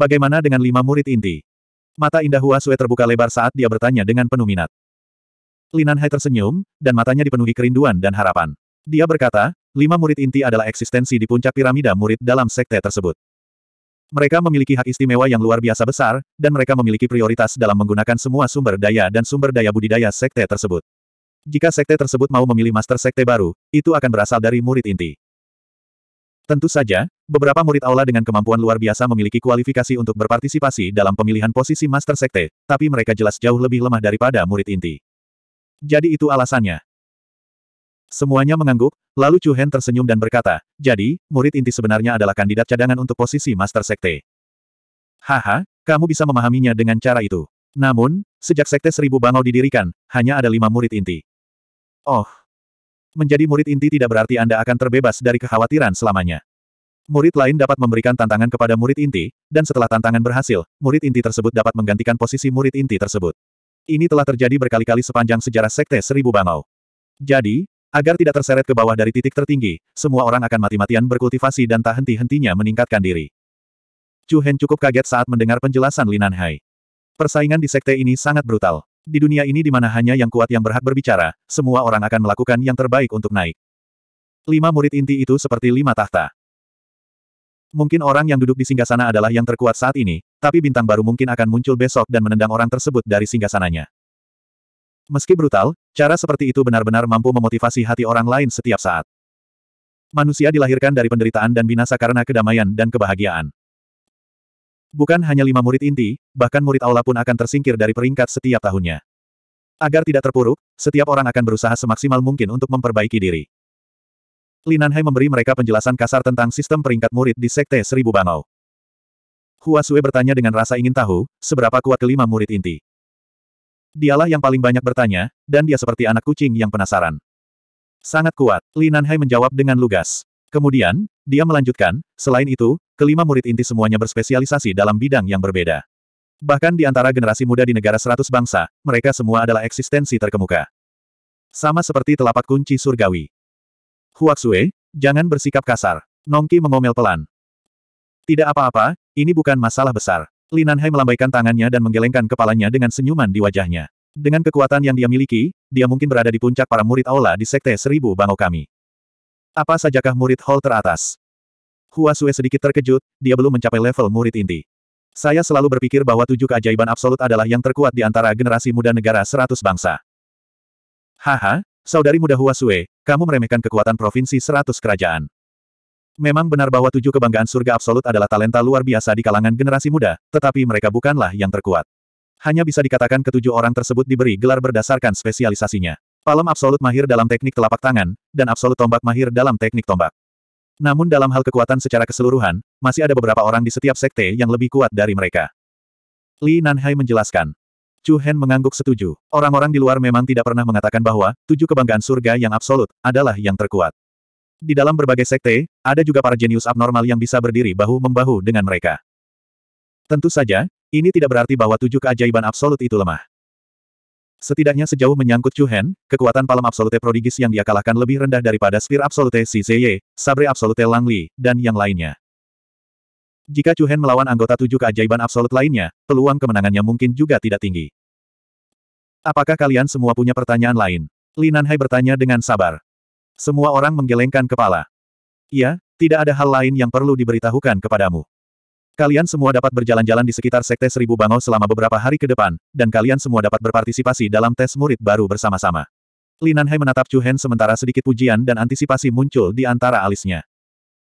Bagaimana dengan lima murid inti? Mata indah Hua Sue terbuka lebar saat dia bertanya dengan penuh minat. Linan Hai tersenyum, dan matanya dipenuhi kerinduan dan harapan. Dia berkata, lima murid inti adalah eksistensi di puncak piramida murid dalam sekte tersebut. Mereka memiliki hak istimewa yang luar biasa besar, dan mereka memiliki prioritas dalam menggunakan semua sumber daya dan sumber daya budidaya sekte tersebut. Jika sekte tersebut mau memilih master sekte baru, itu akan berasal dari murid inti. Tentu saja, Beberapa murid aula dengan kemampuan luar biasa memiliki kualifikasi untuk berpartisipasi dalam pemilihan posisi Master Sekte, tapi mereka jelas jauh lebih lemah daripada murid inti. Jadi itu alasannya. Semuanya mengangguk, lalu Chu Hen tersenyum dan berkata, jadi, murid inti sebenarnya adalah kandidat cadangan untuk posisi Master Sekte. Haha, kamu bisa memahaminya dengan cara itu. Namun, sejak Sekte Seribu Bangau didirikan, hanya ada lima murid inti. Oh. Menjadi murid inti tidak berarti Anda akan terbebas dari kekhawatiran selamanya. Murid lain dapat memberikan tantangan kepada murid inti, dan setelah tantangan berhasil, murid inti tersebut dapat menggantikan posisi murid inti tersebut. Ini telah terjadi berkali-kali sepanjang sejarah Sekte Seribu Bangau. Jadi, agar tidak terseret ke bawah dari titik tertinggi, semua orang akan mati-matian berkultivasi dan tak henti-hentinya meningkatkan diri. Chu Hen cukup kaget saat mendengar penjelasan Linan Hai. Persaingan di sekte ini sangat brutal. Di dunia ini di mana hanya yang kuat yang berhak berbicara, semua orang akan melakukan yang terbaik untuk naik. Lima murid inti itu seperti lima tahta. Mungkin orang yang duduk di singgasana adalah yang terkuat saat ini, tapi bintang baru mungkin akan muncul besok dan menendang orang tersebut dari singgasananya. Meski brutal, cara seperti itu benar-benar mampu memotivasi hati orang lain setiap saat. Manusia dilahirkan dari penderitaan dan binasa karena kedamaian dan kebahagiaan. Bukan hanya lima murid inti, bahkan murid aula pun akan tersingkir dari peringkat setiap tahunnya. Agar tidak terpuruk, setiap orang akan berusaha semaksimal mungkin untuk memperbaiki diri. Linanhai memberi mereka penjelasan kasar tentang sistem peringkat murid di Sekte Seribu Bangau. Hua Sue bertanya dengan rasa ingin tahu, seberapa kuat kelima murid inti. Dialah yang paling banyak bertanya, dan dia seperti anak kucing yang penasaran. Sangat kuat, Linanhai menjawab dengan lugas. Kemudian, dia melanjutkan, selain itu, kelima murid inti semuanya berspesialisasi dalam bidang yang berbeda. Bahkan di antara generasi muda di negara seratus bangsa, mereka semua adalah eksistensi terkemuka. Sama seperti telapak kunci surgawi. Huaxue, jangan bersikap kasar. Nongki mengomel pelan. Tidak apa-apa, ini bukan masalah besar. Linanhai Hai melambaikan tangannya dan menggelengkan kepalanya dengan senyuman di wajahnya. Dengan kekuatan yang dia miliki, dia mungkin berada di puncak para murid aula di Sekte Seribu Bangau kami. Apa sajakah murid hall teratas? Hua Sue sedikit terkejut, dia belum mencapai level murid inti. Saya selalu berpikir bahwa tujuh keajaiban absolut adalah yang terkuat di antara generasi muda negara seratus bangsa. Haha, Saudari muda Hua Sue, kamu meremehkan kekuatan provinsi seratus kerajaan. Memang benar bahwa tujuh kebanggaan surga absolut adalah talenta luar biasa di kalangan generasi muda, tetapi mereka bukanlah yang terkuat. Hanya bisa dikatakan ketujuh orang tersebut diberi gelar berdasarkan spesialisasinya. Palem absolut mahir dalam teknik telapak tangan, dan absolut tombak mahir dalam teknik tombak. Namun dalam hal kekuatan secara keseluruhan, masih ada beberapa orang di setiap sekte yang lebih kuat dari mereka. Li Nanhai menjelaskan. Chu Hen mengangguk setuju. Orang-orang di luar memang tidak pernah mengatakan bahwa tujuh kebanggaan surga yang absolut adalah yang terkuat. Di dalam berbagai sekte, ada juga para jenius abnormal yang bisa berdiri bahu-membahu dengan mereka. Tentu saja, ini tidak berarti bahwa tujuh keajaiban absolut itu lemah. Setidaknya sejauh menyangkut Chu Hen, kekuatan palem absolute prodigis yang dia kalahkan lebih rendah daripada spir absolute Si Zeye, sabre absolute Langli, dan yang lainnya. Jika Chu Hen melawan anggota tujuh keajaiban absolut lainnya, peluang kemenangannya mungkin juga tidak tinggi. Apakah kalian semua punya pertanyaan lain? Linan Hai bertanya dengan sabar. Semua orang menggelengkan kepala. Iya, tidak ada hal lain yang perlu diberitahukan kepadamu. Kalian semua dapat berjalan-jalan di sekitar Sekte Seribu Bangau selama beberapa hari ke depan, dan kalian semua dapat berpartisipasi dalam tes murid baru bersama-sama. Linan Hai menatap Chu Hen sementara sedikit pujian dan antisipasi muncul di antara alisnya.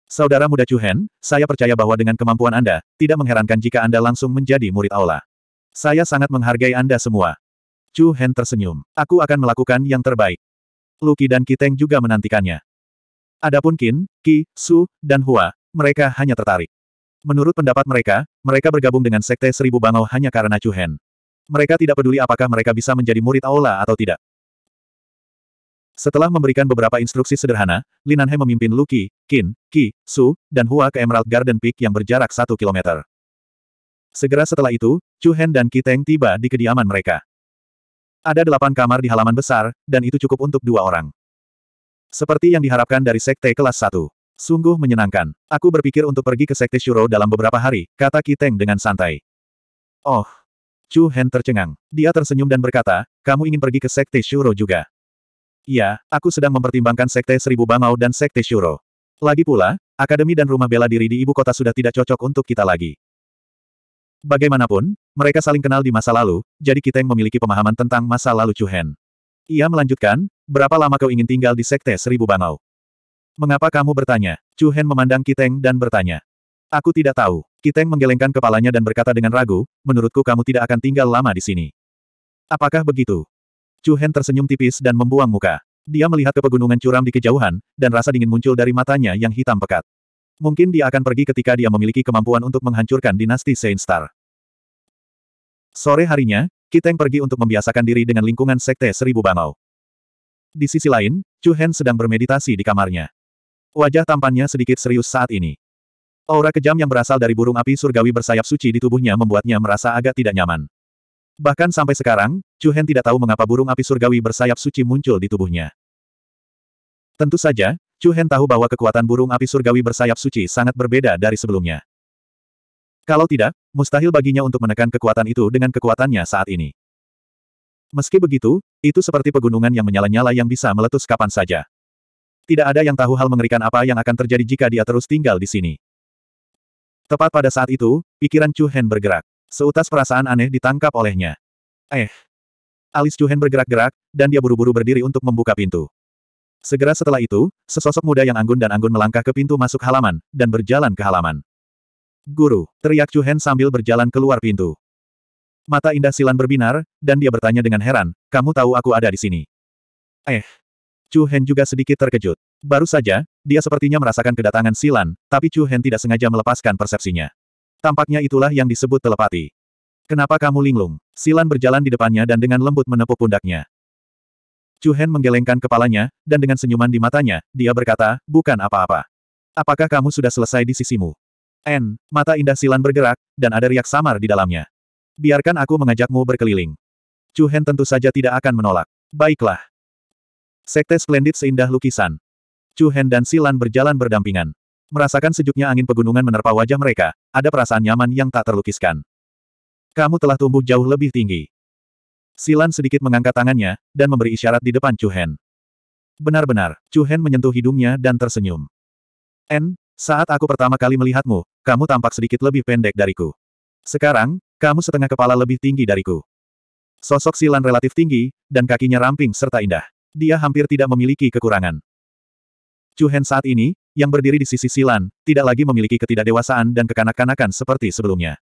Saudara muda Chu Hen, saya percaya bahwa dengan kemampuan Anda, tidak mengherankan jika Anda langsung menjadi murid aula. Saya sangat menghargai Anda semua. Chu Hen tersenyum. Aku akan melakukan yang terbaik. Luki dan Kiteng juga menantikannya. Adapun Qin, Qi, Su, dan Hua, mereka hanya tertarik. Menurut pendapat mereka, mereka bergabung dengan Sekte Seribu Bangau hanya karena Chu Hen. Mereka tidak peduli apakah mereka bisa menjadi murid Aula atau tidak. Setelah memberikan beberapa instruksi sederhana, Linanhe memimpin Luki, Qin, Qi, Su, dan Hua ke Emerald Garden Peak yang berjarak satu kilometer. Segera setelah itu, Chu Hen dan Qi Teng tiba di kediaman mereka. Ada delapan kamar di halaman besar, dan itu cukup untuk dua orang. Seperti yang diharapkan dari sekte kelas Satu, Sungguh menyenangkan. Aku berpikir untuk pergi ke sekte Shuro dalam beberapa hari, kata Qi Teng dengan santai. Oh. Chu Hen tercengang. Dia tersenyum dan berkata, kamu ingin pergi ke sekte Shuro juga. Iya, aku sedang mempertimbangkan Sekte Seribu Bangau dan Sekte Shuro. Lagi pula, akademi dan rumah bela diri di ibu kota sudah tidak cocok untuk kita lagi. Bagaimanapun, mereka saling kenal di masa lalu, jadi kita yang memiliki pemahaman tentang masa lalu Chuhen. Ia melanjutkan, berapa lama kau ingin tinggal di Sekte Seribu Bangau? Mengapa kamu bertanya? Chuhen memandang Kiteng dan bertanya. Aku tidak tahu. Kiteng menggelengkan kepalanya dan berkata dengan ragu, menurutku kamu tidak akan tinggal lama di sini. Apakah begitu? Chu Hen tersenyum tipis dan membuang muka. Dia melihat ke pegunungan curam di kejauhan, dan rasa dingin muncul dari matanya yang hitam pekat. Mungkin dia akan pergi ketika dia memiliki kemampuan untuk menghancurkan dinasti Saint Star. Sore harinya, Kiteng pergi untuk membiasakan diri dengan lingkungan Sekte Seribu Bangau. Di sisi lain, Chu Hen sedang bermeditasi di kamarnya. Wajah tampannya sedikit serius saat ini. Aura kejam yang berasal dari burung api surgawi bersayap suci di tubuhnya membuatnya merasa agak tidak nyaman. Bahkan sampai sekarang, Chu Hen tidak tahu mengapa burung api surgawi bersayap suci muncul di tubuhnya. Tentu saja, Chu Hen tahu bahwa kekuatan burung api surgawi bersayap suci sangat berbeda dari sebelumnya. Kalau tidak, mustahil baginya untuk menekan kekuatan itu dengan kekuatannya saat ini. Meski begitu, itu seperti pegunungan yang menyala-nyala yang bisa meletus kapan saja. Tidak ada yang tahu hal mengerikan apa yang akan terjadi jika dia terus tinggal di sini. Tepat pada saat itu, pikiran Chu Hen bergerak. Seutas perasaan aneh ditangkap olehnya. Eh. Alis Juhen bergerak-gerak, dan dia buru-buru berdiri untuk membuka pintu. Segera setelah itu, sesosok muda yang anggun dan anggun melangkah ke pintu masuk halaman, dan berjalan ke halaman. Guru, teriak Juhen sambil berjalan keluar pintu. Mata indah Silan berbinar, dan dia bertanya dengan heran, kamu tahu aku ada di sini? Eh. Chu Hen juga sedikit terkejut. Baru saja, dia sepertinya merasakan kedatangan Silan, tapi Chu Hen tidak sengaja melepaskan persepsinya. Tampaknya itulah yang disebut telepati. Kenapa kamu linglung? Silan berjalan di depannya dan dengan lembut menepuk pundaknya. Chu Hen menggelengkan kepalanya, dan dengan senyuman di matanya, dia berkata, bukan apa-apa. Apakah kamu sudah selesai di sisimu? En, mata indah Silan bergerak, dan ada riak samar di dalamnya. Biarkan aku mengajakmu berkeliling. Chu Hen tentu saja tidak akan menolak. Baiklah. Sekte Splendid seindah lukisan. Chu Hen dan Silan berjalan berdampingan. Merasakan sejuknya angin pegunungan menerpa wajah mereka, ada perasaan nyaman yang tak terlukiskan. Kamu telah tumbuh jauh lebih tinggi. Silan sedikit mengangkat tangannya, dan memberi isyarat di depan Chu Hen. Benar-benar, Chu Hen menyentuh hidungnya dan tersenyum. En, saat aku pertama kali melihatmu, kamu tampak sedikit lebih pendek dariku. Sekarang, kamu setengah kepala lebih tinggi dariku. Sosok Silan relatif tinggi, dan kakinya ramping serta indah. Dia hampir tidak memiliki kekurangan. Chu Hen saat ini, yang berdiri di sisi Silan, tidak lagi memiliki ketidakdewasaan dan kekanak-kanakan seperti sebelumnya.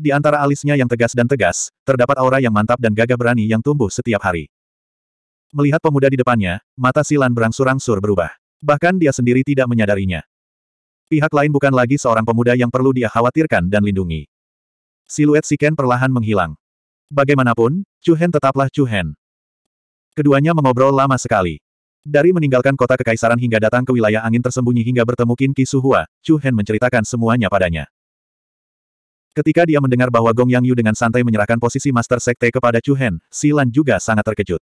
Di antara alisnya yang tegas dan tegas, terdapat aura yang mantap dan gagah berani yang tumbuh setiap hari. Melihat pemuda di depannya, mata Silan berangsur-angsur berubah. Bahkan dia sendiri tidak menyadarinya. Pihak lain bukan lagi seorang pemuda yang perlu dia khawatirkan dan lindungi. Siluet Siken perlahan menghilang. Bagaimanapun, Chu Hen tetaplah Chu Hen. Keduanya mengobrol lama sekali. Dari meninggalkan kota kekaisaran hingga datang ke wilayah angin tersembunyi hingga bertemu Qin Qi Suhua, Chu Hen menceritakan semuanya padanya. Ketika dia mendengar bahwa Gong Yang Yu dengan santai menyerahkan posisi Master Sekte kepada Chu Hen, Si Lan juga sangat terkejut.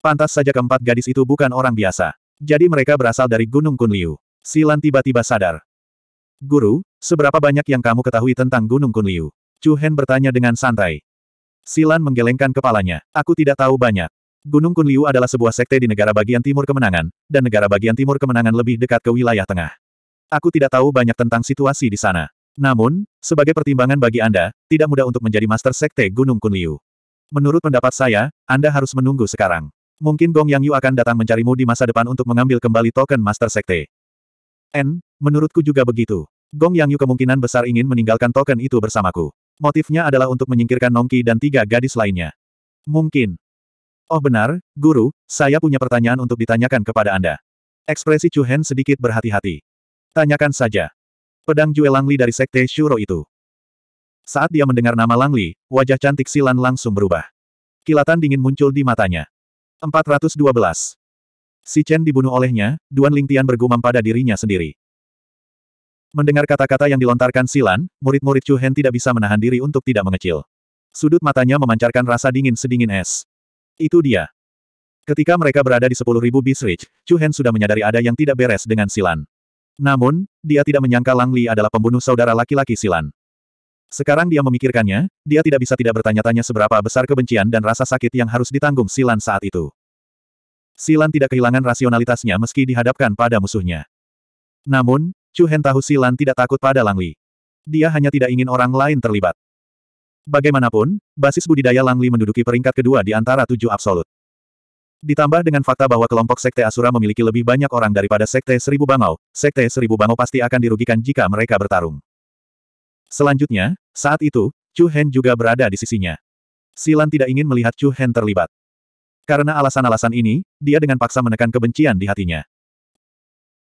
Pantas saja keempat gadis itu bukan orang biasa. Jadi mereka berasal dari Gunung Kunliu. Lan tiba-tiba sadar. Guru, seberapa banyak yang kamu ketahui tentang Gunung Kunliu? Chu Hen bertanya dengan santai. Silan menggelengkan kepalanya. Aku tidak tahu banyak. Gunung Kunliu adalah sebuah sekte di negara bagian timur kemenangan, dan negara bagian timur kemenangan lebih dekat ke wilayah tengah. Aku tidak tahu banyak tentang situasi di sana. Namun, sebagai pertimbangan bagi Anda, tidak mudah untuk menjadi master sekte Gunung Kunliu. Menurut pendapat saya, Anda harus menunggu sekarang. Mungkin Gong Yang Yu akan datang mencarimu di masa depan untuk mengambil kembali token master sekte. N, menurutku juga begitu. Gong Yang Yu kemungkinan besar ingin meninggalkan token itu bersamaku. Motifnya adalah untuk menyingkirkan Nongki dan tiga gadis lainnya. Mungkin, Oh benar, Guru, saya punya pertanyaan untuk ditanyakan kepada Anda. Ekspresi Chu Hen sedikit berhati-hati. Tanyakan saja. Pedang Jue Langli dari Sekte Shuro itu. Saat dia mendengar nama Langli, wajah cantik Silan langsung berubah. Kilatan dingin muncul di matanya. 412. Si Chen dibunuh olehnya, Duan Lingtian bergumam pada dirinya sendiri. Mendengar kata-kata yang dilontarkan Silan, murid-murid Chu Hen tidak bisa menahan diri untuk tidak mengecil. Sudut matanya memancarkan rasa dingin sedingin es. Itu dia. Ketika mereka berada di 10.000 Beast Ridge, Chu Hen sudah menyadari ada yang tidak beres dengan Silan. Namun, dia tidak menyangka Lang Li adalah pembunuh saudara laki-laki Silan. Sekarang dia memikirkannya, dia tidak bisa tidak bertanya-tanya seberapa besar kebencian dan rasa sakit yang harus ditanggung Silan saat itu. Silan tidak kehilangan rasionalitasnya meski dihadapkan pada musuhnya. Namun, Chu Hen tahu Silan tidak takut pada Lang Li. Dia hanya tidak ingin orang lain terlibat. Bagaimanapun, basis budidaya Langli menduduki peringkat kedua di antara tujuh absolut. Ditambah dengan fakta bahwa kelompok Sekte Asura memiliki lebih banyak orang daripada Sekte Seribu Bangau, Sekte Seribu Bangau pasti akan dirugikan jika mereka bertarung. Selanjutnya, saat itu, Chu Hen juga berada di sisinya. Silan tidak ingin melihat Chu Hen terlibat. Karena alasan-alasan ini, dia dengan paksa menekan kebencian di hatinya.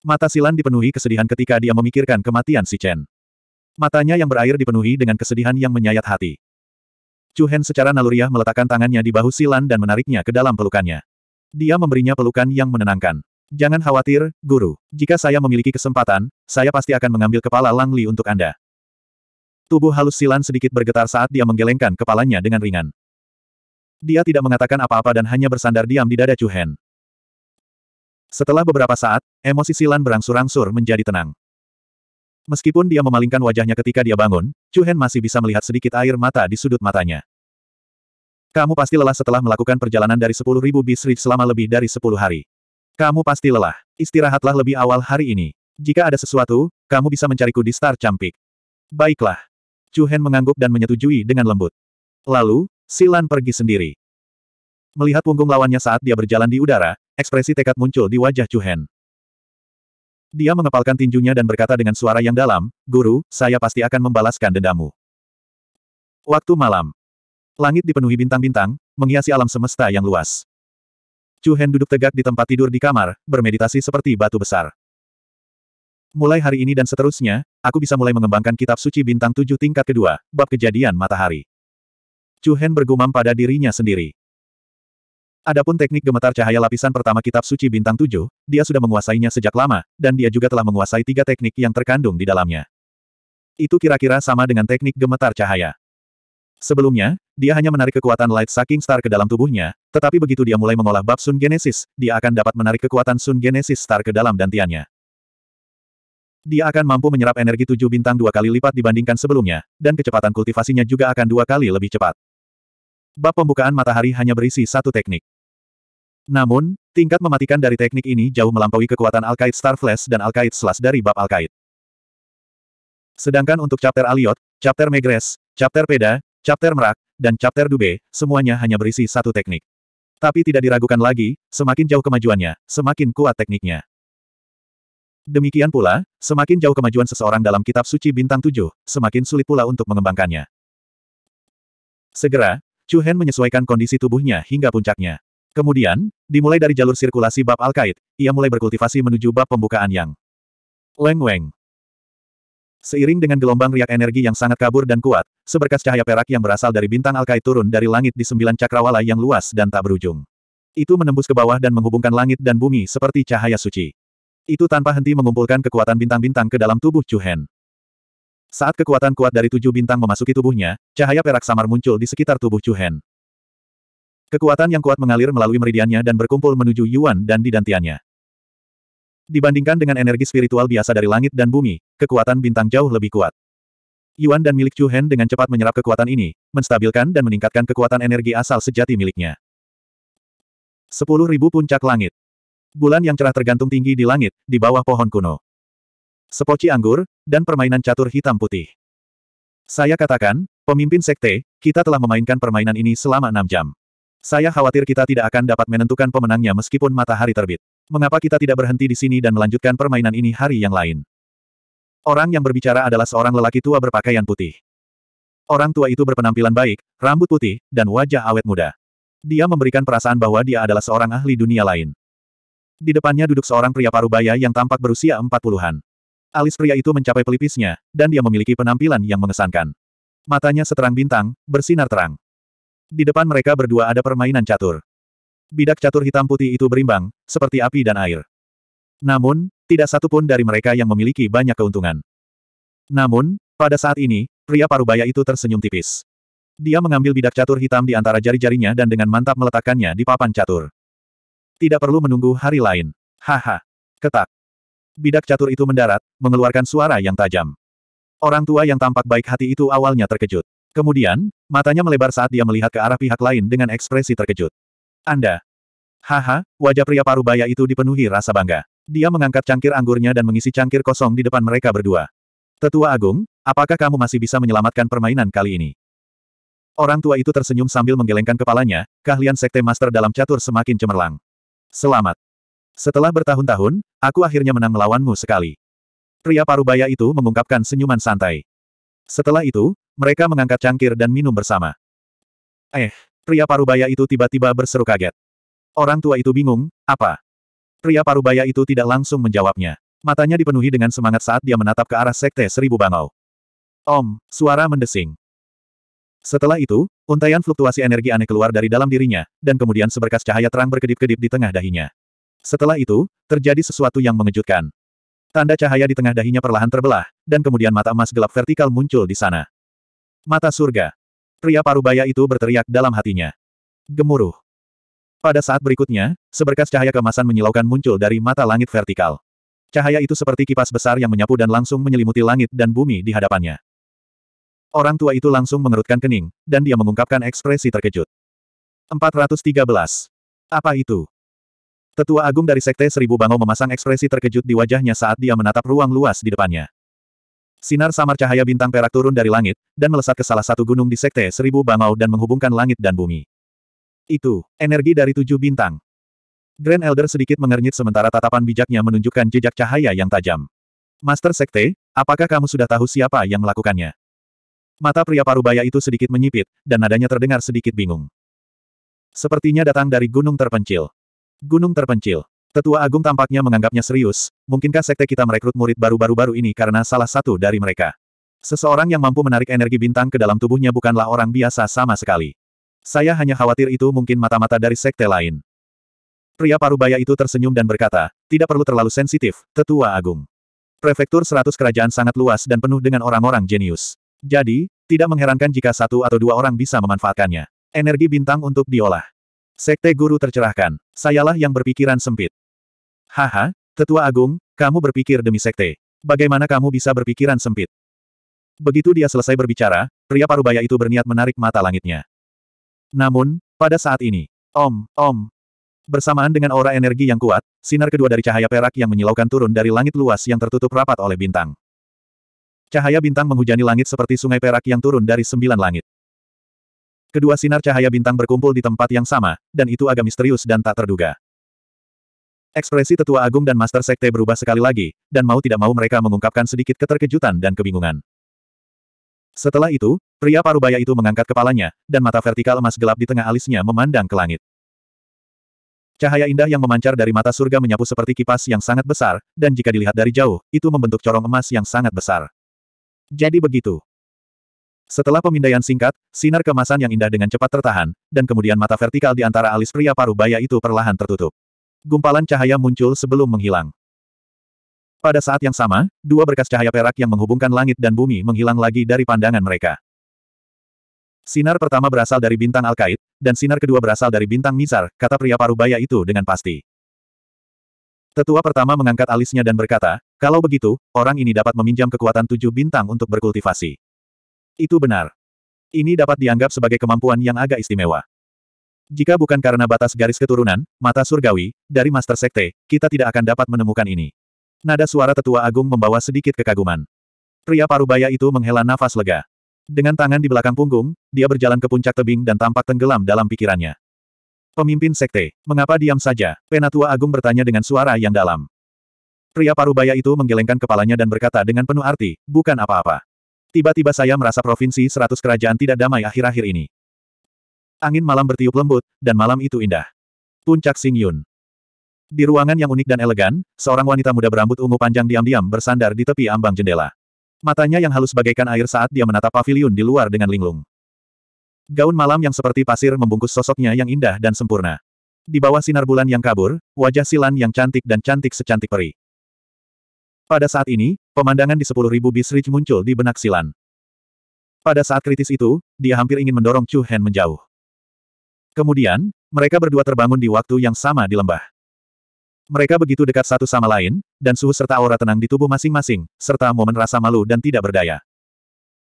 Mata Silan dipenuhi kesedihan ketika dia memikirkan kematian si Chen. Matanya yang berair dipenuhi dengan kesedihan yang menyayat hati. Chu Hen secara naluriah meletakkan tangannya di bahu Silan dan menariknya ke dalam pelukannya. Dia memberinya pelukan yang menenangkan. Jangan khawatir, guru. Jika saya memiliki kesempatan, saya pasti akan mengambil kepala Lang Li untuk Anda. Tubuh halus Silan sedikit bergetar saat dia menggelengkan kepalanya dengan ringan. Dia tidak mengatakan apa-apa dan hanya bersandar diam di dada Chu Hen. Setelah beberapa saat, emosi Silan berangsur-angsur menjadi tenang. Meskipun dia memalingkan wajahnya ketika dia bangun, Chu Hen masih bisa melihat sedikit air mata di sudut matanya. Kamu pasti lelah setelah melakukan perjalanan dari 10.000 bisri selama lebih dari 10 hari. Kamu pasti lelah. Istirahatlah lebih awal hari ini. Jika ada sesuatu, kamu bisa mencariku di Star Campik. Baiklah. Chu Hen mengangguk dan menyetujui dengan lembut. Lalu, Silan pergi sendiri. Melihat punggung lawannya saat dia berjalan di udara, ekspresi tekad muncul di wajah Chu Hen. Dia mengepalkan tinjunya dan berkata dengan suara yang dalam, Guru, saya pasti akan membalaskan dendamu. Waktu malam. Langit dipenuhi bintang-bintang, menghiasi alam semesta yang luas. Chu Hen duduk tegak di tempat tidur di kamar, bermeditasi seperti batu besar. Mulai hari ini dan seterusnya, aku bisa mulai mengembangkan kitab suci bintang tujuh tingkat kedua, bab kejadian matahari. Chu Hen bergumam pada dirinya sendiri. Adapun teknik gemetar cahaya lapisan pertama kitab suci bintang 7, dia sudah menguasainya sejak lama, dan dia juga telah menguasai tiga teknik yang terkandung di dalamnya. Itu kira-kira sama dengan teknik gemetar cahaya. Sebelumnya, dia hanya menarik kekuatan Light Saking Star ke dalam tubuhnya, tetapi begitu dia mulai mengolah bab Sun Genesis, dia akan dapat menarik kekuatan Sun Genesis Star ke dalam dantiannya. Dia akan mampu menyerap energi tujuh bintang dua kali lipat dibandingkan sebelumnya, dan kecepatan kultivasinya juga akan dua kali lebih cepat. Bab pembukaan matahari hanya berisi satu teknik. Namun, tingkat mematikan dari teknik ini jauh melampaui kekuatan Alkaid Star Flash dan Alkaid Slash dari bab Alkaid. Sedangkan untuk chapter Aliot, chapter Megres, chapter Peda, chapter Merak, dan chapter Dube, semuanya hanya berisi satu teknik. Tapi tidak diragukan lagi, semakin jauh kemajuannya, semakin kuat tekniknya. Demikian pula, semakin jauh kemajuan seseorang dalam kitab suci bintang tujuh, semakin sulit pula untuk mengembangkannya. Segera, Chu Hen menyesuaikan kondisi tubuhnya hingga puncaknya. Kemudian, dimulai dari jalur sirkulasi bab Alkait, ia mulai berkultivasi menuju bab pembukaan yang Leng Weng. Seiring dengan gelombang riak energi yang sangat kabur dan kuat, seberkas cahaya perak yang berasal dari bintang Alkait turun dari langit di sembilan cakrawala yang luas dan tak berujung. Itu menembus ke bawah dan menghubungkan langit dan bumi seperti cahaya suci. Itu tanpa henti mengumpulkan kekuatan bintang-bintang ke dalam tubuh Chuhen. Saat kekuatan kuat dari tujuh bintang memasuki tubuhnya, cahaya perak samar muncul di sekitar tubuh Chuhen. Kekuatan yang kuat mengalir melalui meridiannya dan berkumpul menuju Yuan dan didantiannya. Dibandingkan dengan energi spiritual biasa dari langit dan bumi, kekuatan bintang jauh lebih kuat. Yuan dan milik Chu Hen dengan cepat menyerap kekuatan ini, menstabilkan dan meningkatkan kekuatan energi asal sejati miliknya. Sepuluh ribu puncak langit. Bulan yang cerah tergantung tinggi di langit, di bawah pohon kuno. Sepoci anggur, dan permainan catur hitam putih. Saya katakan, pemimpin sekte, kita telah memainkan permainan ini selama enam jam. Saya khawatir kita tidak akan dapat menentukan pemenangnya meskipun matahari terbit. Mengapa kita tidak berhenti di sini dan melanjutkan permainan ini hari yang lain? Orang yang berbicara adalah seorang lelaki tua berpakaian putih. Orang tua itu berpenampilan baik, rambut putih, dan wajah awet muda. Dia memberikan perasaan bahwa dia adalah seorang ahli dunia lain. Di depannya duduk seorang pria parubaya yang tampak berusia empat puluhan. Alis pria itu mencapai pelipisnya, dan dia memiliki penampilan yang mengesankan. Matanya seterang bintang, bersinar terang. Di depan mereka berdua ada permainan catur. Bidak catur hitam putih itu berimbang, seperti api dan air. Namun, tidak satu pun dari mereka yang memiliki banyak keuntungan. Namun, pada saat ini, pria parubaya itu tersenyum tipis. Dia mengambil bidak catur hitam di antara jari-jarinya dan dengan mantap meletakkannya di papan catur. Tidak perlu menunggu hari lain. Haha. Ketak. Bidak catur itu mendarat, mengeluarkan suara yang tajam. Orang tua yang tampak baik hati itu awalnya terkejut. Kemudian, matanya melebar saat dia melihat ke arah pihak lain dengan ekspresi terkejut. Anda. Haha, wajah pria parubaya itu dipenuhi rasa bangga. Dia mengangkat cangkir anggurnya dan mengisi cangkir kosong di depan mereka berdua. Tetua Agung, apakah kamu masih bisa menyelamatkan permainan kali ini? Orang tua itu tersenyum sambil menggelengkan kepalanya, keahlian sekte master dalam catur semakin cemerlang. Selamat. Setelah bertahun-tahun, aku akhirnya menang melawanmu sekali. Pria parubaya itu mengungkapkan senyuman santai. Setelah itu, mereka mengangkat cangkir dan minum bersama. Eh, pria parubaya itu tiba-tiba berseru kaget. Orang tua itu bingung, apa? Pria parubaya itu tidak langsung menjawabnya. Matanya dipenuhi dengan semangat saat dia menatap ke arah Sekte Seribu Bangau. Om, suara mendesing. Setelah itu, untaian fluktuasi energi aneh keluar dari dalam dirinya, dan kemudian seberkas cahaya terang berkedip-kedip di tengah dahinya. Setelah itu, terjadi sesuatu yang mengejutkan. Tanda cahaya di tengah dahinya perlahan terbelah, dan kemudian mata emas gelap vertikal muncul di sana. Mata surga. Pria parubaya itu berteriak dalam hatinya. Gemuruh. Pada saat berikutnya, seberkas cahaya kemasan menyilaukan muncul dari mata langit vertikal. Cahaya itu seperti kipas besar yang menyapu dan langsung menyelimuti langit dan bumi di hadapannya. Orang tua itu langsung mengerutkan kening, dan dia mengungkapkan ekspresi terkejut. 413. Apa itu? Tetua Agung dari Sekte Seribu Bango memasang ekspresi terkejut di wajahnya saat dia menatap ruang luas di depannya. Sinar samar cahaya bintang perak turun dari langit, dan melesat ke salah satu gunung di Sekte Seribu Bangau dan menghubungkan langit dan bumi. Itu, energi dari tujuh bintang. Grand Elder sedikit mengernyit sementara tatapan bijaknya menunjukkan jejak cahaya yang tajam. Master Sekte, apakah kamu sudah tahu siapa yang melakukannya? Mata pria parubaya itu sedikit menyipit, dan nadanya terdengar sedikit bingung. Sepertinya datang dari gunung terpencil. Gunung terpencil. Tetua Agung tampaknya menganggapnya serius, mungkinkah sekte kita merekrut murid baru-baru-baru ini karena salah satu dari mereka? Seseorang yang mampu menarik energi bintang ke dalam tubuhnya bukanlah orang biasa sama sekali. Saya hanya khawatir itu mungkin mata-mata dari sekte lain. Pria parubaya itu tersenyum dan berkata, tidak perlu terlalu sensitif, Tetua Agung. Prefektur seratus kerajaan sangat luas dan penuh dengan orang-orang jenius. Jadi, tidak mengherankan jika satu atau dua orang bisa memanfaatkannya. Energi bintang untuk diolah. Sekte guru tercerahkan. Sayalah yang berpikiran sempit. Haha, Tetua Agung, kamu berpikir demi sekte. Bagaimana kamu bisa berpikiran sempit? Begitu dia selesai berbicara, pria parubaya itu berniat menarik mata langitnya. Namun, pada saat ini, om, om, Bersamaan dengan aura energi yang kuat, sinar kedua dari cahaya perak yang menyilaukan turun dari langit luas yang tertutup rapat oleh bintang. Cahaya bintang menghujani langit seperti sungai perak yang turun dari sembilan langit. Kedua sinar cahaya bintang berkumpul di tempat yang sama, dan itu agak misterius dan tak terduga. Ekspresi Tetua Agung dan Master Sekte berubah sekali lagi, dan mau tidak mau mereka mengungkapkan sedikit keterkejutan dan kebingungan. Setelah itu, pria parubaya itu mengangkat kepalanya, dan mata vertikal emas gelap di tengah alisnya memandang ke langit. Cahaya indah yang memancar dari mata surga menyapu seperti kipas yang sangat besar, dan jika dilihat dari jauh, itu membentuk corong emas yang sangat besar. Jadi begitu. Setelah pemindaian singkat, sinar kemasan yang indah dengan cepat tertahan, dan kemudian mata vertikal di antara alis pria paruh baya itu perlahan tertutup. Gumpalan cahaya muncul sebelum menghilang. Pada saat yang sama, dua berkas cahaya perak yang menghubungkan langit dan bumi menghilang lagi dari pandangan mereka. Sinar pertama berasal dari bintang Alkait, dan sinar kedua berasal dari bintang Mizar, kata pria paruh baya itu dengan pasti. Tetua pertama mengangkat alisnya dan berkata, kalau begitu, orang ini dapat meminjam kekuatan tujuh bintang untuk berkultivasi. Itu benar. Ini dapat dianggap sebagai kemampuan yang agak istimewa. Jika bukan karena batas garis keturunan, mata surgawi, dari Master Sekte, kita tidak akan dapat menemukan ini. Nada suara tetua agung membawa sedikit kekaguman. Pria parubaya itu menghela nafas lega. Dengan tangan di belakang punggung, dia berjalan ke puncak tebing dan tampak tenggelam dalam pikirannya. Pemimpin Sekte, mengapa diam saja? Penatua Agung bertanya dengan suara yang dalam. Pria parubaya itu menggelengkan kepalanya dan berkata dengan penuh arti, bukan apa-apa. Tiba-tiba saya merasa provinsi seratus kerajaan tidak damai akhir-akhir ini. Angin malam bertiup lembut, dan malam itu indah. Puncak Sing Yun. Di ruangan yang unik dan elegan, seorang wanita muda berambut ungu panjang diam-diam bersandar di tepi ambang jendela. Matanya yang halus bagaikan air saat dia menatap pavilion di luar dengan linglung. Gaun malam yang seperti pasir membungkus sosoknya yang indah dan sempurna. Di bawah sinar bulan yang kabur, wajah Silan yang cantik dan cantik secantik peri. Pada saat ini, Pemandangan di sepuluh 10.000 Bisrich muncul di benak Silan. Pada saat kritis itu, dia hampir ingin mendorong Chu Hen menjauh. Kemudian, mereka berdua terbangun di waktu yang sama di lembah. Mereka begitu dekat satu sama lain, dan suhu serta aura tenang di tubuh masing-masing, serta momen rasa malu dan tidak berdaya.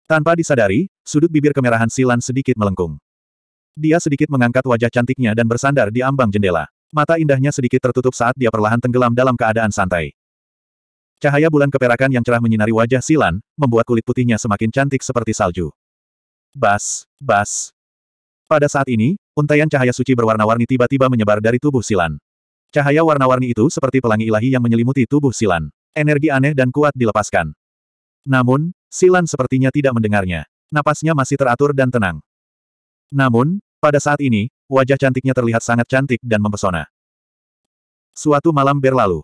Tanpa disadari, sudut bibir kemerahan Silan sedikit melengkung. Dia sedikit mengangkat wajah cantiknya dan bersandar di ambang jendela. Mata indahnya sedikit tertutup saat dia perlahan tenggelam dalam keadaan santai. Cahaya bulan keperakan yang cerah menyinari wajah Silan, membuat kulit putihnya semakin cantik seperti salju. Bas, bas. Pada saat ini, untaian cahaya suci berwarna-warni tiba-tiba menyebar dari tubuh Silan. Cahaya warna-warni itu seperti pelangi ilahi yang menyelimuti tubuh Silan. Energi aneh dan kuat dilepaskan. Namun, Silan sepertinya tidak mendengarnya. Napasnya masih teratur dan tenang. Namun, pada saat ini, wajah cantiknya terlihat sangat cantik dan mempesona. Suatu malam berlalu.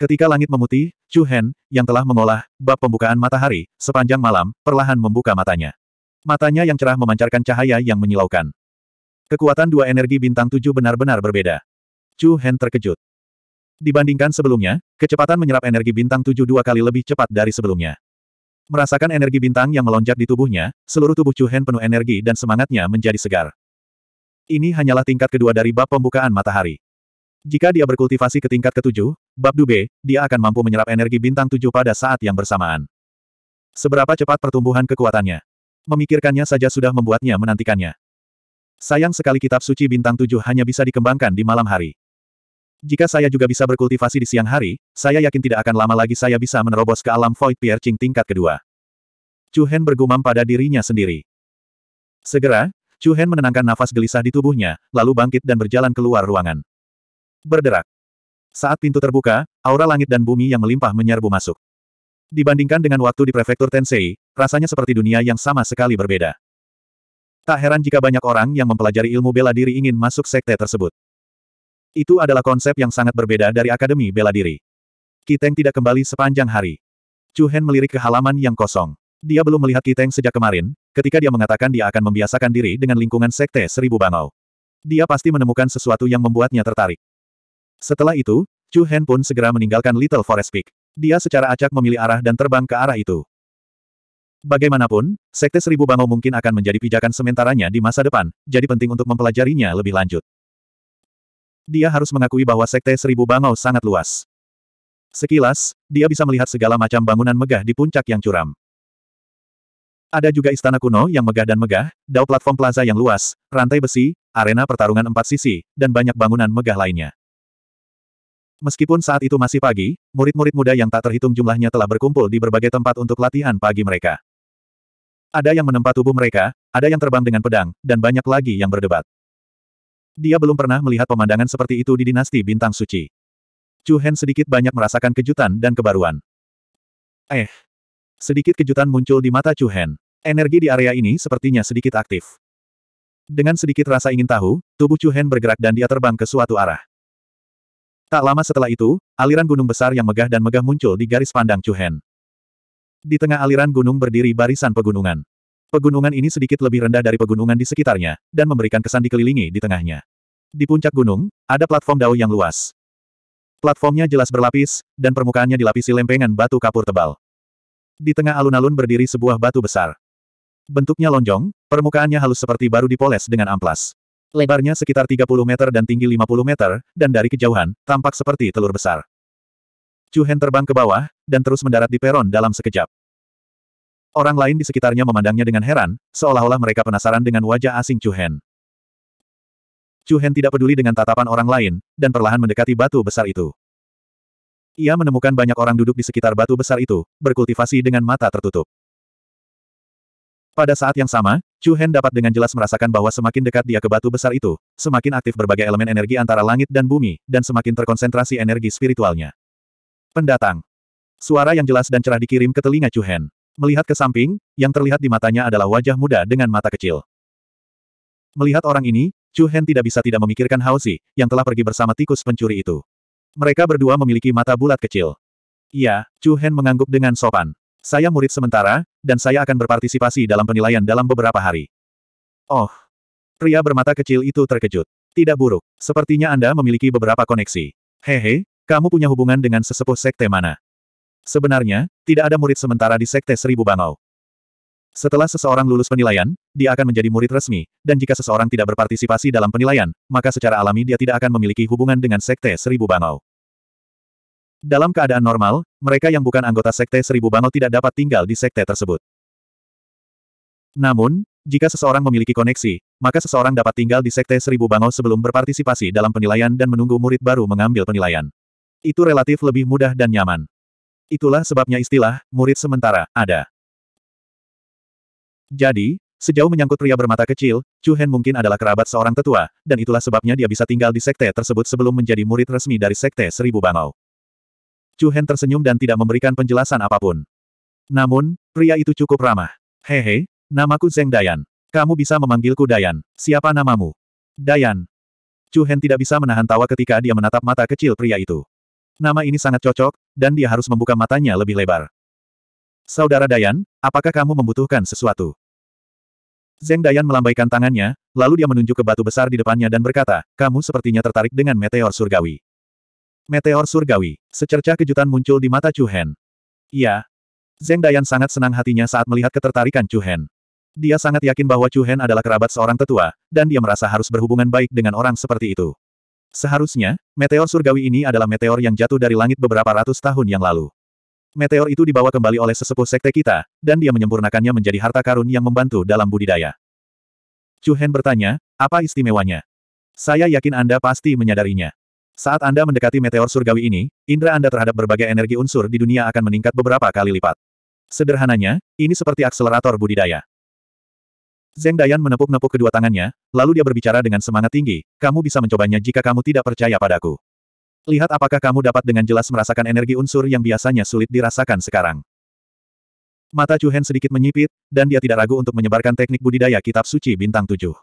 Ketika langit memutih, Chu Hen, yang telah mengolah bab pembukaan matahari, sepanjang malam, perlahan membuka matanya. Matanya yang cerah memancarkan cahaya yang menyilaukan. Kekuatan dua energi bintang tujuh benar-benar berbeda. Chu Hen terkejut. Dibandingkan sebelumnya, kecepatan menyerap energi bintang tujuh dua kali lebih cepat dari sebelumnya. Merasakan energi bintang yang melonjak di tubuhnya, seluruh tubuh Chu Hen penuh energi dan semangatnya menjadi segar. Ini hanyalah tingkat kedua dari bab pembukaan matahari. Jika dia berkultivasi ke tingkat ketujuh, bab Dube, dia akan mampu menyerap energi bintang tujuh pada saat yang bersamaan. Seberapa cepat pertumbuhan kekuatannya. Memikirkannya saja sudah membuatnya menantikannya. Sayang sekali kitab suci bintang tujuh hanya bisa dikembangkan di malam hari. Jika saya juga bisa berkultivasi di siang hari, saya yakin tidak akan lama lagi saya bisa menerobos ke alam Void Piercing tingkat kedua. Chu Hen bergumam pada dirinya sendiri. Segera, Chu Hen menenangkan nafas gelisah di tubuhnya, lalu bangkit dan berjalan keluar ruangan. Berderak. Saat pintu terbuka, aura langit dan bumi yang melimpah menyerbu masuk. Dibandingkan dengan waktu di prefektur Tensei, rasanya seperti dunia yang sama sekali berbeda. Tak heran jika banyak orang yang mempelajari ilmu bela diri ingin masuk sekte tersebut. Itu adalah konsep yang sangat berbeda dari Akademi Bela Diri. Kiteng tidak kembali sepanjang hari. Chu Hen melirik ke halaman yang kosong. Dia belum melihat Kiteng sejak kemarin, ketika dia mengatakan dia akan membiasakan diri dengan lingkungan sekte seribu bangau. Dia pasti menemukan sesuatu yang membuatnya tertarik. Setelah itu, Chu Hen pun segera meninggalkan Little Forest Peak. Dia secara acak memilih arah dan terbang ke arah itu. Bagaimanapun, Sekte Seribu Bangau mungkin akan menjadi pijakan sementaranya di masa depan, jadi penting untuk mempelajarinya lebih lanjut. Dia harus mengakui bahwa Sekte Seribu Bangau sangat luas. Sekilas, dia bisa melihat segala macam bangunan megah di puncak yang curam. Ada juga istana kuno yang megah dan megah, dao platform plaza yang luas, rantai besi, arena pertarungan empat sisi, dan banyak bangunan megah lainnya. Meskipun saat itu masih pagi, murid-murid muda yang tak terhitung jumlahnya telah berkumpul di berbagai tempat untuk latihan pagi mereka. Ada yang menempa tubuh mereka, ada yang terbang dengan pedang, dan banyak lagi yang berdebat. Dia belum pernah melihat pemandangan seperti itu di dinasti bintang suci. Chu Hen sedikit banyak merasakan kejutan dan kebaruan. Eh. Sedikit kejutan muncul di mata Chu Hen. Energi di area ini sepertinya sedikit aktif. Dengan sedikit rasa ingin tahu, tubuh Chu Hen bergerak dan dia terbang ke suatu arah. Tak lama setelah itu, aliran gunung besar yang megah dan megah muncul di garis pandang Hen. Di tengah aliran gunung berdiri barisan pegunungan. Pegunungan ini sedikit lebih rendah dari pegunungan di sekitarnya, dan memberikan kesan dikelilingi di tengahnya. Di puncak gunung, ada platform dao yang luas. Platformnya jelas berlapis, dan permukaannya dilapisi lempengan batu kapur tebal. Di tengah alun-alun berdiri sebuah batu besar. Bentuknya lonjong, permukaannya halus seperti baru dipoles dengan amplas. Lebarnya sekitar 30 meter dan tinggi 50 meter, dan dari kejauhan, tampak seperti telur besar. Chu Hen terbang ke bawah, dan terus mendarat di peron dalam sekejap. Orang lain di sekitarnya memandangnya dengan heran, seolah-olah mereka penasaran dengan wajah asing Chu Hen. Chu Hen tidak peduli dengan tatapan orang lain, dan perlahan mendekati batu besar itu. Ia menemukan banyak orang duduk di sekitar batu besar itu, berkultivasi dengan mata tertutup. Pada saat yang sama, Chu Hen dapat dengan jelas merasakan bahwa semakin dekat dia ke batu besar itu, semakin aktif berbagai elemen energi antara langit dan bumi, dan semakin terkonsentrasi energi spiritualnya. Pendatang. Suara yang jelas dan cerah dikirim ke telinga Chu Hen. Melihat ke samping, yang terlihat di matanya adalah wajah muda dengan mata kecil. Melihat orang ini, Chu Hen tidak bisa tidak memikirkan Hao Zi yang telah pergi bersama tikus pencuri itu. Mereka berdua memiliki mata bulat kecil. Iya, Chu Hen mengangguk dengan sopan. Saya murid sementara, dan saya akan berpartisipasi dalam penilaian dalam beberapa hari. Oh. Pria bermata kecil itu terkejut. Tidak buruk. Sepertinya Anda memiliki beberapa koneksi. Hehe, kamu punya hubungan dengan sesepuh sekte mana? Sebenarnya, tidak ada murid sementara di sekte Seribu Bangau. Setelah seseorang lulus penilaian, dia akan menjadi murid resmi, dan jika seseorang tidak berpartisipasi dalam penilaian, maka secara alami dia tidak akan memiliki hubungan dengan sekte Seribu Bangau. Dalam keadaan normal, mereka yang bukan anggota Sekte Seribu Bangau tidak dapat tinggal di Sekte tersebut. Namun, jika seseorang memiliki koneksi, maka seseorang dapat tinggal di Sekte Seribu Bangau sebelum berpartisipasi dalam penilaian dan menunggu murid baru mengambil penilaian. Itu relatif lebih mudah dan nyaman. Itulah sebabnya istilah, murid sementara, ada. Jadi, sejauh menyangkut pria bermata kecil, Chu Hen mungkin adalah kerabat seorang tetua, dan itulah sebabnya dia bisa tinggal di Sekte tersebut sebelum menjadi murid resmi dari Sekte Seribu Bangau. Chu Hen tersenyum dan tidak memberikan penjelasan apapun. Namun, pria itu cukup ramah. Hehe, namaku Zeng Dayan. Kamu bisa memanggilku Dayan. Siapa namamu? Dayan. Chu Hen tidak bisa menahan tawa ketika dia menatap mata kecil pria itu. Nama ini sangat cocok, dan dia harus membuka matanya lebih lebar. Saudara Dayan, apakah kamu membutuhkan sesuatu? Zeng Dayan melambaikan tangannya, lalu dia menunjuk ke batu besar di depannya dan berkata, kamu sepertinya tertarik dengan meteor surgawi. Meteor surgawi. Secercah kejutan muncul di mata Chu Hen. Iya. Zeng Dayan sangat senang hatinya saat melihat ketertarikan Chu Hen. Dia sangat yakin bahwa Chu Hen adalah kerabat seorang tetua, dan dia merasa harus berhubungan baik dengan orang seperti itu. Seharusnya, meteor surgawi ini adalah meteor yang jatuh dari langit beberapa ratus tahun yang lalu. Meteor itu dibawa kembali oleh sesepuh sekte kita, dan dia menyempurnakannya menjadi harta karun yang membantu dalam budidaya. Chu Hen bertanya, apa istimewanya? Saya yakin Anda pasti menyadarinya. Saat Anda mendekati meteor surgawi ini, indera Anda terhadap berbagai energi unsur di dunia akan meningkat beberapa kali lipat. Sederhananya, ini seperti akselerator budidaya. Zeng Dayan menepuk-nepuk kedua tangannya, lalu dia berbicara dengan semangat tinggi, kamu bisa mencobanya jika kamu tidak percaya padaku. Lihat apakah kamu dapat dengan jelas merasakan energi unsur yang biasanya sulit dirasakan sekarang. Mata Chu Hen sedikit menyipit, dan dia tidak ragu untuk menyebarkan teknik budidaya kitab suci bintang tujuh.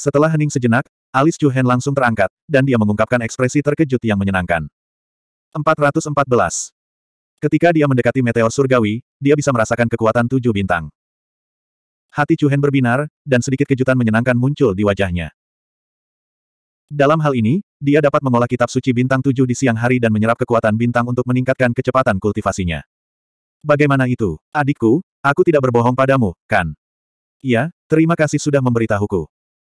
Setelah hening sejenak, alis Chu Hen langsung terangkat, dan dia mengungkapkan ekspresi terkejut yang menyenangkan. 414. Ketika dia mendekati meteor surgawi, dia bisa merasakan kekuatan tujuh bintang. Hati Chu Hen berbinar, dan sedikit kejutan menyenangkan muncul di wajahnya. Dalam hal ini, dia dapat mengolah kitab suci bintang tujuh di siang hari dan menyerap kekuatan bintang untuk meningkatkan kecepatan kultivasinya. Bagaimana itu, adikku? Aku tidak berbohong padamu, kan? Iya, terima kasih sudah memberitahuku.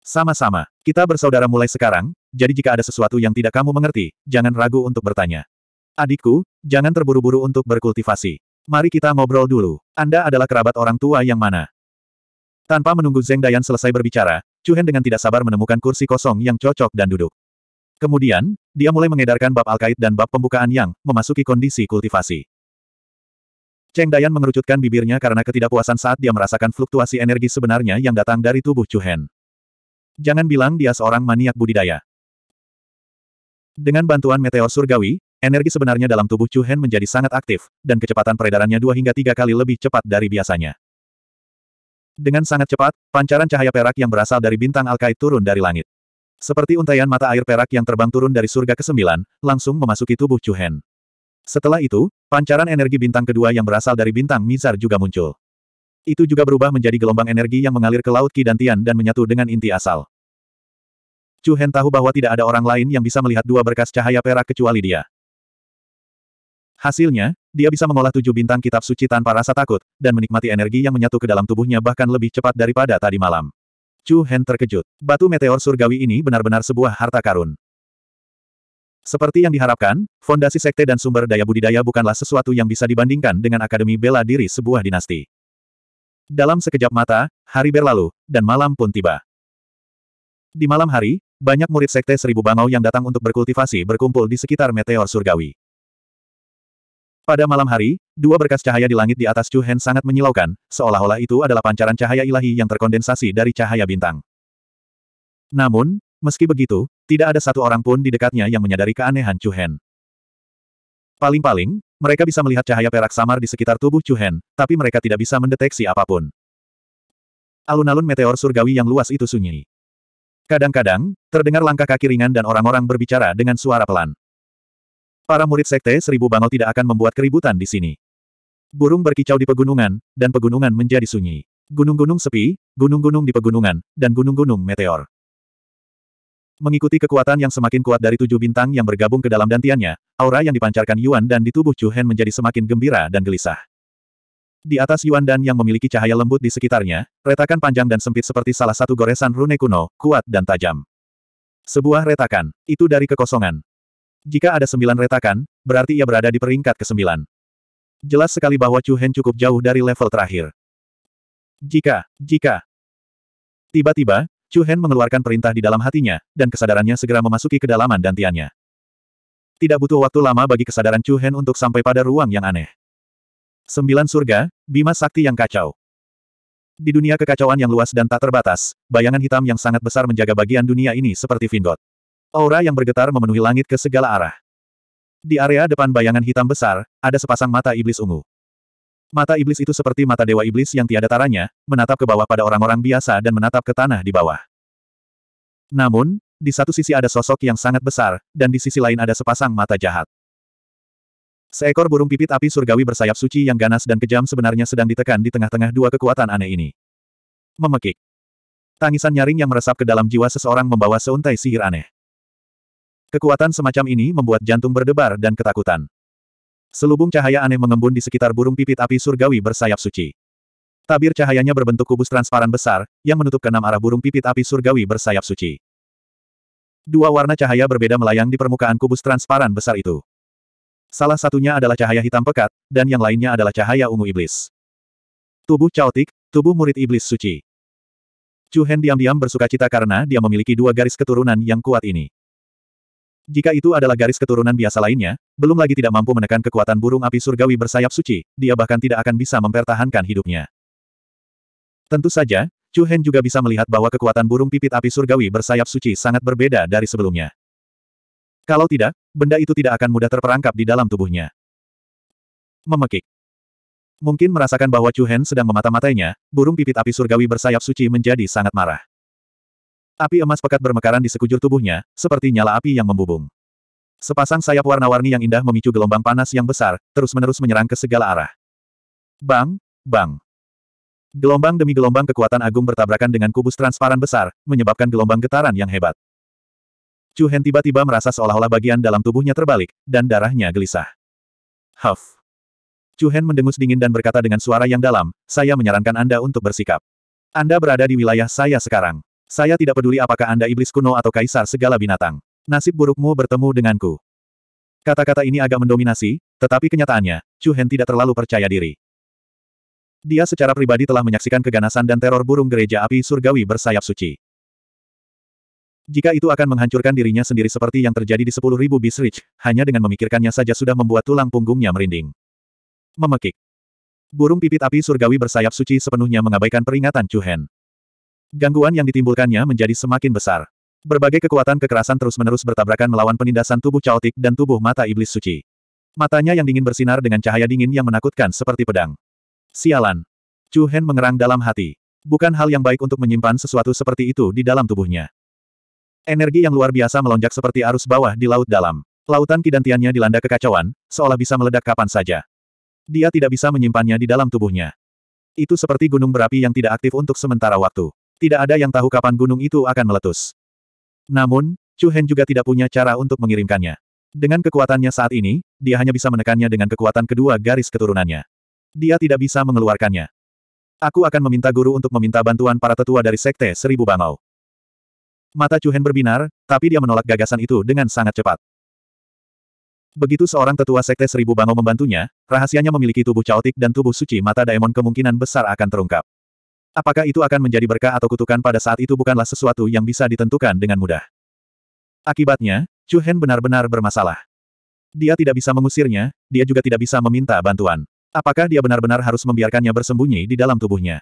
Sama-sama, kita bersaudara mulai sekarang, jadi jika ada sesuatu yang tidak kamu mengerti, jangan ragu untuk bertanya. Adikku, jangan terburu-buru untuk berkultivasi. Mari kita ngobrol dulu. Anda adalah kerabat orang tua yang mana? Tanpa menunggu Zeng Dayan selesai berbicara, Chuhen dengan tidak sabar menemukan kursi kosong yang cocok dan duduk. Kemudian, dia mulai mengedarkan bab Alkait dan bab pembukaan yang memasuki kondisi kultivasi. Cheng Dayan mengerucutkan bibirnya karena ketidakpuasan saat dia merasakan fluktuasi energi sebenarnya yang datang dari tubuh Chuhen. Jangan bilang dia seorang maniak budidaya. Dengan bantuan meteor surgawi, energi sebenarnya dalam tubuh Chu Hen menjadi sangat aktif, dan kecepatan peredarannya dua hingga tiga kali lebih cepat dari biasanya. Dengan sangat cepat, pancaran cahaya perak yang berasal dari bintang Alkaid turun dari langit. Seperti untaian mata air perak yang terbang turun dari surga ke-9, langsung memasuki tubuh Chu Hen. Setelah itu, pancaran energi bintang kedua yang berasal dari bintang Mizar juga muncul. Itu juga berubah menjadi gelombang energi yang mengalir ke Laut Kidantian dan menyatu dengan inti asal. Chu Hen tahu bahwa tidak ada orang lain yang bisa melihat dua berkas cahaya perak kecuali dia. Hasilnya, dia bisa mengolah tujuh bintang kitab suci tanpa rasa takut, dan menikmati energi yang menyatu ke dalam tubuhnya bahkan lebih cepat daripada tadi malam. Chu Hen terkejut. Batu meteor surgawi ini benar-benar sebuah harta karun. Seperti yang diharapkan, fondasi sekte dan sumber daya budidaya bukanlah sesuatu yang bisa dibandingkan dengan akademi bela diri sebuah dinasti. Dalam sekejap mata, hari berlalu, dan malam pun tiba. Di malam hari, banyak murid Sekte Seribu Bangau yang datang untuk berkultivasi berkumpul di sekitar meteor surgawi. Pada malam hari, dua berkas cahaya di langit di atas Chu Hen sangat menyilaukan, seolah-olah itu adalah pancaran cahaya ilahi yang terkondensasi dari cahaya bintang. Namun, meski begitu, tidak ada satu orang pun di dekatnya yang menyadari keanehan Chu Hen. Paling-paling, mereka bisa melihat cahaya perak samar di sekitar tubuh Chu Hen, tapi mereka tidak bisa mendeteksi apapun. Alun-alun meteor surgawi yang luas itu sunyi. Kadang-kadang, terdengar langkah kaki ringan dan orang-orang berbicara dengan suara pelan. Para murid sekte Seribu Bangau tidak akan membuat keributan di sini. Burung berkicau di pegunungan, dan pegunungan menjadi sunyi. Gunung-gunung sepi, gunung-gunung di pegunungan, dan gunung-gunung meteor. Mengikuti kekuatan yang semakin kuat dari tujuh bintang yang bergabung ke dalam dantiannya, aura yang dipancarkan Yuan dan di tubuh Chu Hen menjadi semakin gembira dan gelisah. Di atas Yuan dan yang memiliki cahaya lembut di sekitarnya, retakan panjang dan sempit seperti salah satu goresan rune kuno, kuat dan tajam. Sebuah retakan, itu dari kekosongan. Jika ada sembilan retakan, berarti ia berada di peringkat kesembilan. Jelas sekali bahwa Chu Hen cukup jauh dari level terakhir. Jika, jika, Tiba-tiba, Chu Hen mengeluarkan perintah di dalam hatinya, dan kesadarannya segera memasuki kedalaman dantiannya. Tidak butuh waktu lama bagi kesadaran Chu Hen untuk sampai pada ruang yang aneh. Sembilan surga, bima sakti yang kacau. Di dunia kekacauan yang luas dan tak terbatas, bayangan hitam yang sangat besar menjaga bagian dunia ini seperti vingot. Aura yang bergetar memenuhi langit ke segala arah. Di area depan bayangan hitam besar, ada sepasang mata iblis ungu. Mata iblis itu seperti mata dewa iblis yang tiada taranya, menatap ke bawah pada orang-orang biasa dan menatap ke tanah di bawah. Namun, di satu sisi ada sosok yang sangat besar, dan di sisi lain ada sepasang mata jahat. Seekor burung pipit api surgawi bersayap suci yang ganas dan kejam sebenarnya sedang ditekan di tengah-tengah dua kekuatan aneh ini. Memekik. Tangisan nyaring yang meresap ke dalam jiwa seseorang membawa seuntai sihir aneh. Kekuatan semacam ini membuat jantung berdebar dan ketakutan. Selubung cahaya aneh mengembun di sekitar burung pipit api surgawi bersayap suci. Tabir cahayanya berbentuk kubus transparan besar, yang menutup keenam arah burung pipit api surgawi bersayap suci. Dua warna cahaya berbeda melayang di permukaan kubus transparan besar itu. Salah satunya adalah cahaya hitam pekat, dan yang lainnya adalah cahaya ungu iblis. Tubuh caotik, tubuh murid iblis suci. Chu Hen diam-diam bersuka cita karena dia memiliki dua garis keturunan yang kuat ini. Jika itu adalah garis keturunan biasa lainnya, belum lagi tidak mampu menekan kekuatan burung api surgawi bersayap suci, dia bahkan tidak akan bisa mempertahankan hidupnya. Tentu saja, Chu Hen juga bisa melihat bahwa kekuatan burung pipit api surgawi bersayap suci sangat berbeda dari sebelumnya. Kalau tidak, benda itu tidak akan mudah terperangkap di dalam tubuhnya. Memekik. Mungkin merasakan bahwa Chu Hen sedang memata-matainya, burung pipit api surgawi bersayap suci menjadi sangat marah. Api emas pekat bermekaran di sekujur tubuhnya, seperti nyala api yang membubung. Sepasang sayap warna-warni yang indah memicu gelombang panas yang besar, terus-menerus menyerang ke segala arah. Bang! Bang! Gelombang demi gelombang kekuatan agung bertabrakan dengan kubus transparan besar, menyebabkan gelombang getaran yang hebat. Chu Hen tiba-tiba merasa seolah-olah bagian dalam tubuhnya terbalik, dan darahnya gelisah. Huff. Chu Hen mendengus dingin dan berkata dengan suara yang dalam, saya menyarankan Anda untuk bersikap. Anda berada di wilayah saya sekarang. Saya tidak peduli apakah Anda iblis kuno atau kaisar segala binatang. Nasib burukmu bertemu denganku. Kata-kata ini agak mendominasi, tetapi kenyataannya, Chu Hen tidak terlalu percaya diri. Dia secara pribadi telah menyaksikan keganasan dan teror burung gereja api surgawi bersayap suci. Jika itu akan menghancurkan dirinya sendiri seperti yang terjadi di 10.000 ribu Ridge, hanya dengan memikirkannya saja sudah membuat tulang punggungnya merinding. Memekik. Burung pipit api surgawi bersayap suci sepenuhnya mengabaikan peringatan Chu Hen. Gangguan yang ditimbulkannya menjadi semakin besar. Berbagai kekuatan kekerasan terus-menerus bertabrakan melawan penindasan tubuh caotik dan tubuh mata iblis suci. Matanya yang dingin bersinar dengan cahaya dingin yang menakutkan seperti pedang. Sialan. Chu Hen mengerang dalam hati. Bukan hal yang baik untuk menyimpan sesuatu seperti itu di dalam tubuhnya. Energi yang luar biasa melonjak seperti arus bawah di laut dalam. Lautan kidantiannya dilanda kekacauan, seolah bisa meledak kapan saja. Dia tidak bisa menyimpannya di dalam tubuhnya. Itu seperti gunung berapi yang tidak aktif untuk sementara waktu. Tidak ada yang tahu kapan gunung itu akan meletus. Namun, Chu Hen juga tidak punya cara untuk mengirimkannya. Dengan kekuatannya saat ini, dia hanya bisa menekannya dengan kekuatan kedua garis keturunannya. Dia tidak bisa mengeluarkannya. Aku akan meminta guru untuk meminta bantuan para tetua dari Sekte Seribu Bangau. Mata Chu Hen berbinar, tapi dia menolak gagasan itu dengan sangat cepat. Begitu seorang tetua Sekte Seribu Bangau membantunya, rahasianya memiliki tubuh caotik dan tubuh suci mata daemon kemungkinan besar akan terungkap. Apakah itu akan menjadi berkah atau kutukan pada saat itu bukanlah sesuatu yang bisa ditentukan dengan mudah. Akibatnya, Chu Hen benar-benar bermasalah. Dia tidak bisa mengusirnya, dia juga tidak bisa meminta bantuan. Apakah dia benar-benar harus membiarkannya bersembunyi di dalam tubuhnya?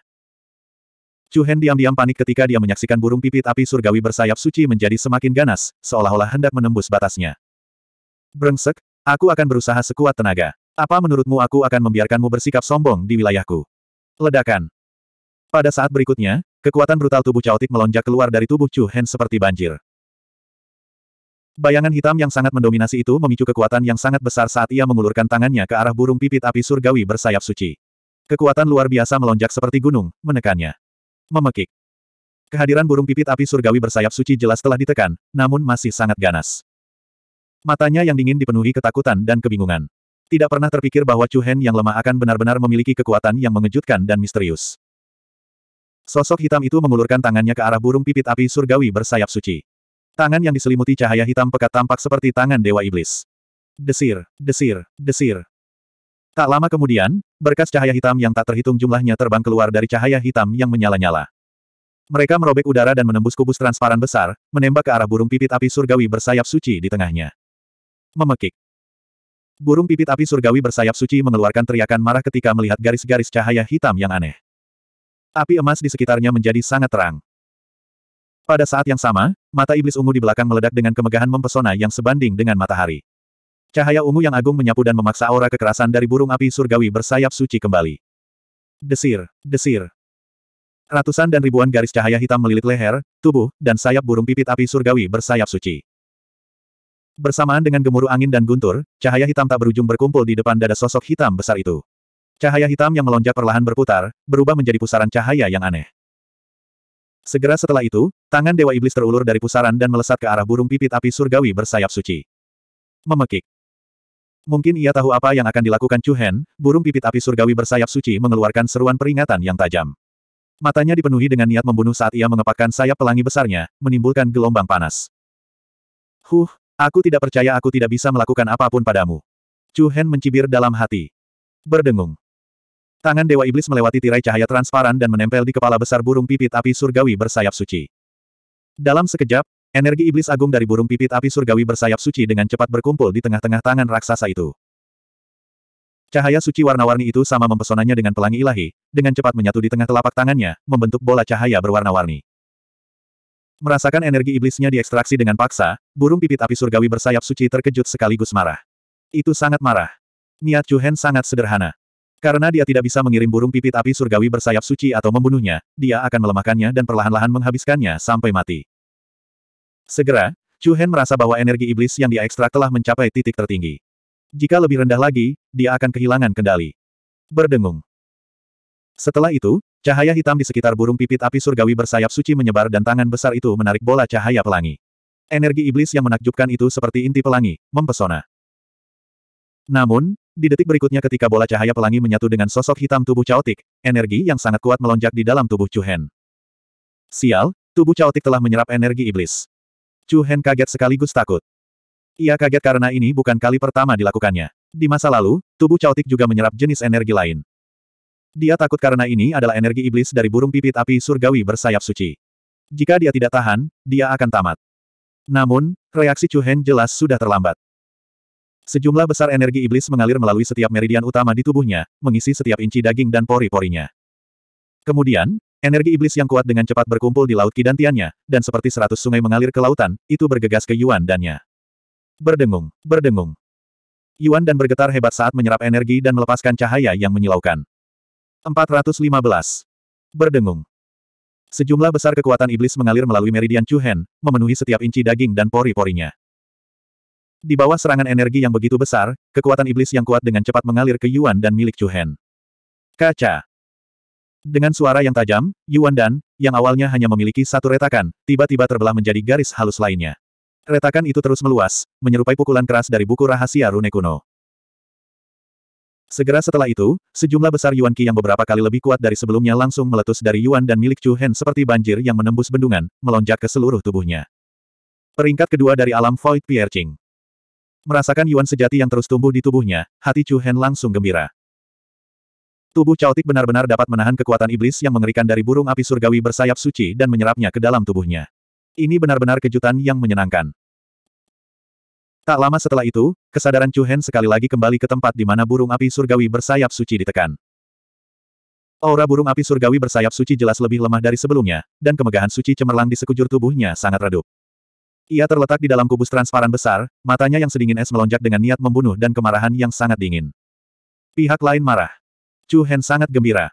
Chu Hen diam-diam panik ketika dia menyaksikan burung pipit api surgawi bersayap suci menjadi semakin ganas, seolah-olah hendak menembus batasnya. Brengsek, aku akan berusaha sekuat tenaga. Apa menurutmu aku akan membiarkanmu bersikap sombong di wilayahku? Ledakan. Pada saat berikutnya, kekuatan brutal tubuh caotik melonjak keluar dari tubuh Chu Hen seperti banjir. Bayangan hitam yang sangat mendominasi itu memicu kekuatan yang sangat besar saat ia mengulurkan tangannya ke arah burung pipit api surgawi bersayap suci. Kekuatan luar biasa melonjak seperti gunung, menekannya. Memekik. Kehadiran burung pipit api surgawi bersayap suci jelas telah ditekan, namun masih sangat ganas. Matanya yang dingin dipenuhi ketakutan dan kebingungan. Tidak pernah terpikir bahwa Chu Hen yang lemah akan benar-benar memiliki kekuatan yang mengejutkan dan misterius. Sosok hitam itu mengulurkan tangannya ke arah burung pipit api surgawi bersayap suci. Tangan yang diselimuti cahaya hitam pekat tampak seperti tangan Dewa Iblis. Desir, desir, desir. Tak lama kemudian, berkas cahaya hitam yang tak terhitung jumlahnya terbang keluar dari cahaya hitam yang menyala-nyala. Mereka merobek udara dan menembus kubus transparan besar, menembak ke arah burung pipit api surgawi bersayap suci di tengahnya. Memekik. Burung pipit api surgawi bersayap suci mengeluarkan teriakan marah ketika melihat garis-garis cahaya hitam yang aneh. Api emas di sekitarnya menjadi sangat terang. Pada saat yang sama, mata iblis ungu di belakang meledak dengan kemegahan mempesona yang sebanding dengan matahari. Cahaya ungu yang agung menyapu dan memaksa aura kekerasan dari burung api surgawi bersayap suci kembali. Desir, desir. Ratusan dan ribuan garis cahaya hitam melilit leher, tubuh, dan sayap burung pipit api surgawi bersayap suci. Bersamaan dengan gemuruh angin dan guntur, cahaya hitam tak berujung berkumpul di depan dada sosok hitam besar itu. Cahaya hitam yang melonjak perlahan berputar, berubah menjadi pusaran cahaya yang aneh. Segera setelah itu, tangan Dewa Iblis terulur dari pusaran dan melesat ke arah burung pipit api surgawi bersayap suci. Memekik. Mungkin ia tahu apa yang akan dilakukan Chu Hen, burung pipit api surgawi bersayap suci mengeluarkan seruan peringatan yang tajam. Matanya dipenuhi dengan niat membunuh saat ia mengepakkan sayap pelangi besarnya, menimbulkan gelombang panas. Huh, aku tidak percaya aku tidak bisa melakukan apapun padamu. Chu Hen mencibir dalam hati. Berdengung. Tangan Dewa Iblis melewati tirai cahaya transparan dan menempel di kepala besar burung pipit api surgawi bersayap suci. Dalam sekejap, energi iblis agung dari burung pipit api surgawi bersayap suci dengan cepat berkumpul di tengah-tengah tangan raksasa itu. Cahaya suci warna-warni itu sama mempesonanya dengan pelangi ilahi, dengan cepat menyatu di tengah telapak tangannya, membentuk bola cahaya berwarna-warni. Merasakan energi iblisnya diekstraksi dengan paksa, burung pipit api surgawi bersayap suci terkejut sekaligus marah. Itu sangat marah. Niat Chu Hen sangat sederhana. Karena dia tidak bisa mengirim burung pipit api surgawi bersayap suci atau membunuhnya, dia akan melemahkannya dan perlahan-lahan menghabiskannya sampai mati. Segera, Chu Hen merasa bahwa energi iblis yang dia ekstrak telah mencapai titik tertinggi. Jika lebih rendah lagi, dia akan kehilangan kendali. Berdengung. Setelah itu, cahaya hitam di sekitar burung pipit api surgawi bersayap suci menyebar dan tangan besar itu menarik bola cahaya pelangi. Energi iblis yang menakjubkan itu seperti inti pelangi, mempesona. Namun, di detik berikutnya ketika bola cahaya pelangi menyatu dengan sosok hitam tubuh caotik, energi yang sangat kuat melonjak di dalam tubuh Hen. Sial, tubuh caotik telah menyerap energi iblis. Hen kaget sekaligus takut. Ia kaget karena ini bukan kali pertama dilakukannya. Di masa lalu, tubuh caotik juga menyerap jenis energi lain. Dia takut karena ini adalah energi iblis dari burung pipit api surgawi bersayap suci. Jika dia tidak tahan, dia akan tamat. Namun, reaksi Hen jelas sudah terlambat. Sejumlah besar energi iblis mengalir melalui setiap meridian utama di tubuhnya, mengisi setiap inci daging dan pori-porinya. Kemudian, energi iblis yang kuat dengan cepat berkumpul di laut kidantiannya, dan seperti seratus sungai mengalir ke lautan, itu bergegas ke Yuan dannya. Berdengung, berdengung. Yuan dan bergetar hebat saat menyerap energi dan melepaskan cahaya yang menyilaukan. 415. Berdengung. Sejumlah besar kekuatan iblis mengalir melalui meridian Chu Hen, memenuhi setiap inci daging dan pori-porinya. Di bawah serangan energi yang begitu besar, kekuatan iblis yang kuat dengan cepat mengalir ke Yuan dan milik Chu Hen. Kaca. Dengan suara yang tajam, Yuan dan, yang awalnya hanya memiliki satu retakan, tiba-tiba terbelah menjadi garis halus lainnya. Retakan itu terus meluas, menyerupai pukulan keras dari buku rahasia rune kuno. Segera setelah itu, sejumlah besar Yuan Qi yang beberapa kali lebih kuat dari sebelumnya langsung meletus dari Yuan dan milik Chu Hen seperti banjir yang menembus bendungan, melonjak ke seluruh tubuhnya. Peringkat kedua dari alam Void Piercing. Merasakan Yuan sejati yang terus tumbuh di tubuhnya, hati Chu Hen langsung gembira. Tubuh caotik benar-benar dapat menahan kekuatan iblis yang mengerikan dari burung api surgawi bersayap suci dan menyerapnya ke dalam tubuhnya. Ini benar-benar kejutan yang menyenangkan. Tak lama setelah itu, kesadaran Chu Hen sekali lagi kembali ke tempat di mana burung api surgawi bersayap suci ditekan. Aura burung api surgawi bersayap suci jelas lebih lemah dari sebelumnya, dan kemegahan suci cemerlang di sekujur tubuhnya sangat redup. Ia terletak di dalam kubus transparan besar, matanya yang sedingin es melonjak dengan niat membunuh dan kemarahan yang sangat dingin. Pihak lain marah. Chu Hen sangat gembira.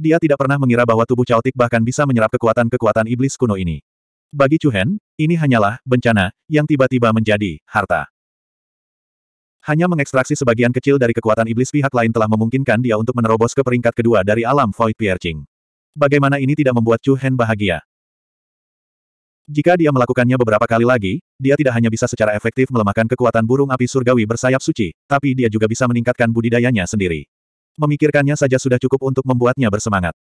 Dia tidak pernah mengira bahwa tubuh caotik bahkan bisa menyerap kekuatan-kekuatan iblis kuno ini. Bagi Chu Hen, ini hanyalah bencana yang tiba-tiba menjadi harta. Hanya mengekstraksi sebagian kecil dari kekuatan iblis pihak lain telah memungkinkan dia untuk menerobos ke peringkat kedua dari alam Void Piercing. Bagaimana ini tidak membuat Chu Hen bahagia? Jika dia melakukannya beberapa kali lagi, dia tidak hanya bisa secara efektif melemahkan kekuatan burung api surgawi bersayap suci, tapi dia juga bisa meningkatkan budidayanya sendiri. Memikirkannya saja sudah cukup untuk membuatnya bersemangat.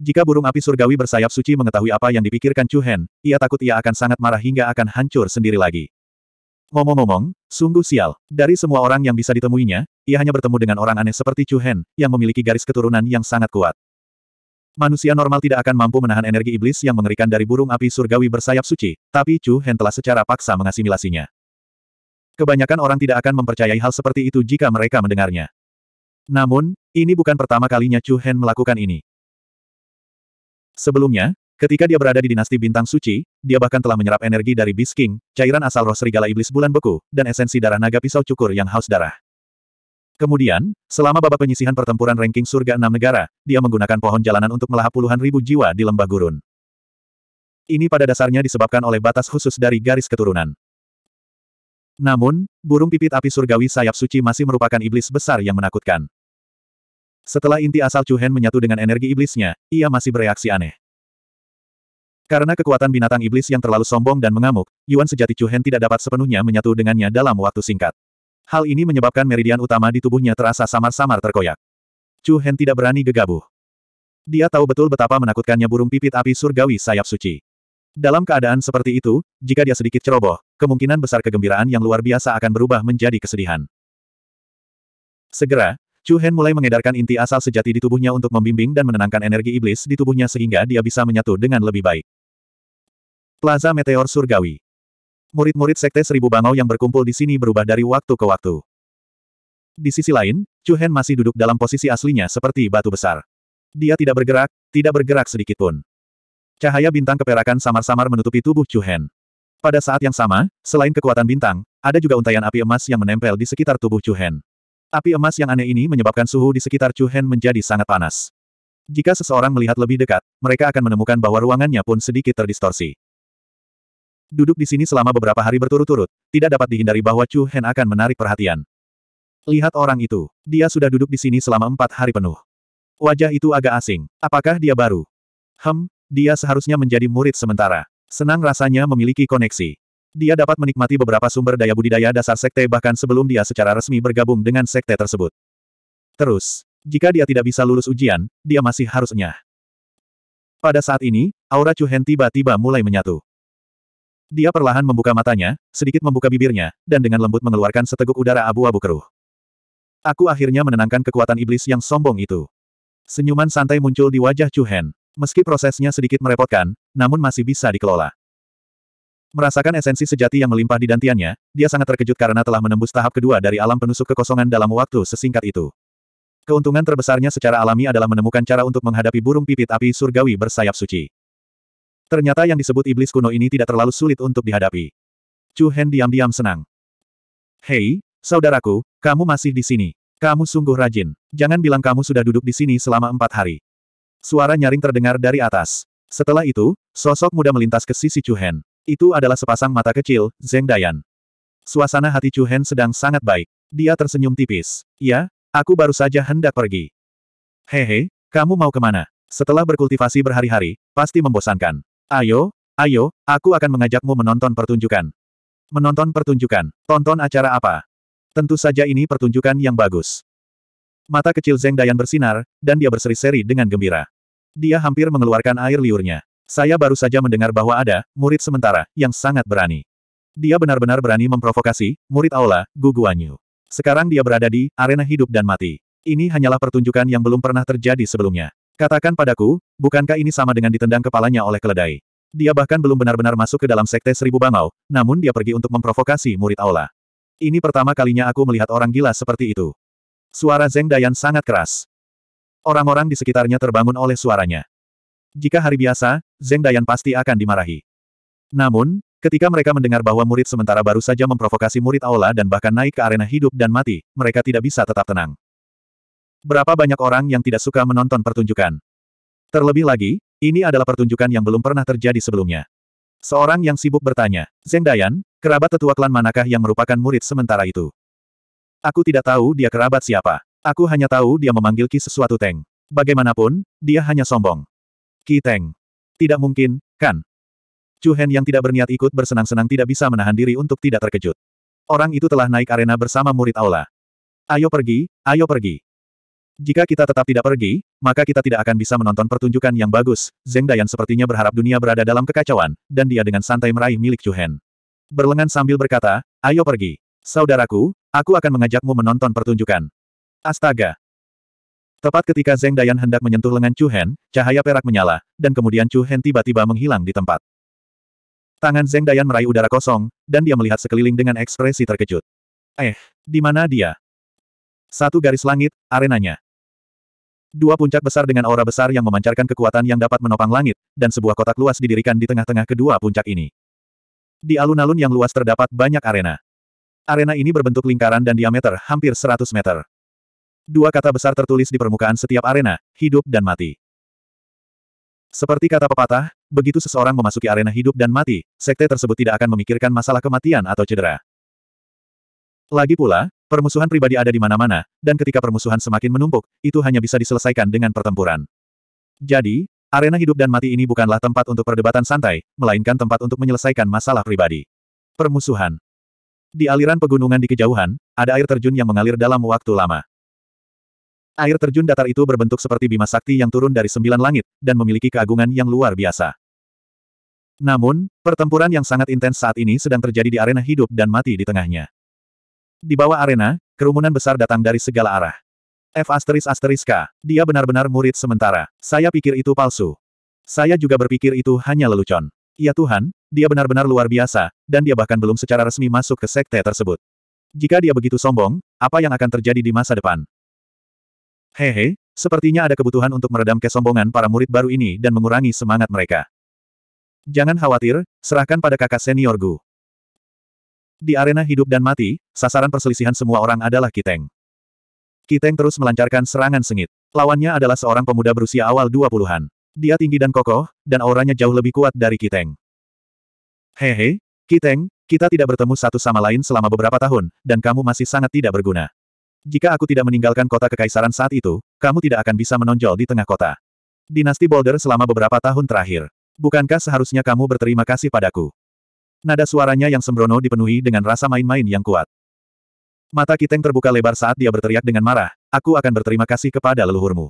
Jika burung api surgawi bersayap suci mengetahui apa yang dipikirkan Chu Hen, ia takut ia akan sangat marah hingga akan hancur sendiri lagi. Ngomong-ngomong, sungguh sial. Dari semua orang yang bisa ditemuinya, ia hanya bertemu dengan orang aneh seperti Chu Hen, yang memiliki garis keturunan yang sangat kuat. Manusia normal tidak akan mampu menahan energi iblis yang mengerikan dari burung api surgawi bersayap suci, tapi Chu Hen telah secara paksa mengasimilasinya. Kebanyakan orang tidak akan mempercayai hal seperti itu jika mereka mendengarnya. Namun, ini bukan pertama kalinya Chu Hen melakukan ini. Sebelumnya, ketika dia berada di dinasti bintang suci, dia bahkan telah menyerap energi dari Beast King, cairan asal roh serigala iblis bulan beku, dan esensi darah naga pisau cukur yang haus darah. Kemudian, selama babak penyisihan pertempuran ranking surga enam negara, dia menggunakan pohon jalanan untuk melahap puluhan ribu jiwa di lembah gurun. Ini pada dasarnya disebabkan oleh batas khusus dari garis keturunan. Namun, burung pipit api surgawi sayap suci masih merupakan iblis besar yang menakutkan. Setelah inti asal Chuhen menyatu dengan energi iblisnya, ia masih bereaksi aneh. Karena kekuatan binatang iblis yang terlalu sombong dan mengamuk, Yuan sejati Chuhen tidak dapat sepenuhnya menyatu dengannya dalam waktu singkat. Hal ini menyebabkan meridian utama di tubuhnya terasa samar-samar terkoyak. Chu Hen tidak berani gegabah. Dia tahu betul betapa menakutkannya burung pipit api surgawi sayap suci. Dalam keadaan seperti itu, jika dia sedikit ceroboh, kemungkinan besar kegembiraan yang luar biasa akan berubah menjadi kesedihan. Segera, Chu Hen mulai mengedarkan inti asal sejati di tubuhnya untuk membimbing dan menenangkan energi iblis di tubuhnya sehingga dia bisa menyatu dengan lebih baik. Plaza Meteor Surgawi Murid-murid Sekte Seribu Bangau yang berkumpul di sini berubah dari waktu ke waktu. Di sisi lain, Chu Hen masih duduk dalam posisi aslinya seperti batu besar. Dia tidak bergerak, tidak bergerak sedikit pun. Cahaya bintang keperakan samar-samar menutupi tubuh Chu Hen. Pada saat yang sama, selain kekuatan bintang, ada juga untaian api emas yang menempel di sekitar tubuh Chu Hen. Api emas yang aneh ini menyebabkan suhu di sekitar Chu Hen menjadi sangat panas. Jika seseorang melihat lebih dekat, mereka akan menemukan bahwa ruangannya pun sedikit terdistorsi. Duduk di sini selama beberapa hari berturut-turut, tidak dapat dihindari bahwa Chu Hen akan menarik perhatian. Lihat orang itu, dia sudah duduk di sini selama empat hari penuh. Wajah itu agak asing. Apakah dia baru? Hem, dia seharusnya menjadi murid sementara. Senang rasanya memiliki koneksi. Dia dapat menikmati beberapa sumber daya budidaya dasar sekte bahkan sebelum dia secara resmi bergabung dengan sekte tersebut. Terus, jika dia tidak bisa lulus ujian, dia masih harusnya. Pada saat ini, aura Chu Hen tiba-tiba mulai menyatu. Dia perlahan membuka matanya, sedikit membuka bibirnya, dan dengan lembut mengeluarkan seteguk udara abu-abu keruh. Aku akhirnya menenangkan kekuatan iblis yang sombong itu. Senyuman santai muncul di wajah Chu Hen. Meski prosesnya sedikit merepotkan, namun masih bisa dikelola. Merasakan esensi sejati yang melimpah di dantiannya, dia sangat terkejut karena telah menembus tahap kedua dari alam penusuk kekosongan dalam waktu sesingkat itu. Keuntungan terbesarnya secara alami adalah menemukan cara untuk menghadapi burung pipit api surgawi bersayap suci. Ternyata yang disebut iblis kuno ini tidak terlalu sulit untuk dihadapi. Chu Hen diam-diam senang. Hei, saudaraku, kamu masih di sini. Kamu sungguh rajin. Jangan bilang kamu sudah duduk di sini selama empat hari. Suara nyaring terdengar dari atas. Setelah itu, sosok muda melintas ke sisi Chu Hen. Itu adalah sepasang mata kecil, Zeng Dayan. Suasana hati Chu Hen sedang sangat baik. Dia tersenyum tipis. Ya, aku baru saja hendak pergi. Hehe, kamu mau kemana? Setelah berkultivasi berhari-hari, pasti membosankan. Ayo, ayo, aku akan mengajakmu menonton pertunjukan. Menonton pertunjukan, tonton acara apa? Tentu saja ini pertunjukan yang bagus. Mata kecil Zeng Dayan bersinar, dan dia berseri-seri dengan gembira. Dia hampir mengeluarkan air liurnya. Saya baru saja mendengar bahwa ada murid sementara yang sangat berani. Dia benar-benar berani memprovokasi murid aula Gu Guanyu. Sekarang dia berada di arena hidup dan mati. Ini hanyalah pertunjukan yang belum pernah terjadi sebelumnya. Katakan padaku, bukankah ini sama dengan ditendang kepalanya oleh keledai? Dia bahkan belum benar-benar masuk ke dalam sekte seribu bangau, namun dia pergi untuk memprovokasi murid aula. Ini pertama kalinya aku melihat orang gila seperti itu. Suara Zeng Dayan sangat keras. Orang-orang di sekitarnya terbangun oleh suaranya. Jika hari biasa, Zeng Dayan pasti akan dimarahi. Namun, ketika mereka mendengar bahwa murid sementara baru saja memprovokasi murid aula dan bahkan naik ke arena hidup dan mati, mereka tidak bisa tetap tenang. Berapa banyak orang yang tidak suka menonton pertunjukan? Terlebih lagi, ini adalah pertunjukan yang belum pernah terjadi sebelumnya. Seorang yang sibuk bertanya, Zeng Dayan, kerabat tetua klan manakah yang merupakan murid sementara itu? Aku tidak tahu dia kerabat siapa. Aku hanya tahu dia memanggil Ki sesuatu Teng. Bagaimanapun, dia hanya sombong. Ki Teng. Tidak mungkin, kan? Chu Hen yang tidak berniat ikut bersenang-senang tidak bisa menahan diri untuk tidak terkejut. Orang itu telah naik arena bersama murid aula. Ayo pergi, ayo pergi. Jika kita tetap tidak pergi, maka kita tidak akan bisa menonton pertunjukan yang bagus. Zeng Dayan sepertinya berharap dunia berada dalam kekacauan, dan dia dengan santai meraih milik Chu Chuhen. Berlengan sambil berkata, ayo pergi. Saudaraku, aku akan mengajakmu menonton pertunjukan. Astaga! Tepat ketika Zeng Dayan hendak menyentuh lengan Chu Chuhen, cahaya perak menyala, dan kemudian Chu Chuhen tiba-tiba menghilang di tempat. Tangan Zeng Dayan meraih udara kosong, dan dia melihat sekeliling dengan ekspresi terkejut. Eh, di mana dia? Satu garis langit, arenanya. Dua puncak besar dengan aura besar yang memancarkan kekuatan yang dapat menopang langit, dan sebuah kotak luas didirikan di tengah-tengah kedua puncak ini. Di alun-alun yang luas terdapat banyak arena. Arena ini berbentuk lingkaran dan diameter hampir 100 meter. Dua kata besar tertulis di permukaan setiap arena, hidup dan mati. Seperti kata pepatah, begitu seseorang memasuki arena hidup dan mati, sekte tersebut tidak akan memikirkan masalah kematian atau cedera. Lagi pula, Permusuhan pribadi ada di mana-mana, dan ketika permusuhan semakin menumpuk, itu hanya bisa diselesaikan dengan pertempuran. Jadi, arena hidup dan mati ini bukanlah tempat untuk perdebatan santai, melainkan tempat untuk menyelesaikan masalah pribadi. Permusuhan Di aliran pegunungan di kejauhan, ada air terjun yang mengalir dalam waktu lama. Air terjun datar itu berbentuk seperti bima sakti yang turun dari sembilan langit, dan memiliki keagungan yang luar biasa. Namun, pertempuran yang sangat intens saat ini sedang terjadi di arena hidup dan mati di tengahnya. Di bawah arena, kerumunan besar datang dari segala arah. F asteris asteris K. Dia benar-benar murid sementara. Saya pikir itu palsu. Saya juga berpikir itu hanya lelucon. Ya Tuhan, dia benar-benar luar biasa, dan dia bahkan belum secara resmi masuk ke sekte tersebut. Jika dia begitu sombong, apa yang akan terjadi di masa depan? Hehe, sepertinya ada kebutuhan untuk meredam kesombongan para murid baru ini dan mengurangi semangat mereka. Jangan khawatir, serahkan pada kakak senior Gu. Di arena hidup dan mati, sasaran perselisihan semua orang adalah Kiteng. Kiteng terus melancarkan serangan sengit. Lawannya adalah seorang pemuda berusia awal 20-an. Dia tinggi dan kokoh, dan auranya jauh lebih kuat dari Kiteng. Hehe, Kiteng, kita tidak bertemu satu sama lain selama beberapa tahun, dan kamu masih sangat tidak berguna. Jika aku tidak meninggalkan kota kekaisaran saat itu, kamu tidak akan bisa menonjol di tengah kota. Dinasti Boulder selama beberapa tahun terakhir. Bukankah seharusnya kamu berterima kasih padaku? Nada suaranya yang sembrono dipenuhi dengan rasa main-main yang kuat. Mata Kiteng terbuka lebar saat dia berteriak dengan marah, aku akan berterima kasih kepada leluhurmu.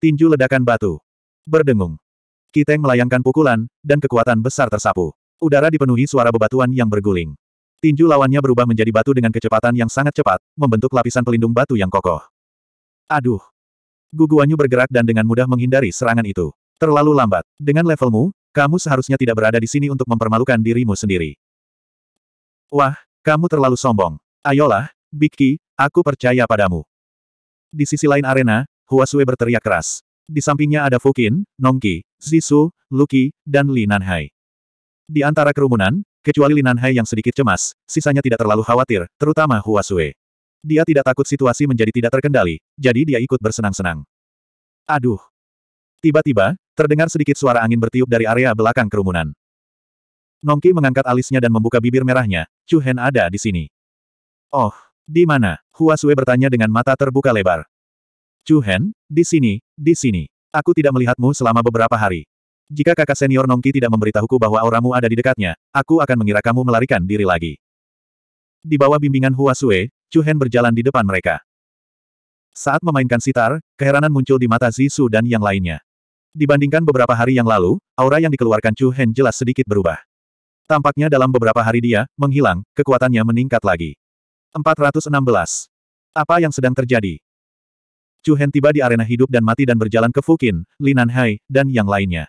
Tinju ledakan batu. Berdengung. Kiteng melayangkan pukulan, dan kekuatan besar tersapu. Udara dipenuhi suara bebatuan yang berguling. Tinju lawannya berubah menjadi batu dengan kecepatan yang sangat cepat, membentuk lapisan pelindung batu yang kokoh. Aduh! Guguanyu bergerak dan dengan mudah menghindari serangan itu. Terlalu lambat. Dengan levelmu, kamu seharusnya tidak berada di sini untuk mempermalukan dirimu sendiri. Wah, kamu terlalu sombong. Ayolah, Biki, aku percaya padamu. Di sisi lain arena, Huasue berteriak keras. Di sampingnya ada Fukin, Nongki, Zisu, Luki, dan Li Nanhai. Di antara kerumunan, kecuali Li Nanhai yang sedikit cemas, sisanya tidak terlalu khawatir, terutama Huasue. Dia tidak takut situasi menjadi tidak terkendali, jadi dia ikut bersenang-senang. Aduh, Tiba-tiba, terdengar sedikit suara angin bertiup dari area belakang kerumunan. Nongki mengangkat alisnya dan membuka bibir merahnya, Chu Hen ada di sini. Oh, di mana? Hua Sui bertanya dengan mata terbuka lebar. Chu Hen, di sini, di sini. Aku tidak melihatmu selama beberapa hari. Jika kakak senior Nongki tidak memberitahuku bahwa auramu ada di dekatnya, aku akan mengira kamu melarikan diri lagi. Di bawah bimbingan Hua Sue, Chu Hen berjalan di depan mereka. Saat memainkan sitar, keheranan muncul di mata Zisu dan yang lainnya. Dibandingkan beberapa hari yang lalu, aura yang dikeluarkan Chu Hen jelas sedikit berubah. Tampaknya dalam beberapa hari dia, menghilang, kekuatannya meningkat lagi. 416. Apa yang sedang terjadi? Chu Hen tiba di arena hidup dan mati dan berjalan ke Fukin, Linan Hai, dan yang lainnya.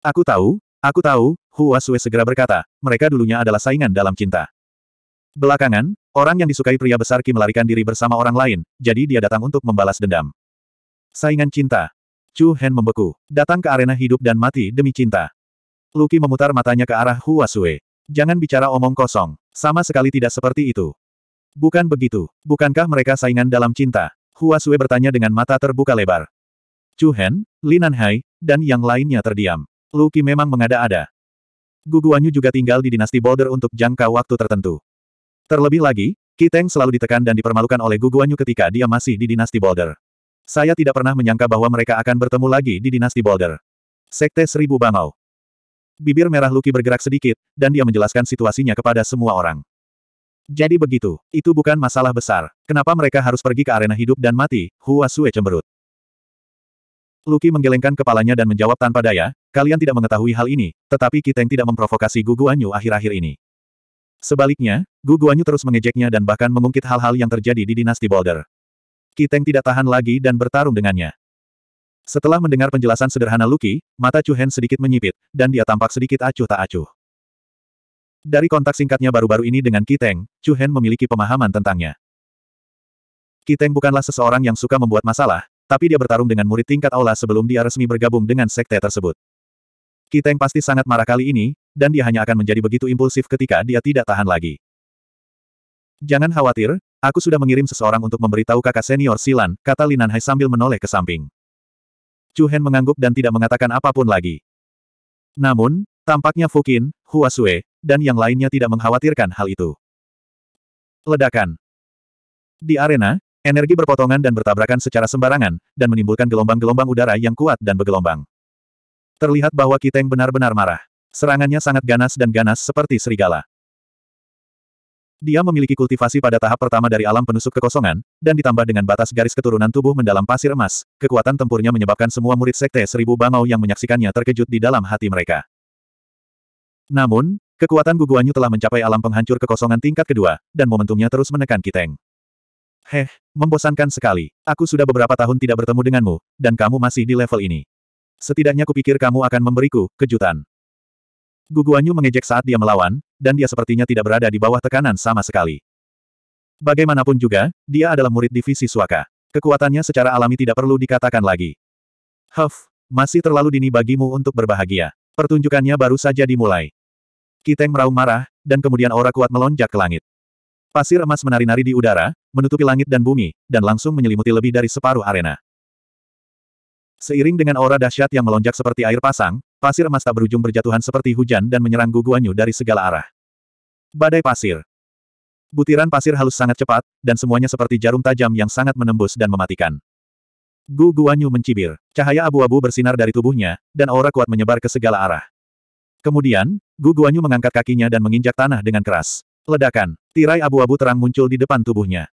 Aku tahu, aku tahu, Hua Sui segera berkata, mereka dulunya adalah saingan dalam cinta. Belakangan, orang yang disukai pria besar Ki melarikan diri bersama orang lain, jadi dia datang untuk membalas dendam. Saingan cinta. Chu Hen membeku. Datang ke arena hidup dan mati demi cinta. Luki memutar matanya ke arah Hua Sue. Jangan bicara omong kosong. Sama sekali tidak seperti itu. Bukan begitu. Bukankah mereka saingan dalam cinta? Hua Sue bertanya dengan mata terbuka lebar. Chu Hen, Lin Hai, dan yang lainnya terdiam. Luki memang mengada-ada. Guguanyu juga tinggal di dinasti Boulder untuk jangka waktu tertentu. Terlebih lagi, Kiteng selalu ditekan dan dipermalukan oleh Guguanyu ketika dia masih di dinasti Boulder. Saya tidak pernah menyangka bahwa mereka akan bertemu lagi di dinasti Boulder. Sekte Seribu Bangau. Bibir merah Luki bergerak sedikit, dan dia menjelaskan situasinya kepada semua orang. Jadi begitu, itu bukan masalah besar. Kenapa mereka harus pergi ke arena hidup dan mati? Hua Sue cemberut. Luki menggelengkan kepalanya dan menjawab tanpa daya, kalian tidak mengetahui hal ini, tetapi Kiteng tidak memprovokasi Gu Guanyu akhir-akhir ini. Sebaliknya, Gu Guanyu terus mengejeknya dan bahkan mengungkit hal-hal yang terjadi di dinasti Boulder. Kiteng tidak tahan lagi dan bertarung dengannya. Setelah mendengar penjelasan sederhana Luki, mata Chu Hen sedikit menyipit, dan dia tampak sedikit acuh tak acuh. Dari kontak singkatnya baru-baru ini dengan Kiteng, Chu Hen memiliki pemahaman tentangnya. Kiteng bukanlah seseorang yang suka membuat masalah, tapi dia bertarung dengan murid tingkat aula sebelum dia resmi bergabung dengan sekte tersebut. Kiteng pasti sangat marah kali ini, dan dia hanya akan menjadi begitu impulsif ketika dia tidak tahan lagi. Jangan khawatir, Aku sudah mengirim seseorang untuk memberitahu kakak senior Silan, kata Linan Hai sambil menoleh ke samping. Chu Hen mengangguk dan tidak mengatakan apapun lagi. Namun, tampaknya Fukin, Hua Sue, dan yang lainnya tidak mengkhawatirkan hal itu. Ledakan. Di arena, energi berpotongan dan bertabrakan secara sembarangan, dan menimbulkan gelombang-gelombang udara yang kuat dan bergelombang. Terlihat bahwa Kiteng benar-benar marah. Serangannya sangat ganas dan ganas seperti serigala. Dia memiliki kultivasi pada tahap pertama dari alam penusuk kekosongan, dan ditambah dengan batas garis keturunan tubuh mendalam pasir emas, kekuatan tempurnya menyebabkan semua murid sekte seribu bangau yang menyaksikannya terkejut di dalam hati mereka. Namun, kekuatan guguanyu telah mencapai alam penghancur kekosongan tingkat kedua, dan momentumnya terus menekan Kiteng. Heh, membosankan sekali. Aku sudah beberapa tahun tidak bertemu denganmu, dan kamu masih di level ini. Setidaknya kupikir kamu akan memberiku kejutan. Guguanyu mengejek saat dia melawan, dan dia sepertinya tidak berada di bawah tekanan sama sekali. Bagaimanapun juga, dia adalah murid divisi Suaka. Kekuatannya secara alami tidak perlu dikatakan lagi. Huff, masih terlalu dini bagimu untuk berbahagia. Pertunjukannya baru saja dimulai. Kiteng meraung marah, dan kemudian aura kuat melonjak ke langit. Pasir emas menari-nari di udara, menutupi langit dan bumi, dan langsung menyelimuti lebih dari separuh arena. Seiring dengan aura dahsyat yang melonjak seperti air pasang, Pasir emas tak berujung berjatuhan seperti hujan dan menyerang guguanyu dari segala arah. Badai pasir. Butiran pasir halus sangat cepat, dan semuanya seperti jarum tajam yang sangat menembus dan mematikan. Gu Guanyu mencibir. Cahaya abu-abu bersinar dari tubuhnya, dan aura kuat menyebar ke segala arah. Kemudian, Gu Guanyu mengangkat kakinya dan menginjak tanah dengan keras. Ledakan. Tirai abu-abu terang muncul di depan tubuhnya.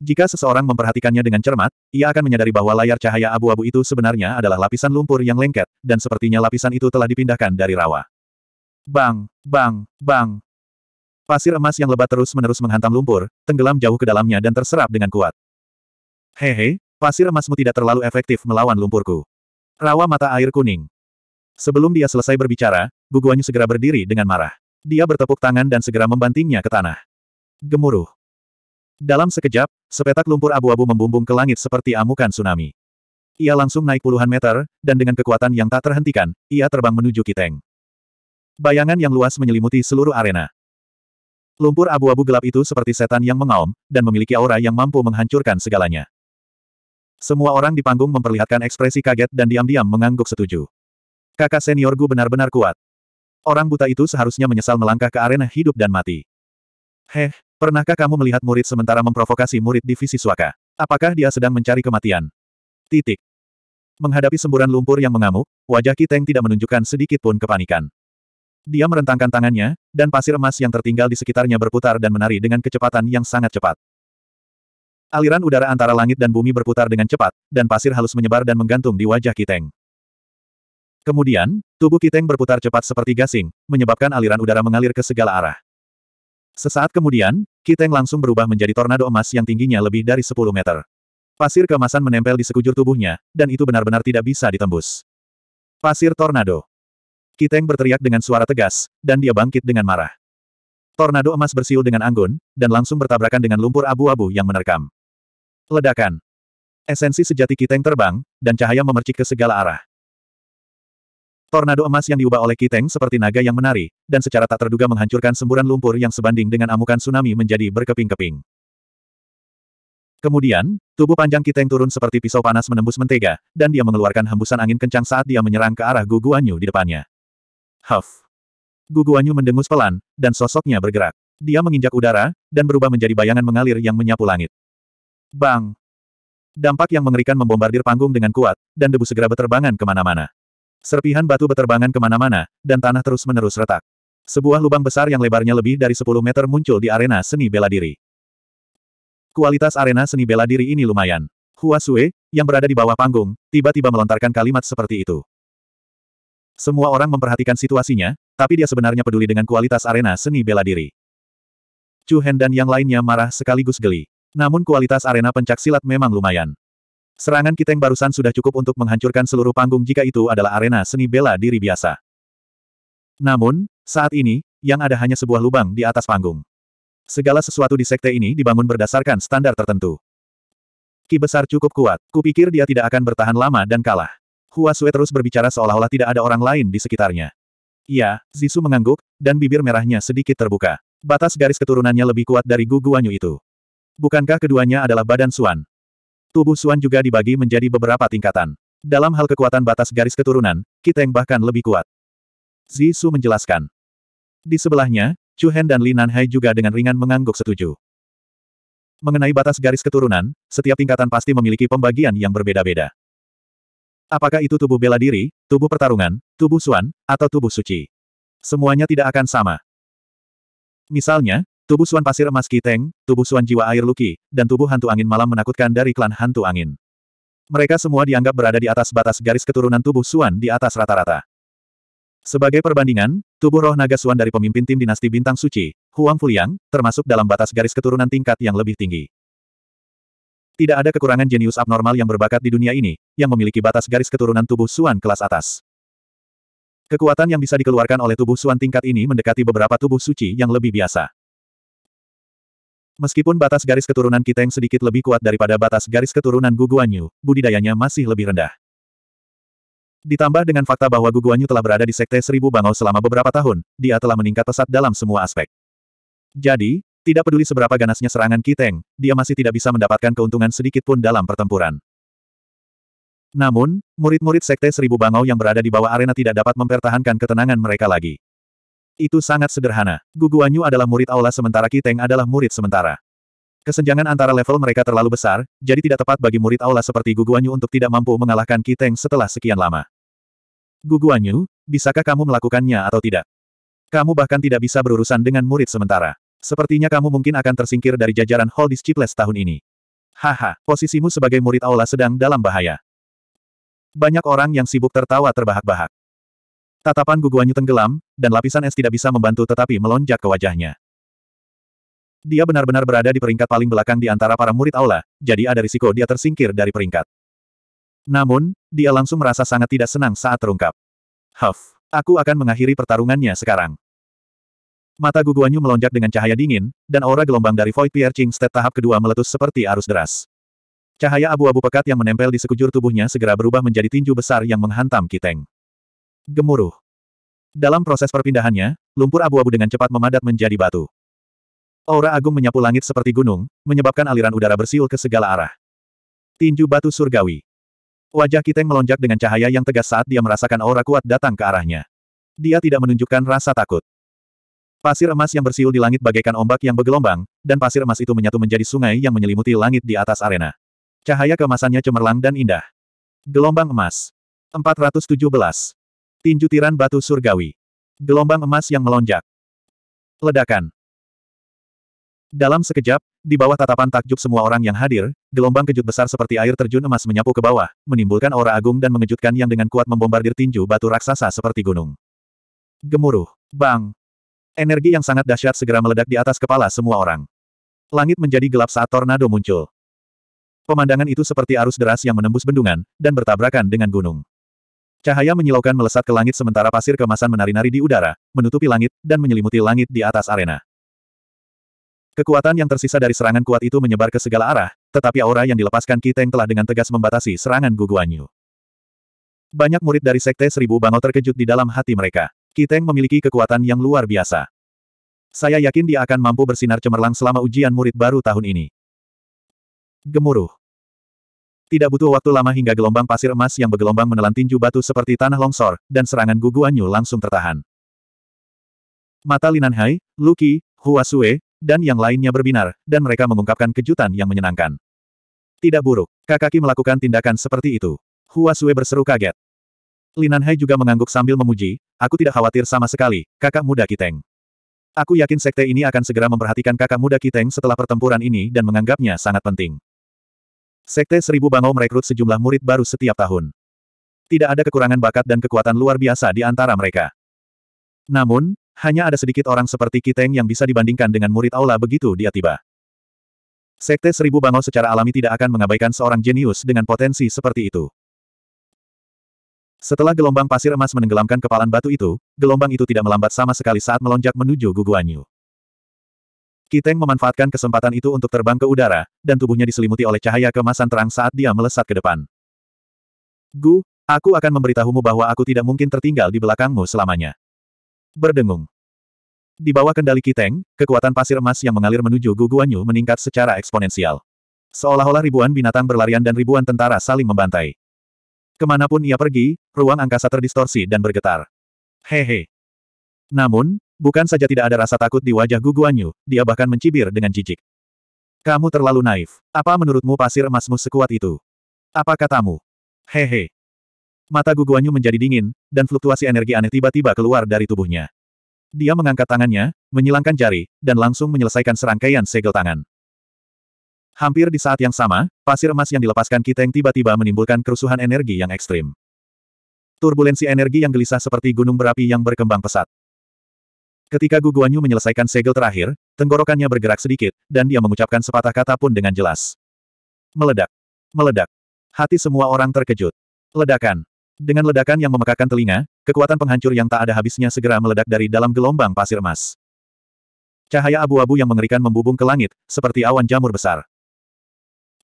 Jika seseorang memperhatikannya dengan cermat, ia akan menyadari bahwa layar cahaya abu-abu itu sebenarnya adalah lapisan lumpur yang lengket, dan sepertinya lapisan itu telah dipindahkan dari rawa. Bang, bang, bang. Pasir emas yang lebat terus-menerus menghantam lumpur, tenggelam jauh ke dalamnya dan terserap dengan kuat. Hehe, pasir emasmu tidak terlalu efektif melawan lumpurku. Rawa mata air kuning. Sebelum dia selesai berbicara, Guguanyu segera berdiri dengan marah. Dia bertepuk tangan dan segera membantingnya ke tanah. Gemuruh. Dalam sekejap, sepetak lumpur abu-abu membumbung ke langit seperti amukan tsunami. Ia langsung naik puluhan meter, dan dengan kekuatan yang tak terhentikan, ia terbang menuju Kiteng. Bayangan yang luas menyelimuti seluruh arena. Lumpur abu-abu gelap itu seperti setan yang mengaum, dan memiliki aura yang mampu menghancurkan segalanya. Semua orang di panggung memperlihatkan ekspresi kaget dan diam-diam mengangguk setuju. Kakak seniorku benar-benar kuat. Orang buta itu seharusnya menyesal melangkah ke arena hidup dan mati. Heh, Pernahkah kamu melihat murid sementara memprovokasi murid divisi suaka? Apakah dia sedang mencari kematian? Titik. Menghadapi semburan lumpur yang mengamuk, wajah Kiteng tidak menunjukkan sedikit pun kepanikan. Dia merentangkan tangannya, dan pasir emas yang tertinggal di sekitarnya berputar dan menari dengan kecepatan yang sangat cepat. Aliran udara antara langit dan bumi berputar dengan cepat, dan pasir halus menyebar dan menggantung di wajah Kiteng. Kemudian, tubuh Kiteng berputar cepat seperti gasing, menyebabkan aliran udara mengalir ke segala arah. Sesaat kemudian, Kiteng langsung berubah menjadi tornado emas yang tingginya lebih dari 10 meter. Pasir kemasan menempel di sekujur tubuhnya, dan itu benar-benar tidak bisa ditembus. Pasir tornado. Kiteng berteriak dengan suara tegas, dan dia bangkit dengan marah. Tornado emas bersiul dengan anggun, dan langsung bertabrakan dengan lumpur abu-abu yang menerkam. Ledakan. Esensi sejati Kiteng terbang, dan cahaya memercik ke segala arah. Tornado emas yang diubah oleh Kiteng seperti naga yang menari, dan secara tak terduga menghancurkan semburan lumpur yang sebanding dengan amukan tsunami menjadi berkeping-keping. Kemudian, tubuh panjang Kiteng turun seperti pisau panas menembus mentega, dan dia mengeluarkan hembusan angin kencang saat dia menyerang ke arah Guguanyu di depannya. Huff. Guguanyu mendengus pelan, dan sosoknya bergerak. Dia menginjak udara, dan berubah menjadi bayangan mengalir yang menyapu langit. Bang! Dampak yang mengerikan membombardir panggung dengan kuat, dan debu segera beterbangan kemana-mana. Serpihan batu beterbangan kemana-mana, dan tanah terus-menerus retak. Sebuah lubang besar yang lebarnya lebih dari 10 meter muncul di arena seni bela diri. Kualitas arena seni bela diri ini lumayan. Hua Sue, yang berada di bawah panggung, tiba-tiba melontarkan kalimat seperti itu. Semua orang memperhatikan situasinya, tapi dia sebenarnya peduli dengan kualitas arena seni bela diri. Chu Hen dan yang lainnya marah sekaligus geli. Namun kualitas arena pencak silat memang lumayan. Serangan Kiteng barusan sudah cukup untuk menghancurkan seluruh panggung jika itu adalah arena seni bela diri biasa. Namun, saat ini, yang ada hanya sebuah lubang di atas panggung. Segala sesuatu di sekte ini dibangun berdasarkan standar tertentu. Ki besar cukup kuat, kupikir dia tidak akan bertahan lama dan kalah. Hua Sui terus berbicara seolah-olah tidak ada orang lain di sekitarnya. Iya, Zisu mengangguk, dan bibir merahnya sedikit terbuka. Batas garis keturunannya lebih kuat dari Gu Guanyu itu. Bukankah keduanya adalah badan Suan? Tubuh Suan juga dibagi menjadi beberapa tingkatan. Dalam hal kekuatan batas garis keturunan, Kiteng bahkan lebih kuat. Zi Su menjelaskan. Di sebelahnya, Chu Hen dan Li Nanhai juga dengan ringan mengangguk setuju. Mengenai batas garis keturunan, setiap tingkatan pasti memiliki pembagian yang berbeda-beda. Apakah itu tubuh bela diri, tubuh pertarungan, tubuh Suan, atau tubuh suci? Semuanya tidak akan sama. Misalnya, Tubuh Suan Pasir Emas Kiteng, tubuh Suan Jiwa Air Luki, dan tubuh Hantu Angin Malam menakutkan dari klan Hantu Angin. Mereka semua dianggap berada di atas batas garis keturunan tubuh Suan di atas rata-rata. Sebagai perbandingan, tubuh roh naga Suan dari pemimpin tim dinasti Bintang Suci, Huang Fuliang, termasuk dalam batas garis keturunan tingkat yang lebih tinggi. Tidak ada kekurangan jenius abnormal yang berbakat di dunia ini, yang memiliki batas garis keturunan tubuh Suan kelas atas. Kekuatan yang bisa dikeluarkan oleh tubuh Suan tingkat ini mendekati beberapa tubuh suci yang lebih biasa. Meskipun batas garis keturunan Kiteng sedikit lebih kuat daripada batas garis keturunan Guguanyu, budidayanya masih lebih rendah. Ditambah dengan fakta bahwa Guguanyu telah berada di Sekte Seribu Bangau selama beberapa tahun, dia telah meningkat pesat dalam semua aspek. Jadi, tidak peduli seberapa ganasnya serangan Kiteng, dia masih tidak bisa mendapatkan keuntungan sedikit pun dalam pertempuran. Namun, murid-murid Sekte Seribu Bangau yang berada di bawah arena tidak dapat mempertahankan ketenangan mereka lagi. Itu sangat sederhana. Guguanyu adalah murid aula sementara Kiteng adalah murid sementara. Kesenjangan antara level mereka terlalu besar, jadi tidak tepat bagi murid aula seperti Guguanyu untuk tidak mampu mengalahkan Kiteng setelah sekian lama. Guguanyu, bisakah kamu melakukannya atau tidak? Kamu bahkan tidak bisa berurusan dengan murid sementara. Sepertinya kamu mungkin akan tersingkir dari jajaran Hall Disciples tahun ini. Haha, posisimu sebagai murid aula sedang dalam bahaya. Banyak orang yang sibuk tertawa terbahak-bahak. Tatapan guguanyu tenggelam, dan lapisan es tidak bisa membantu tetapi melonjak ke wajahnya. Dia benar-benar berada di peringkat paling belakang di antara para murid aula, jadi ada risiko dia tersingkir dari peringkat. Namun, dia langsung merasa sangat tidak senang saat terungkap. Huff, aku akan mengakhiri pertarungannya sekarang. Mata guguanyu melonjak dengan cahaya dingin, dan aura gelombang dari Void Piercing State tahap kedua meletus seperti arus deras. Cahaya abu-abu pekat yang menempel di sekujur tubuhnya segera berubah menjadi tinju besar yang menghantam Kiteng gemuruh. Dalam proses perpindahannya, lumpur abu-abu dengan cepat memadat menjadi batu. Aura agung menyapu langit seperti gunung, menyebabkan aliran udara bersiul ke segala arah. Tinju batu surgawi. Wajah Kiteng melonjak dengan cahaya yang tegas saat dia merasakan aura kuat datang ke arahnya. Dia tidak menunjukkan rasa takut. Pasir emas yang bersiul di langit bagaikan ombak yang bergelombang, dan pasir emas itu menyatu menjadi sungai yang menyelimuti langit di atas arena. Cahaya kemasannya cemerlang dan indah. Gelombang emas. 417. Tinju tiran batu surgawi. Gelombang emas yang melonjak. Ledakan. Dalam sekejap, di bawah tatapan takjub semua orang yang hadir, gelombang kejut besar seperti air terjun emas menyapu ke bawah, menimbulkan aura agung dan mengejutkan yang dengan kuat membombardir tinju batu raksasa seperti gunung. Gemuruh. Bang. Energi yang sangat dahsyat segera meledak di atas kepala semua orang. Langit menjadi gelap saat tornado muncul. Pemandangan itu seperti arus deras yang menembus bendungan, dan bertabrakan dengan gunung. Cahaya menyilaukan melesat ke langit sementara pasir kemasan menari-nari di udara, menutupi langit, dan menyelimuti langit di atas arena. Kekuatan yang tersisa dari serangan kuat itu menyebar ke segala arah, tetapi aura yang dilepaskan Kiteng telah dengan tegas membatasi serangan Guguanyu. Banyak murid dari Sekte Seribu Bango terkejut di dalam hati mereka. Kiteng memiliki kekuatan yang luar biasa. Saya yakin dia akan mampu bersinar cemerlang selama ujian murid baru tahun ini. Gemuruh. Tidak butuh waktu lama hingga gelombang pasir emas yang bergelombang menelan tinju batu seperti tanah longsor, dan serangan guguanyu langsung tertahan. Mata Linan Hai, Luki, Hua Sue, dan yang lainnya berbinar, dan mereka mengungkapkan kejutan yang menyenangkan. Tidak buruk, Kakaki melakukan tindakan seperti itu. Hua Sue berseru kaget. Linan Hai juga mengangguk sambil memuji, aku tidak khawatir sama sekali, kakak muda Kiteng. Aku yakin sekte ini akan segera memperhatikan kakak muda Kiteng setelah pertempuran ini dan menganggapnya sangat penting. Sekte Seribu Bangau merekrut sejumlah murid baru setiap tahun. Tidak ada kekurangan bakat dan kekuatan luar biasa di antara mereka. Namun, hanya ada sedikit orang seperti Kiteng yang bisa dibandingkan dengan murid aula begitu dia tiba. Sekte Seribu Bangau secara alami tidak akan mengabaikan seorang jenius dengan potensi seperti itu. Setelah gelombang pasir emas menenggelamkan kepalan batu itu, gelombang itu tidak melambat sama sekali saat melonjak menuju guguanyu. Kiteng memanfaatkan kesempatan itu untuk terbang ke udara, dan tubuhnya diselimuti oleh cahaya kemasan terang saat dia melesat ke depan. Gu, aku akan memberitahumu bahwa aku tidak mungkin tertinggal di belakangmu selamanya. Berdengung. Di bawah kendali Kiteng, kekuatan pasir emas yang mengalir menuju Gu Guanyu meningkat secara eksponensial. Seolah-olah ribuan binatang berlarian dan ribuan tentara saling membantai. Kemanapun ia pergi, ruang angkasa terdistorsi dan bergetar. Hehe. Namun, Bukan saja tidak ada rasa takut di wajah Gu Guanyu, dia bahkan mencibir dengan jijik. Kamu terlalu naif. Apa menurutmu pasir emasmu sekuat itu? Apa katamu? Hehe. Mata Gu Guanyu menjadi dingin, dan fluktuasi energi aneh tiba-tiba keluar dari tubuhnya. Dia mengangkat tangannya, menyilangkan jari, dan langsung menyelesaikan serangkaian segel tangan. Hampir di saat yang sama, pasir emas yang dilepaskan Kiteng tiba-tiba menimbulkan kerusuhan energi yang ekstrim. Turbulensi energi yang gelisah seperti gunung berapi yang berkembang pesat. Ketika Gu Guanyu menyelesaikan segel terakhir, tenggorokannya bergerak sedikit, dan dia mengucapkan sepatah kata pun dengan jelas. Meledak. Meledak. Hati semua orang terkejut. Ledakan. Dengan ledakan yang memekakan telinga, kekuatan penghancur yang tak ada habisnya segera meledak dari dalam gelombang pasir emas. Cahaya abu-abu yang mengerikan membubung ke langit, seperti awan jamur besar.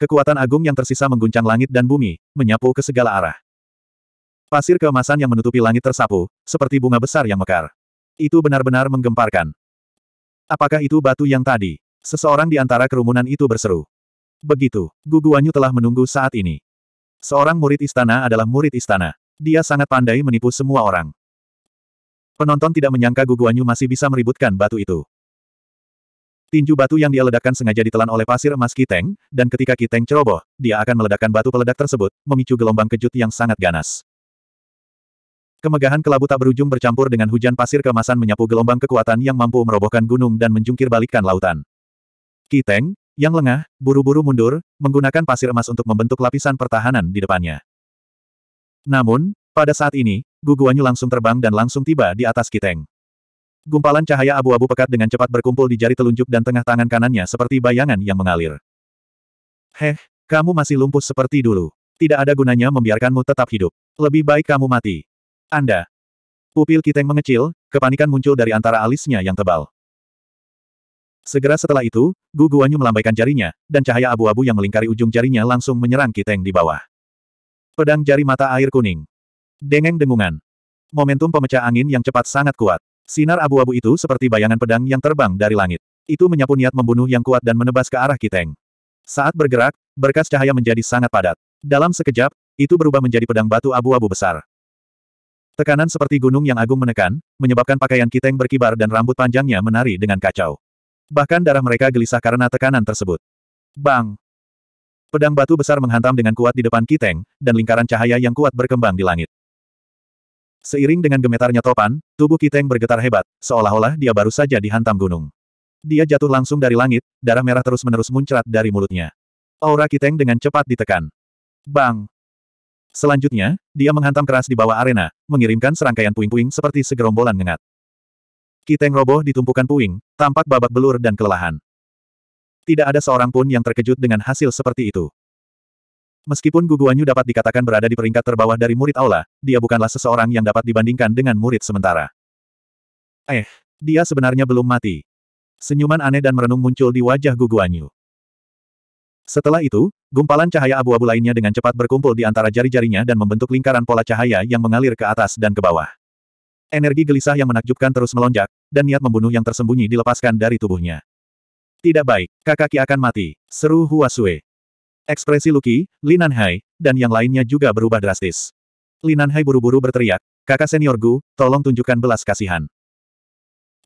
Kekuatan agung yang tersisa mengguncang langit dan bumi, menyapu ke segala arah. Pasir keemasan yang menutupi langit tersapu, seperti bunga besar yang mekar. Itu benar-benar menggemparkan. Apakah itu batu yang tadi? Seseorang di antara kerumunan itu berseru. Begitu, Guguanyu telah menunggu saat ini. Seorang murid istana adalah murid istana. Dia sangat pandai menipu semua orang. Penonton tidak menyangka Guguanyu masih bisa meributkan batu itu. Tinju batu yang dia ledakan sengaja ditelan oleh pasir emas Kiteng, dan ketika Kiteng ceroboh, dia akan meledakkan batu peledak tersebut, memicu gelombang kejut yang sangat ganas. Kemegahan kelabu tak berujung bercampur dengan hujan pasir kemasan menyapu gelombang kekuatan yang mampu merobohkan gunung dan menjungkir balikkan lautan. Kiteng, yang lengah, buru-buru mundur, menggunakan pasir emas untuk membentuk lapisan pertahanan di depannya. Namun, pada saat ini, guguannya langsung terbang dan langsung tiba di atas Kiteng. Gumpalan cahaya abu-abu pekat dengan cepat berkumpul di jari telunjuk dan tengah tangan kanannya seperti bayangan yang mengalir. Heh, kamu masih lumpuh seperti dulu. Tidak ada gunanya membiarkanmu tetap hidup. Lebih baik kamu mati. Anda. Pupil Kiteng mengecil, kepanikan muncul dari antara alisnya yang tebal. Segera setelah itu, Gu Guanyu melambaikan jarinya, dan cahaya abu-abu yang melingkari ujung jarinya langsung menyerang Kiteng di bawah. Pedang jari mata air kuning. Dengeng dengungan. Momentum pemecah angin yang cepat sangat kuat. Sinar abu-abu itu seperti bayangan pedang yang terbang dari langit. Itu menyapu niat membunuh yang kuat dan menebas ke arah Kiteng. Saat bergerak, berkas cahaya menjadi sangat padat. Dalam sekejap, itu berubah menjadi pedang batu abu-abu besar. Tekanan seperti gunung yang agung menekan, menyebabkan pakaian Kiteng berkibar dan rambut panjangnya menari dengan kacau. Bahkan darah mereka gelisah karena tekanan tersebut. Bang! Pedang batu besar menghantam dengan kuat di depan Kiteng, dan lingkaran cahaya yang kuat berkembang di langit. Seiring dengan gemetarnya topan, tubuh Kiteng bergetar hebat, seolah-olah dia baru saja dihantam gunung. Dia jatuh langsung dari langit, darah merah terus-menerus muncrat dari mulutnya. Aura Kiteng dengan cepat ditekan. Bang! Selanjutnya, dia menghantam keras di bawah arena, mengirimkan serangkaian puing-puing seperti segerombolan ngengat. Kiteng roboh ditumpukan puing, tampak babak belur dan kelelahan. Tidak ada seorang pun yang terkejut dengan hasil seperti itu. Meskipun Guguanyu dapat dikatakan berada di peringkat terbawah dari murid aula, dia bukanlah seseorang yang dapat dibandingkan dengan murid sementara. Eh, dia sebenarnya belum mati. Senyuman aneh dan merenung muncul di wajah Guguanyu. Setelah itu, gumpalan cahaya abu-abu lainnya dengan cepat berkumpul di antara jari-jarinya dan membentuk lingkaran pola cahaya yang mengalir ke atas dan ke bawah. Energi gelisah yang menakjubkan terus melonjak, dan niat membunuh yang tersembunyi dilepaskan dari tubuhnya. Tidak baik, Kakaki akan mati, seru Hua Sui. Ekspresi Luki, Linan Hai, dan yang lainnya juga berubah drastis. Linan Hai buru-buru berteriak, kakak senior Gu, tolong tunjukkan belas kasihan.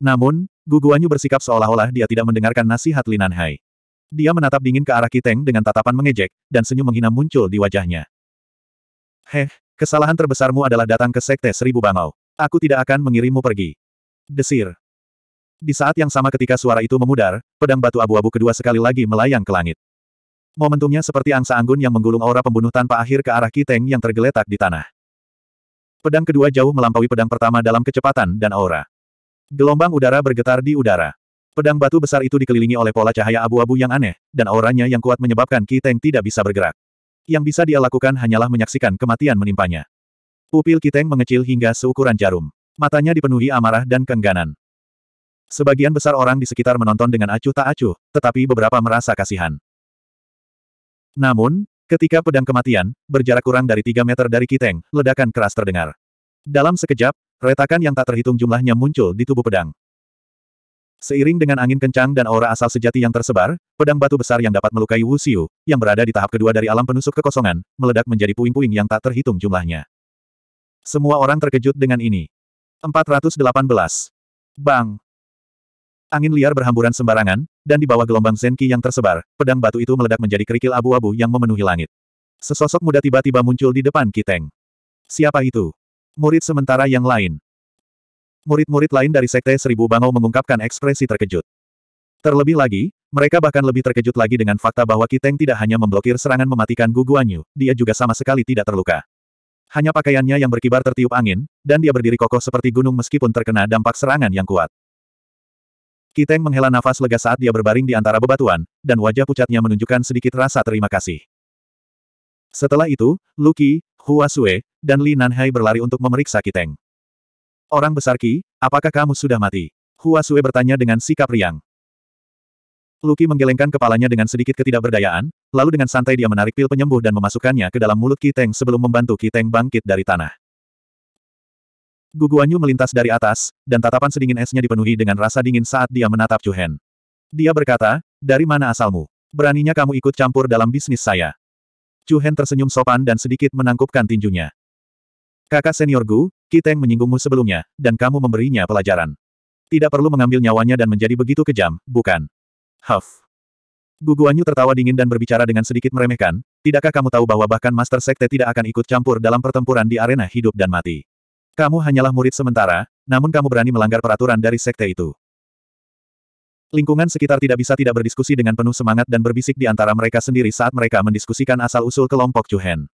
Namun, Guanyu bersikap seolah-olah dia tidak mendengarkan nasihat Linan Hai. Dia menatap dingin ke arah Kiteng dengan tatapan mengejek, dan senyum menghina muncul di wajahnya. Heh, kesalahan terbesarmu adalah datang ke Sekte Seribu Bangau. Aku tidak akan mengirimmu pergi. Desir. Di saat yang sama ketika suara itu memudar, pedang batu abu-abu kedua sekali lagi melayang ke langit. Momentumnya seperti angsa anggun yang menggulung aura pembunuh tanpa akhir ke arah Kiteng yang tergeletak di tanah. Pedang kedua jauh melampaui pedang pertama dalam kecepatan dan aura. Gelombang udara bergetar di udara. Pedang batu besar itu dikelilingi oleh pola cahaya abu-abu yang aneh, dan auranya yang kuat menyebabkan Kiteng tidak bisa bergerak. Yang bisa dia lakukan hanyalah menyaksikan kematian menimpanya. Pupil Kiteng mengecil hingga seukuran jarum. Matanya dipenuhi amarah dan kengganan. Sebagian besar orang di sekitar menonton dengan acuh tak acuh, tetapi beberapa merasa kasihan. Namun, ketika pedang kematian, berjarak kurang dari 3 meter dari Kiteng, ledakan keras terdengar. Dalam sekejap, retakan yang tak terhitung jumlahnya muncul di tubuh pedang. Seiring dengan angin kencang dan aura asal sejati yang tersebar, pedang batu besar yang dapat melukai Wu Xiu, yang berada di tahap kedua dari alam penusuk kekosongan, meledak menjadi puing-puing yang tak terhitung jumlahnya. Semua orang terkejut dengan ini. 418. Bang! Angin liar berhamburan sembarangan, dan di bawah gelombang Zenki yang tersebar, pedang batu itu meledak menjadi kerikil abu-abu yang memenuhi langit. Sesosok muda tiba-tiba muncul di depan Kiteng. Siapa itu? Murid sementara yang lain. Murid-murid lain dari Sekte Seribu Bangau mengungkapkan ekspresi terkejut. Terlebih lagi, mereka bahkan lebih terkejut lagi dengan fakta bahwa Kiteng tidak hanya memblokir serangan mematikan Gu Guanyu, dia juga sama sekali tidak terluka. Hanya pakaiannya yang berkibar tertiup angin, dan dia berdiri kokoh seperti gunung meskipun terkena dampak serangan yang kuat. Kiteng menghela nafas lega saat dia berbaring di antara bebatuan, dan wajah pucatnya menunjukkan sedikit rasa terima kasih. Setelah itu, Luki, Hua Sue, dan Li Nanhai berlari untuk memeriksa Kiteng. Orang besar Ki, apakah kamu sudah mati? Hua Sue bertanya dengan sikap riang. Luki menggelengkan kepalanya dengan sedikit ketidakberdayaan, lalu dengan santai dia menarik pil penyembuh dan memasukkannya ke dalam mulut Kiteng sebelum membantu Kiteng bangkit dari tanah. Guguanyu melintas dari atas, dan tatapan sedingin esnya dipenuhi dengan rasa dingin saat dia menatap Chu Hen. Dia berkata, dari mana asalmu? Beraninya kamu ikut campur dalam bisnis saya. Chu Hen tersenyum sopan dan sedikit menangkupkan tinjunya. Kakak senior Gu, Kiteng menyinggungmu sebelumnya, dan kamu memberinya pelajaran. Tidak perlu mengambil nyawanya dan menjadi begitu kejam, bukan? Huff. Guguanyu tertawa dingin dan berbicara dengan sedikit meremehkan, tidakkah kamu tahu bahwa bahkan Master Sekte tidak akan ikut campur dalam pertempuran di arena hidup dan mati? Kamu hanyalah murid sementara, namun kamu berani melanggar peraturan dari sekte itu. Lingkungan sekitar tidak bisa tidak berdiskusi dengan penuh semangat dan berbisik di antara mereka sendiri saat mereka mendiskusikan asal-usul kelompok Chuhen.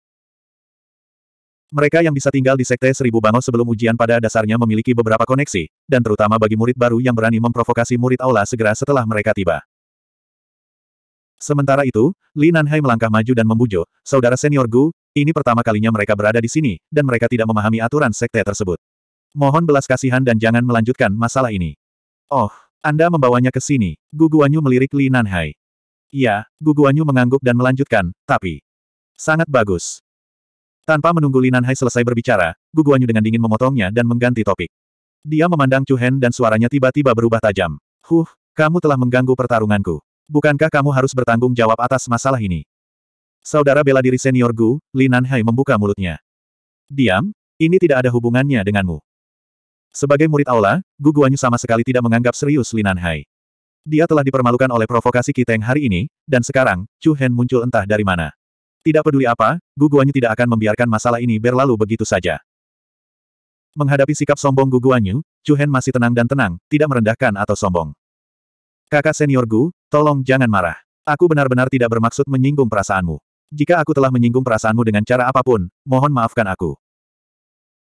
Mereka yang bisa tinggal di Sekte Seribu Bango sebelum ujian pada dasarnya memiliki beberapa koneksi, dan terutama bagi murid baru yang berani memprovokasi murid aula segera setelah mereka tiba. Sementara itu, Li Nanhai melangkah maju dan membujuk, saudara senior Gu, ini pertama kalinya mereka berada di sini, dan mereka tidak memahami aturan sekte tersebut. Mohon belas kasihan dan jangan melanjutkan masalah ini. Oh, Anda membawanya ke sini, Gu Guanyu melirik Li Nanhai. Ya, Gu Guanyu mengangguk dan melanjutkan, tapi... Sangat bagus. Tanpa menunggu Linan Hai selesai berbicara, Guguanyu dengan dingin memotongnya dan mengganti topik. Dia memandang Chu Hen dan suaranya tiba-tiba berubah tajam. Huh, kamu telah mengganggu pertarunganku. Bukankah kamu harus bertanggung jawab atas masalah ini? Saudara bela diri senior Gu, Linan Hai membuka mulutnya. Diam, ini tidak ada hubungannya denganmu. Sebagai murid aula, Guguanyu sama sekali tidak menganggap serius Linan Hai. Dia telah dipermalukan oleh provokasi Kiteng hari ini, dan sekarang, Chu Hen muncul entah dari mana. Tidak peduli apa, Gu Guanyu tidak akan membiarkan masalah ini berlalu begitu saja. Menghadapi sikap sombong Gu Guanyu, Hen masih tenang dan tenang, tidak merendahkan atau sombong. Kakak senior Gu, tolong jangan marah. Aku benar-benar tidak bermaksud menyinggung perasaanmu. Jika aku telah menyinggung perasaanmu dengan cara apapun, mohon maafkan aku.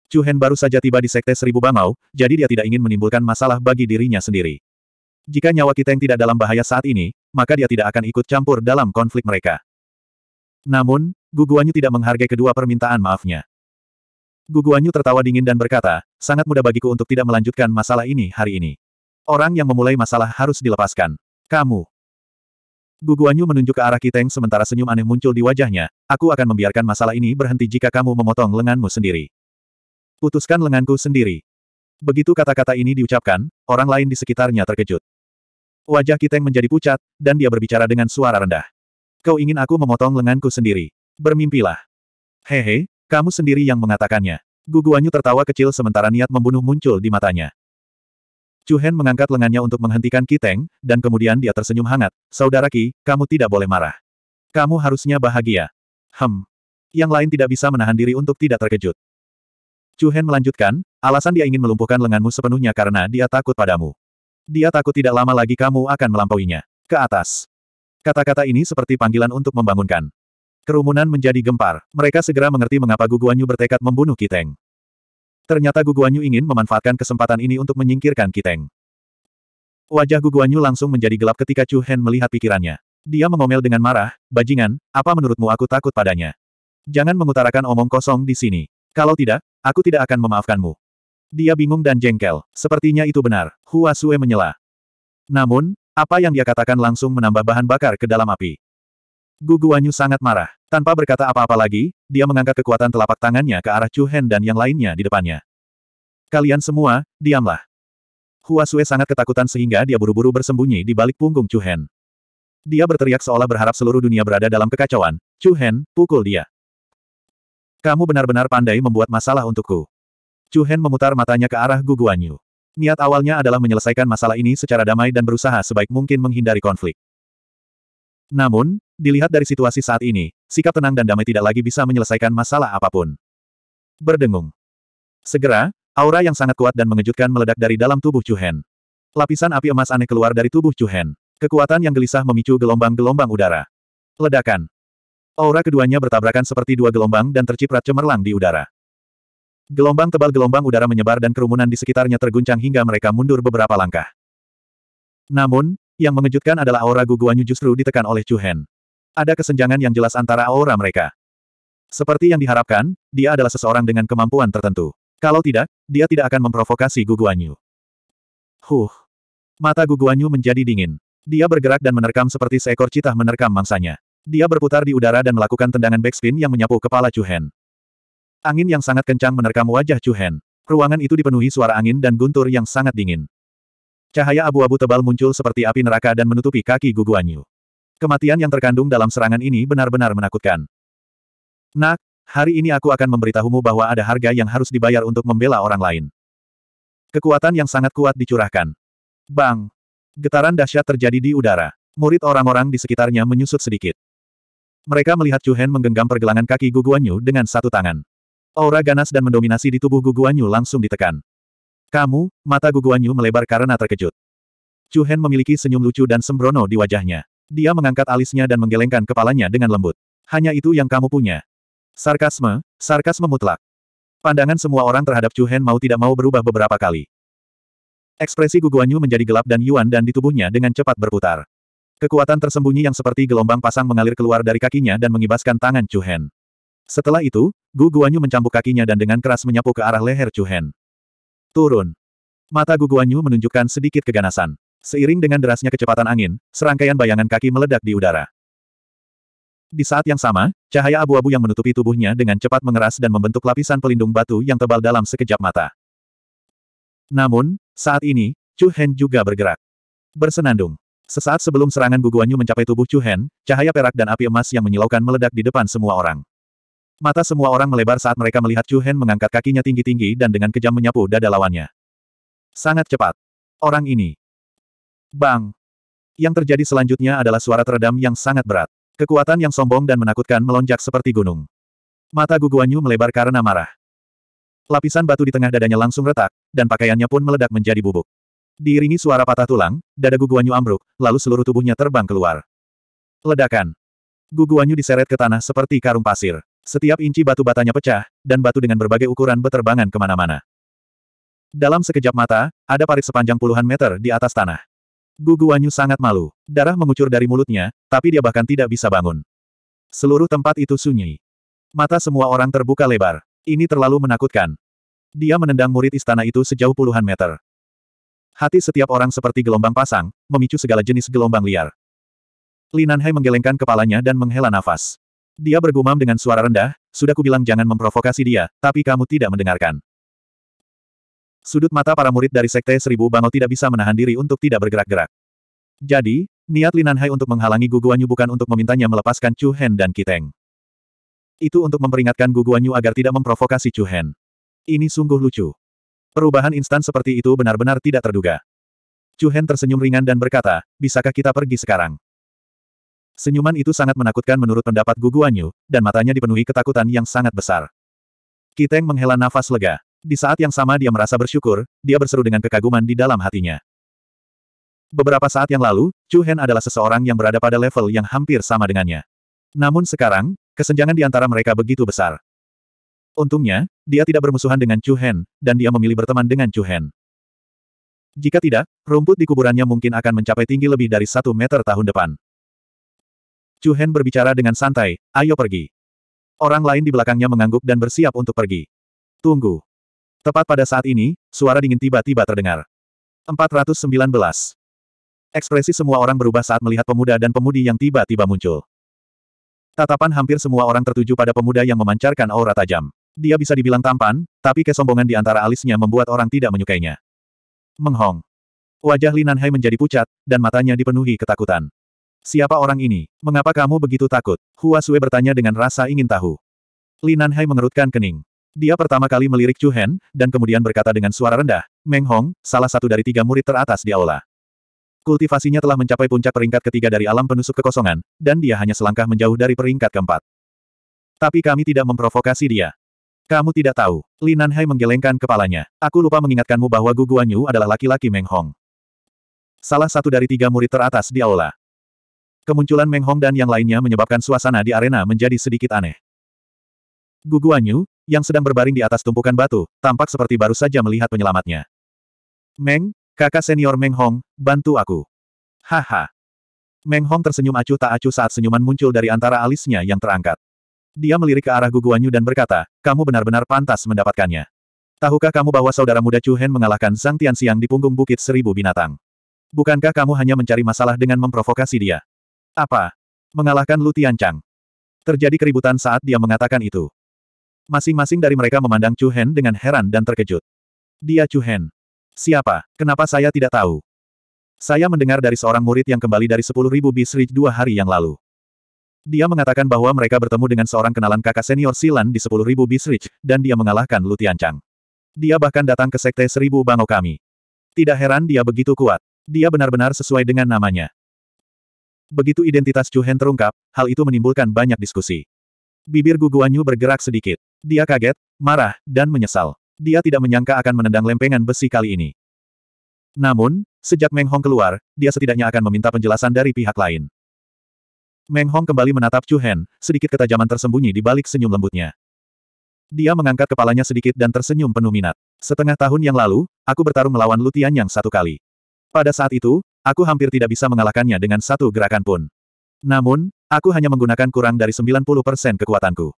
Chu Chuhen baru saja tiba di Sekte Seribu Bangau, jadi dia tidak ingin menimbulkan masalah bagi dirinya sendiri. Jika nyawa kita yang tidak dalam bahaya saat ini, maka dia tidak akan ikut campur dalam konflik mereka. Namun, Guguanyu tidak menghargai kedua permintaan maafnya. Guguanyu tertawa dingin dan berkata, sangat mudah bagiku untuk tidak melanjutkan masalah ini hari ini. Orang yang memulai masalah harus dilepaskan. Kamu. Guguanyu menunjuk ke arah Kiteng sementara senyum aneh muncul di wajahnya, aku akan membiarkan masalah ini berhenti jika kamu memotong lenganmu sendiri. Putuskan lenganku sendiri. Begitu kata-kata ini diucapkan, orang lain di sekitarnya terkejut. Wajah Kiteng menjadi pucat, dan dia berbicara dengan suara rendah. Kau ingin aku memotong lenganku sendiri. Bermimpilah. Hehe, kamu sendiri yang mengatakannya. Guguanyu tertawa kecil sementara niat membunuh muncul di matanya. Cuhen mengangkat lengannya untuk menghentikan Kiteng, dan kemudian dia tersenyum hangat. Saudara Ki, kamu tidak boleh marah. Kamu harusnya bahagia. Hem. Yang lain tidak bisa menahan diri untuk tidak terkejut. Cuhen melanjutkan, alasan dia ingin melumpuhkan lenganmu sepenuhnya karena dia takut padamu. Dia takut tidak lama lagi kamu akan melampauinya. Ke atas. Kata-kata ini seperti panggilan untuk membangunkan. Kerumunan menjadi gempar. Mereka segera mengerti mengapa Guguanyu bertekad membunuh Kiteng. Ternyata Guguanyu ingin memanfaatkan kesempatan ini untuk menyingkirkan Kiteng. Wajah Guguanyu langsung menjadi gelap ketika Chu Hen melihat pikirannya. Dia mengomel dengan marah, bajingan, apa menurutmu aku takut padanya? Jangan mengutarakan omong kosong di sini. Kalau tidak, aku tidak akan memaafkanmu. Dia bingung dan jengkel. Sepertinya itu benar. Hua Sue menyela. Namun, apa yang dia katakan langsung menambah bahan bakar ke dalam api. Gu Guanyu sangat marah. Tanpa berkata apa-apa lagi, dia mengangkat kekuatan telapak tangannya ke arah Chu Hen dan yang lainnya di depannya. Kalian semua, diamlah. Hua Sue sangat ketakutan sehingga dia buru-buru bersembunyi di balik punggung Chu Hen. Dia berteriak seolah berharap seluruh dunia berada dalam kekacauan. Chu Hen, pukul dia. Kamu benar-benar pandai membuat masalah untukku. Chu Hen memutar matanya ke arah Gu Guanyu. Niat awalnya adalah menyelesaikan masalah ini secara damai dan berusaha sebaik mungkin menghindari konflik. Namun, dilihat dari situasi saat ini, sikap tenang dan damai tidak lagi bisa menyelesaikan masalah apapun. Berdengung. Segera, aura yang sangat kuat dan mengejutkan meledak dari dalam tubuh Chuhen. Lapisan api emas aneh keluar dari tubuh Chuhen. Kekuatan yang gelisah memicu gelombang-gelombang udara. Ledakan. Aura keduanya bertabrakan seperti dua gelombang dan terciprat cemerlang di udara. Gelombang tebal gelombang udara menyebar dan kerumunan di sekitarnya terguncang hingga mereka mundur beberapa langkah. Namun, yang mengejutkan adalah aura guguanyu justru ditekan oleh Chu Hen. Ada kesenjangan yang jelas antara aura mereka. Seperti yang diharapkan, dia adalah seseorang dengan kemampuan tertentu. Kalau tidak, dia tidak akan memprovokasi guguanyu. Huh. Mata guguanyu menjadi dingin. Dia bergerak dan menerkam seperti seekor citah menerkam mangsanya. Dia berputar di udara dan melakukan tendangan backspin yang menyapu kepala Chu Hen. Angin yang sangat kencang menerkam wajah Chu Hen. Ruangan itu dipenuhi suara angin dan guntur yang sangat dingin. Cahaya abu-abu tebal muncul seperti api neraka dan menutupi kaki Gu Guanyu. Kematian yang terkandung dalam serangan ini benar-benar menakutkan. Nak, hari ini aku akan memberitahumu bahwa ada harga yang harus dibayar untuk membela orang lain. Kekuatan yang sangat kuat dicurahkan. Bang! Getaran dahsyat terjadi di udara. Murid orang-orang di sekitarnya menyusut sedikit. Mereka melihat Chu Hen menggenggam pergelangan kaki Gu Guanyu dengan satu tangan. Aura ganas dan mendominasi di tubuh Guguanyu langsung ditekan. Kamu, mata Guguanyu melebar karena terkejut. Chu Hen memiliki senyum lucu dan sembrono di wajahnya. Dia mengangkat alisnya dan menggelengkan kepalanya dengan lembut. Hanya itu yang kamu punya. Sarkasme, sarkasme mutlak. Pandangan semua orang terhadap Chu Hen mau tidak mau berubah beberapa kali. Ekspresi Guguanyu menjadi gelap dan Yuan dan di tubuhnya dengan cepat berputar. Kekuatan tersembunyi yang seperti gelombang pasang mengalir keluar dari kakinya dan mengibaskan tangan Chu Hen. Setelah itu, Gu Guanyu mencambuk kakinya dan dengan keras menyapu ke arah leher Chu Hen. Turun. Mata Gu Guanyu menunjukkan sedikit keganasan. Seiring dengan derasnya kecepatan angin, serangkaian bayangan kaki meledak di udara. Di saat yang sama, cahaya abu-abu yang menutupi tubuhnya dengan cepat mengeras dan membentuk lapisan pelindung batu yang tebal dalam sekejap mata. Namun, saat ini, Chu Hen juga bergerak. Bersenandung. Sesaat sebelum serangan Gu Guanyu mencapai tubuh Chu Hen, cahaya perak dan api emas yang menyilaukan meledak di depan semua orang. Mata semua orang melebar saat mereka melihat Chu Hen mengangkat kakinya tinggi-tinggi dan dengan kejam menyapu dada lawannya. Sangat cepat. Orang ini. Bang. Yang terjadi selanjutnya adalah suara teredam yang sangat berat. Kekuatan yang sombong dan menakutkan melonjak seperti gunung. Mata Guguanyu melebar karena marah. Lapisan batu di tengah dadanya langsung retak, dan pakaiannya pun meledak menjadi bubuk. Diiringi suara patah tulang, dada Guguanyu ambruk, lalu seluruh tubuhnya terbang keluar. Ledakan. Guguanyu diseret ke tanah seperti karung pasir. Setiap inci batu batanya pecah, dan batu dengan berbagai ukuran beterbangan kemana-mana. Dalam sekejap mata, ada parit sepanjang puluhan meter di atas tanah. Gugu Guanyu sangat malu. Darah mengucur dari mulutnya, tapi dia bahkan tidak bisa bangun. Seluruh tempat itu sunyi. Mata semua orang terbuka lebar. Ini terlalu menakutkan. Dia menendang murid istana itu sejauh puluhan meter. Hati setiap orang seperti gelombang pasang, memicu segala jenis gelombang liar. Lin Nanhai menggelengkan kepalanya dan menghela nafas. Dia bergumam dengan suara rendah, sudah kubilang jangan memprovokasi dia, tapi kamu tidak mendengarkan. Sudut mata para murid dari Sekte Seribu Bangau tidak bisa menahan diri untuk tidak bergerak-gerak. Jadi, niat Linan Hai untuk menghalangi Guguanyu bukan untuk memintanya melepaskan Chu Hen dan Kiteng. Itu untuk memperingatkan Guguanyu agar tidak memprovokasi Chu Hen. Ini sungguh lucu. Perubahan instan seperti itu benar-benar tidak terduga. Chu Hen tersenyum ringan dan berkata, bisakah kita pergi sekarang? Senyuman itu sangat menakutkan menurut pendapat Guguanyu, dan matanya dipenuhi ketakutan yang sangat besar. Kiteng menghela nafas lega. Di saat yang sama dia merasa bersyukur, dia berseru dengan kekaguman di dalam hatinya. Beberapa saat yang lalu, Chu Hen adalah seseorang yang berada pada level yang hampir sama dengannya. Namun sekarang, kesenjangan di antara mereka begitu besar. Untungnya, dia tidak bermusuhan dengan Chu Hen, dan dia memilih berteman dengan Chu Hen. Jika tidak, rumput di kuburannya mungkin akan mencapai tinggi lebih dari satu meter tahun depan. Chu Hen berbicara dengan santai, ayo pergi. Orang lain di belakangnya mengangguk dan bersiap untuk pergi. Tunggu. Tepat pada saat ini, suara dingin tiba-tiba terdengar. 419. Ekspresi semua orang berubah saat melihat pemuda dan pemudi yang tiba-tiba muncul. Tatapan hampir semua orang tertuju pada pemuda yang memancarkan aura tajam. Dia bisa dibilang tampan, tapi kesombongan di antara alisnya membuat orang tidak menyukainya. Menghong. Wajah Linan Hai menjadi pucat, dan matanya dipenuhi ketakutan. Siapa orang ini? Mengapa kamu begitu takut? Hua Sui bertanya dengan rasa ingin tahu. Linan Nanhai mengerutkan kening. Dia pertama kali melirik Chu Hen, dan kemudian berkata dengan suara rendah, Meng Hong, salah satu dari tiga murid teratas di aula. Kultivasinya telah mencapai puncak peringkat ketiga dari alam penusuk kekosongan, dan dia hanya selangkah menjauh dari peringkat keempat. Tapi kami tidak memprovokasi dia. Kamu tidak tahu. Linan Nanhai menggelengkan kepalanya. Aku lupa mengingatkanmu bahwa Gu Guanyu adalah laki-laki Meng Hong. Salah satu dari tiga murid teratas di aula. Kemunculan Meng Hong dan yang lainnya menyebabkan suasana di arena menjadi sedikit aneh. Gu Guanyu yang sedang berbaring di atas tumpukan batu, tampak seperti baru saja melihat penyelamatnya. Meng, kakak senior Meng Hong, bantu aku. Haha. Meng Hong tersenyum acuh tak acuh saat senyuman muncul dari antara alisnya yang terangkat. Dia melirik ke arah Gu Guanyu dan berkata, kamu benar-benar pantas mendapatkannya. Tahukah kamu bahwa saudara muda Chu Hen mengalahkan Zhang Tianxiang di punggung Bukit Seribu Binatang? Bukankah kamu hanya mencari masalah dengan memprovokasi dia? Apa? Mengalahkan Lu Tianchang. Terjadi keributan saat dia mengatakan itu. Masing-masing dari mereka memandang Chu Hen dengan heran dan terkejut. Dia Chu Hen. Siapa? Kenapa saya tidak tahu? Saya mendengar dari seorang murid yang kembali dari 10.000 Bisrij dua hari yang lalu. Dia mengatakan bahwa mereka bertemu dengan seorang kenalan kakak senior Silan di 10.000 Bisrich, dan dia mengalahkan Lutiancang. Dia bahkan datang ke Sekte Seribu Bangau kami. Tidak heran dia begitu kuat. Dia benar-benar sesuai dengan namanya. Begitu identitas Chu Hen terungkap, hal itu menimbulkan banyak diskusi. Bibir Yu bergerak sedikit. Dia kaget, marah, dan menyesal. Dia tidak menyangka akan menendang lempengan besi kali ini. Namun, sejak Meng Hong keluar, dia setidaknya akan meminta penjelasan dari pihak lain. Meng Hong kembali menatap Chu Hen, sedikit ketajaman tersembunyi di balik senyum lembutnya. Dia mengangkat kepalanya sedikit dan tersenyum penuh minat. Setengah tahun yang lalu, aku bertarung melawan Lutian yang satu kali. Pada saat itu, aku hampir tidak bisa mengalahkannya dengan satu gerakan pun. Namun, aku hanya menggunakan kurang dari 90% kekuatanku.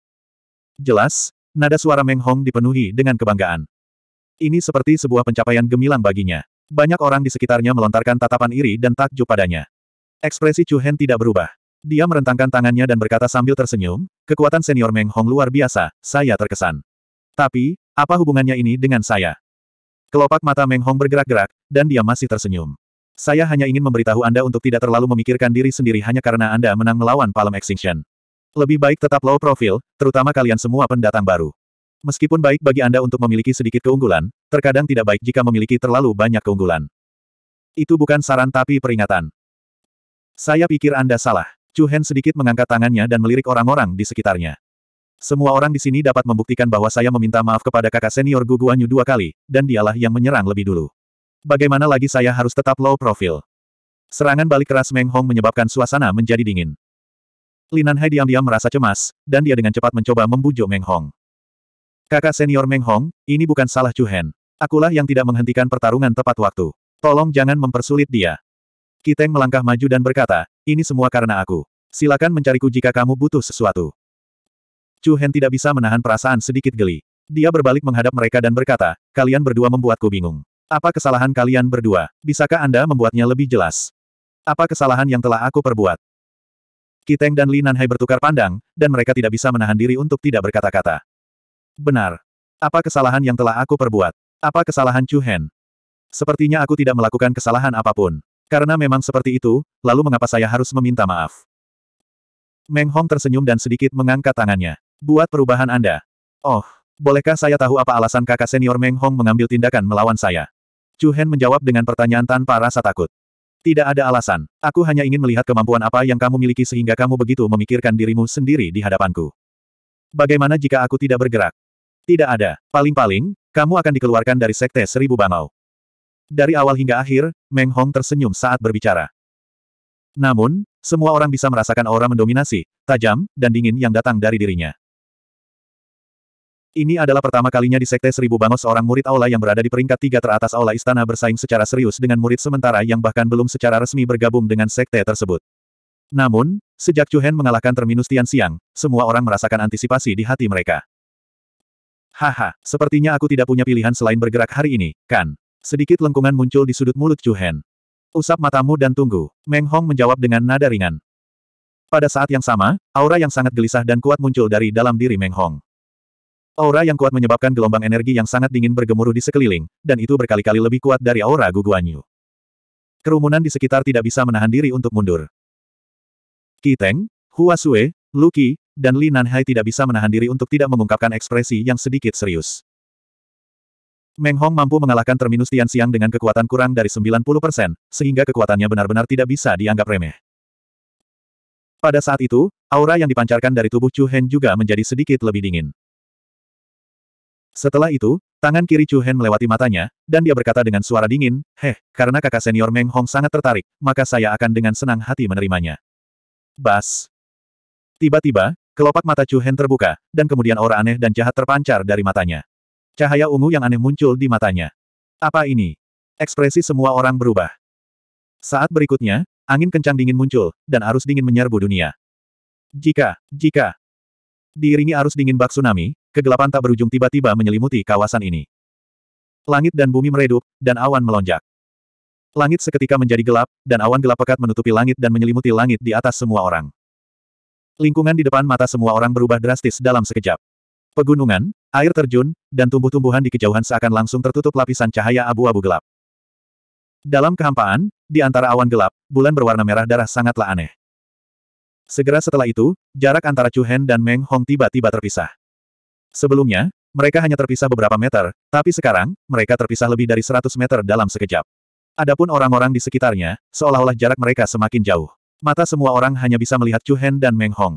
Jelas, nada suara Meng Hong dipenuhi dengan kebanggaan. Ini seperti sebuah pencapaian gemilang baginya. Banyak orang di sekitarnya melontarkan tatapan iri dan takjub padanya. Ekspresi Chu Hen tidak berubah. Dia merentangkan tangannya dan berkata sambil tersenyum, kekuatan senior Meng Hong luar biasa, saya terkesan. Tapi, apa hubungannya ini dengan saya? Kelopak mata Meng Hong bergerak-gerak, dan dia masih tersenyum. Saya hanya ingin memberitahu Anda untuk tidak terlalu memikirkan diri sendiri hanya karena Anda menang melawan Palm Extinction. Lebih baik tetap low profile, terutama kalian semua pendatang baru. Meskipun baik bagi Anda untuk memiliki sedikit keunggulan, terkadang tidak baik jika memiliki terlalu banyak keunggulan. Itu bukan saran tapi peringatan. Saya pikir Anda salah. Chu Hen sedikit mengangkat tangannya dan melirik orang-orang di sekitarnya. Semua orang di sini dapat membuktikan bahwa saya meminta maaf kepada kakak senior Gu Guanyu dua kali, dan dialah yang menyerang lebih dulu bagaimana lagi saya harus tetap low profil? Serangan balik keras Meng Hong menyebabkan suasana menjadi dingin. Linan Hai diam-diam merasa cemas, dan dia dengan cepat mencoba membujuk Meng Hong. Kakak senior Meng Hong, ini bukan salah Chu Hen. Akulah yang tidak menghentikan pertarungan tepat waktu. Tolong jangan mempersulit dia. Kiteng melangkah maju dan berkata, ini semua karena aku. Silakan mencariku jika kamu butuh sesuatu. Chu Hen tidak bisa menahan perasaan sedikit geli. Dia berbalik menghadap mereka dan berkata, kalian berdua membuatku bingung. Apa kesalahan kalian berdua? Bisakah Anda membuatnya lebih jelas? Apa kesalahan yang telah aku perbuat? Kiteng dan Li Nanhai bertukar pandang, dan mereka tidak bisa menahan diri untuk tidak berkata-kata. Benar. Apa kesalahan yang telah aku perbuat? Apa kesalahan Chu Hen? Sepertinya aku tidak melakukan kesalahan apapun. Karena memang seperti itu, lalu mengapa saya harus meminta maaf? Meng Hong tersenyum dan sedikit mengangkat tangannya. Buat perubahan Anda. Oh, bolehkah saya tahu apa alasan kakak senior Meng Hong mengambil tindakan melawan saya? Chu Hen menjawab dengan pertanyaan tanpa rasa takut. Tidak ada alasan. Aku hanya ingin melihat kemampuan apa yang kamu miliki sehingga kamu begitu memikirkan dirimu sendiri di hadapanku. Bagaimana jika aku tidak bergerak? Tidak ada. Paling-paling, kamu akan dikeluarkan dari sekte seribu bangau. Dari awal hingga akhir, Meng Hong tersenyum saat berbicara. Namun, semua orang bisa merasakan aura mendominasi, tajam, dan dingin yang datang dari dirinya. Ini adalah pertama kalinya di Sekte Seribu Bangos seorang murid aula yang berada di peringkat tiga teratas aula istana bersaing secara serius dengan murid sementara yang bahkan belum secara resmi bergabung dengan sekte tersebut. Namun, sejak Chu Hen mengalahkan Terminus Tian Siang, semua orang merasakan antisipasi di hati mereka. Haha, sepertinya aku tidak punya pilihan selain bergerak hari ini, kan? Sedikit lengkungan muncul di sudut mulut Chu Hen. Usap matamu dan tunggu, Meng Hong menjawab dengan nada ringan. Pada saat yang sama, aura yang sangat gelisah dan kuat muncul dari dalam diri Meng Hong. Aura yang kuat menyebabkan gelombang energi yang sangat dingin bergemuruh di sekeliling, dan itu berkali-kali lebih kuat dari aura Guguanyu. Kerumunan di sekitar tidak bisa menahan diri untuk mundur. Kiteng, Huasue, Sue, Luki, dan Li Nanhai tidak bisa menahan diri untuk tidak mengungkapkan ekspresi yang sedikit serius. Meng Hong mampu mengalahkan Terminus Tian Siang dengan kekuatan kurang dari 90%, sehingga kekuatannya benar-benar tidak bisa dianggap remeh. Pada saat itu, aura yang dipancarkan dari tubuh Chu Hen juga menjadi sedikit lebih dingin. Setelah itu, tangan kiri Chu Hen melewati matanya, dan dia berkata dengan suara dingin, Heh, karena kakak senior Meng Hong sangat tertarik, maka saya akan dengan senang hati menerimanya. Bas. Tiba-tiba, kelopak mata Chu Hen terbuka, dan kemudian aura aneh dan jahat terpancar dari matanya. Cahaya ungu yang aneh muncul di matanya. Apa ini? Ekspresi semua orang berubah. Saat berikutnya, angin kencang dingin muncul, dan arus dingin menyerbu dunia. Jika, jika, diiringi arus dingin bak tsunami, Kegelapan tak berujung tiba-tiba menyelimuti kawasan ini. Langit dan bumi meredup, dan awan melonjak. Langit seketika menjadi gelap, dan awan gelap pekat menutupi langit dan menyelimuti langit di atas semua orang. Lingkungan di depan mata semua orang berubah drastis dalam sekejap. Pegunungan, air terjun, dan tumbuh-tumbuhan di kejauhan seakan langsung tertutup lapisan cahaya abu-abu gelap. Dalam kehampaan, di antara awan gelap, bulan berwarna merah darah sangatlah aneh. Segera setelah itu, jarak antara Chu Hen dan Meng Hong tiba-tiba terpisah. Sebelumnya, mereka hanya terpisah beberapa meter, tapi sekarang, mereka terpisah lebih dari 100 meter dalam sekejap. Adapun orang-orang di sekitarnya, seolah-olah jarak mereka semakin jauh. Mata semua orang hanya bisa melihat Chu Hen dan Meng Hong.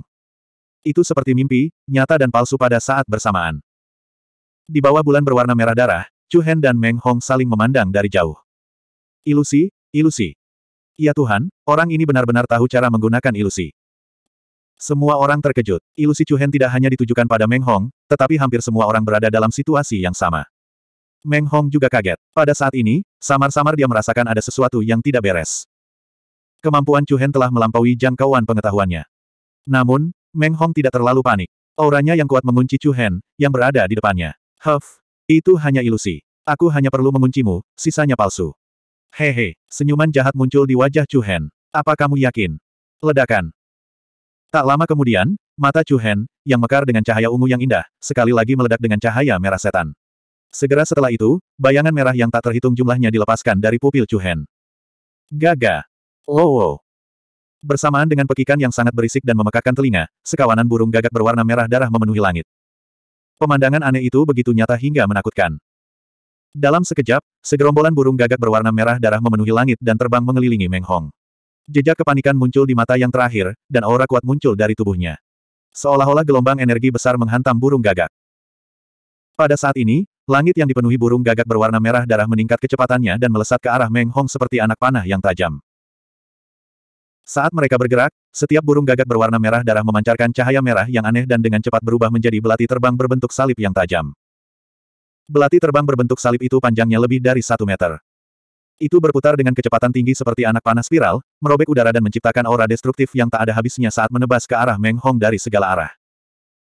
Itu seperti mimpi, nyata dan palsu pada saat bersamaan. Di bawah bulan berwarna merah darah, Chu Hen dan Meng Hong saling memandang dari jauh. Ilusi, ilusi. Ya Tuhan, orang ini benar-benar tahu cara menggunakan ilusi. Semua orang terkejut. Ilusi Chuhen tidak hanya ditujukan pada Meng Hong, tetapi hampir semua orang berada dalam situasi yang sama. Meng Hong juga kaget. Pada saat ini, samar-samar dia merasakan ada sesuatu yang tidak beres. Kemampuan Chuhen telah melampaui jangkauan pengetahuannya. Namun, Meng Hong tidak terlalu panik. Auranya yang kuat mengunci Chuhen yang berada di depannya. Huff, itu hanya ilusi. Aku hanya perlu menguncimu, sisanya palsu. Hehe, senyuman jahat muncul di wajah Chuhen. Apa kamu yakin? Ledakan. Tak lama kemudian, mata Chu Hen, yang mekar dengan cahaya ungu yang indah, sekali lagi meledak dengan cahaya merah setan. Segera setelah itu, bayangan merah yang tak terhitung jumlahnya dilepaskan dari pupil Chu Hen. Gaga! Lowo! Oh, oh. Bersamaan dengan pekikan yang sangat berisik dan memekakkan telinga, sekawanan burung gagak berwarna merah darah memenuhi langit. Pemandangan aneh itu begitu nyata hingga menakutkan. Dalam sekejap, segerombolan burung gagak berwarna merah darah memenuhi langit dan terbang mengelilingi Meng Hong. Jejak kepanikan muncul di mata yang terakhir, dan aura kuat muncul dari tubuhnya. Seolah-olah gelombang energi besar menghantam burung gagak. Pada saat ini, langit yang dipenuhi burung gagak berwarna merah darah meningkat kecepatannya dan melesat ke arah Meng Hong seperti anak panah yang tajam. Saat mereka bergerak, setiap burung gagak berwarna merah darah memancarkan cahaya merah yang aneh dan dengan cepat berubah menjadi belati terbang berbentuk salib yang tajam. Belati terbang berbentuk salib itu panjangnya lebih dari satu meter. Itu berputar dengan kecepatan tinggi seperti anak panah spiral, merobek udara dan menciptakan aura destruktif yang tak ada habisnya saat menebas ke arah Meng Hong dari segala arah.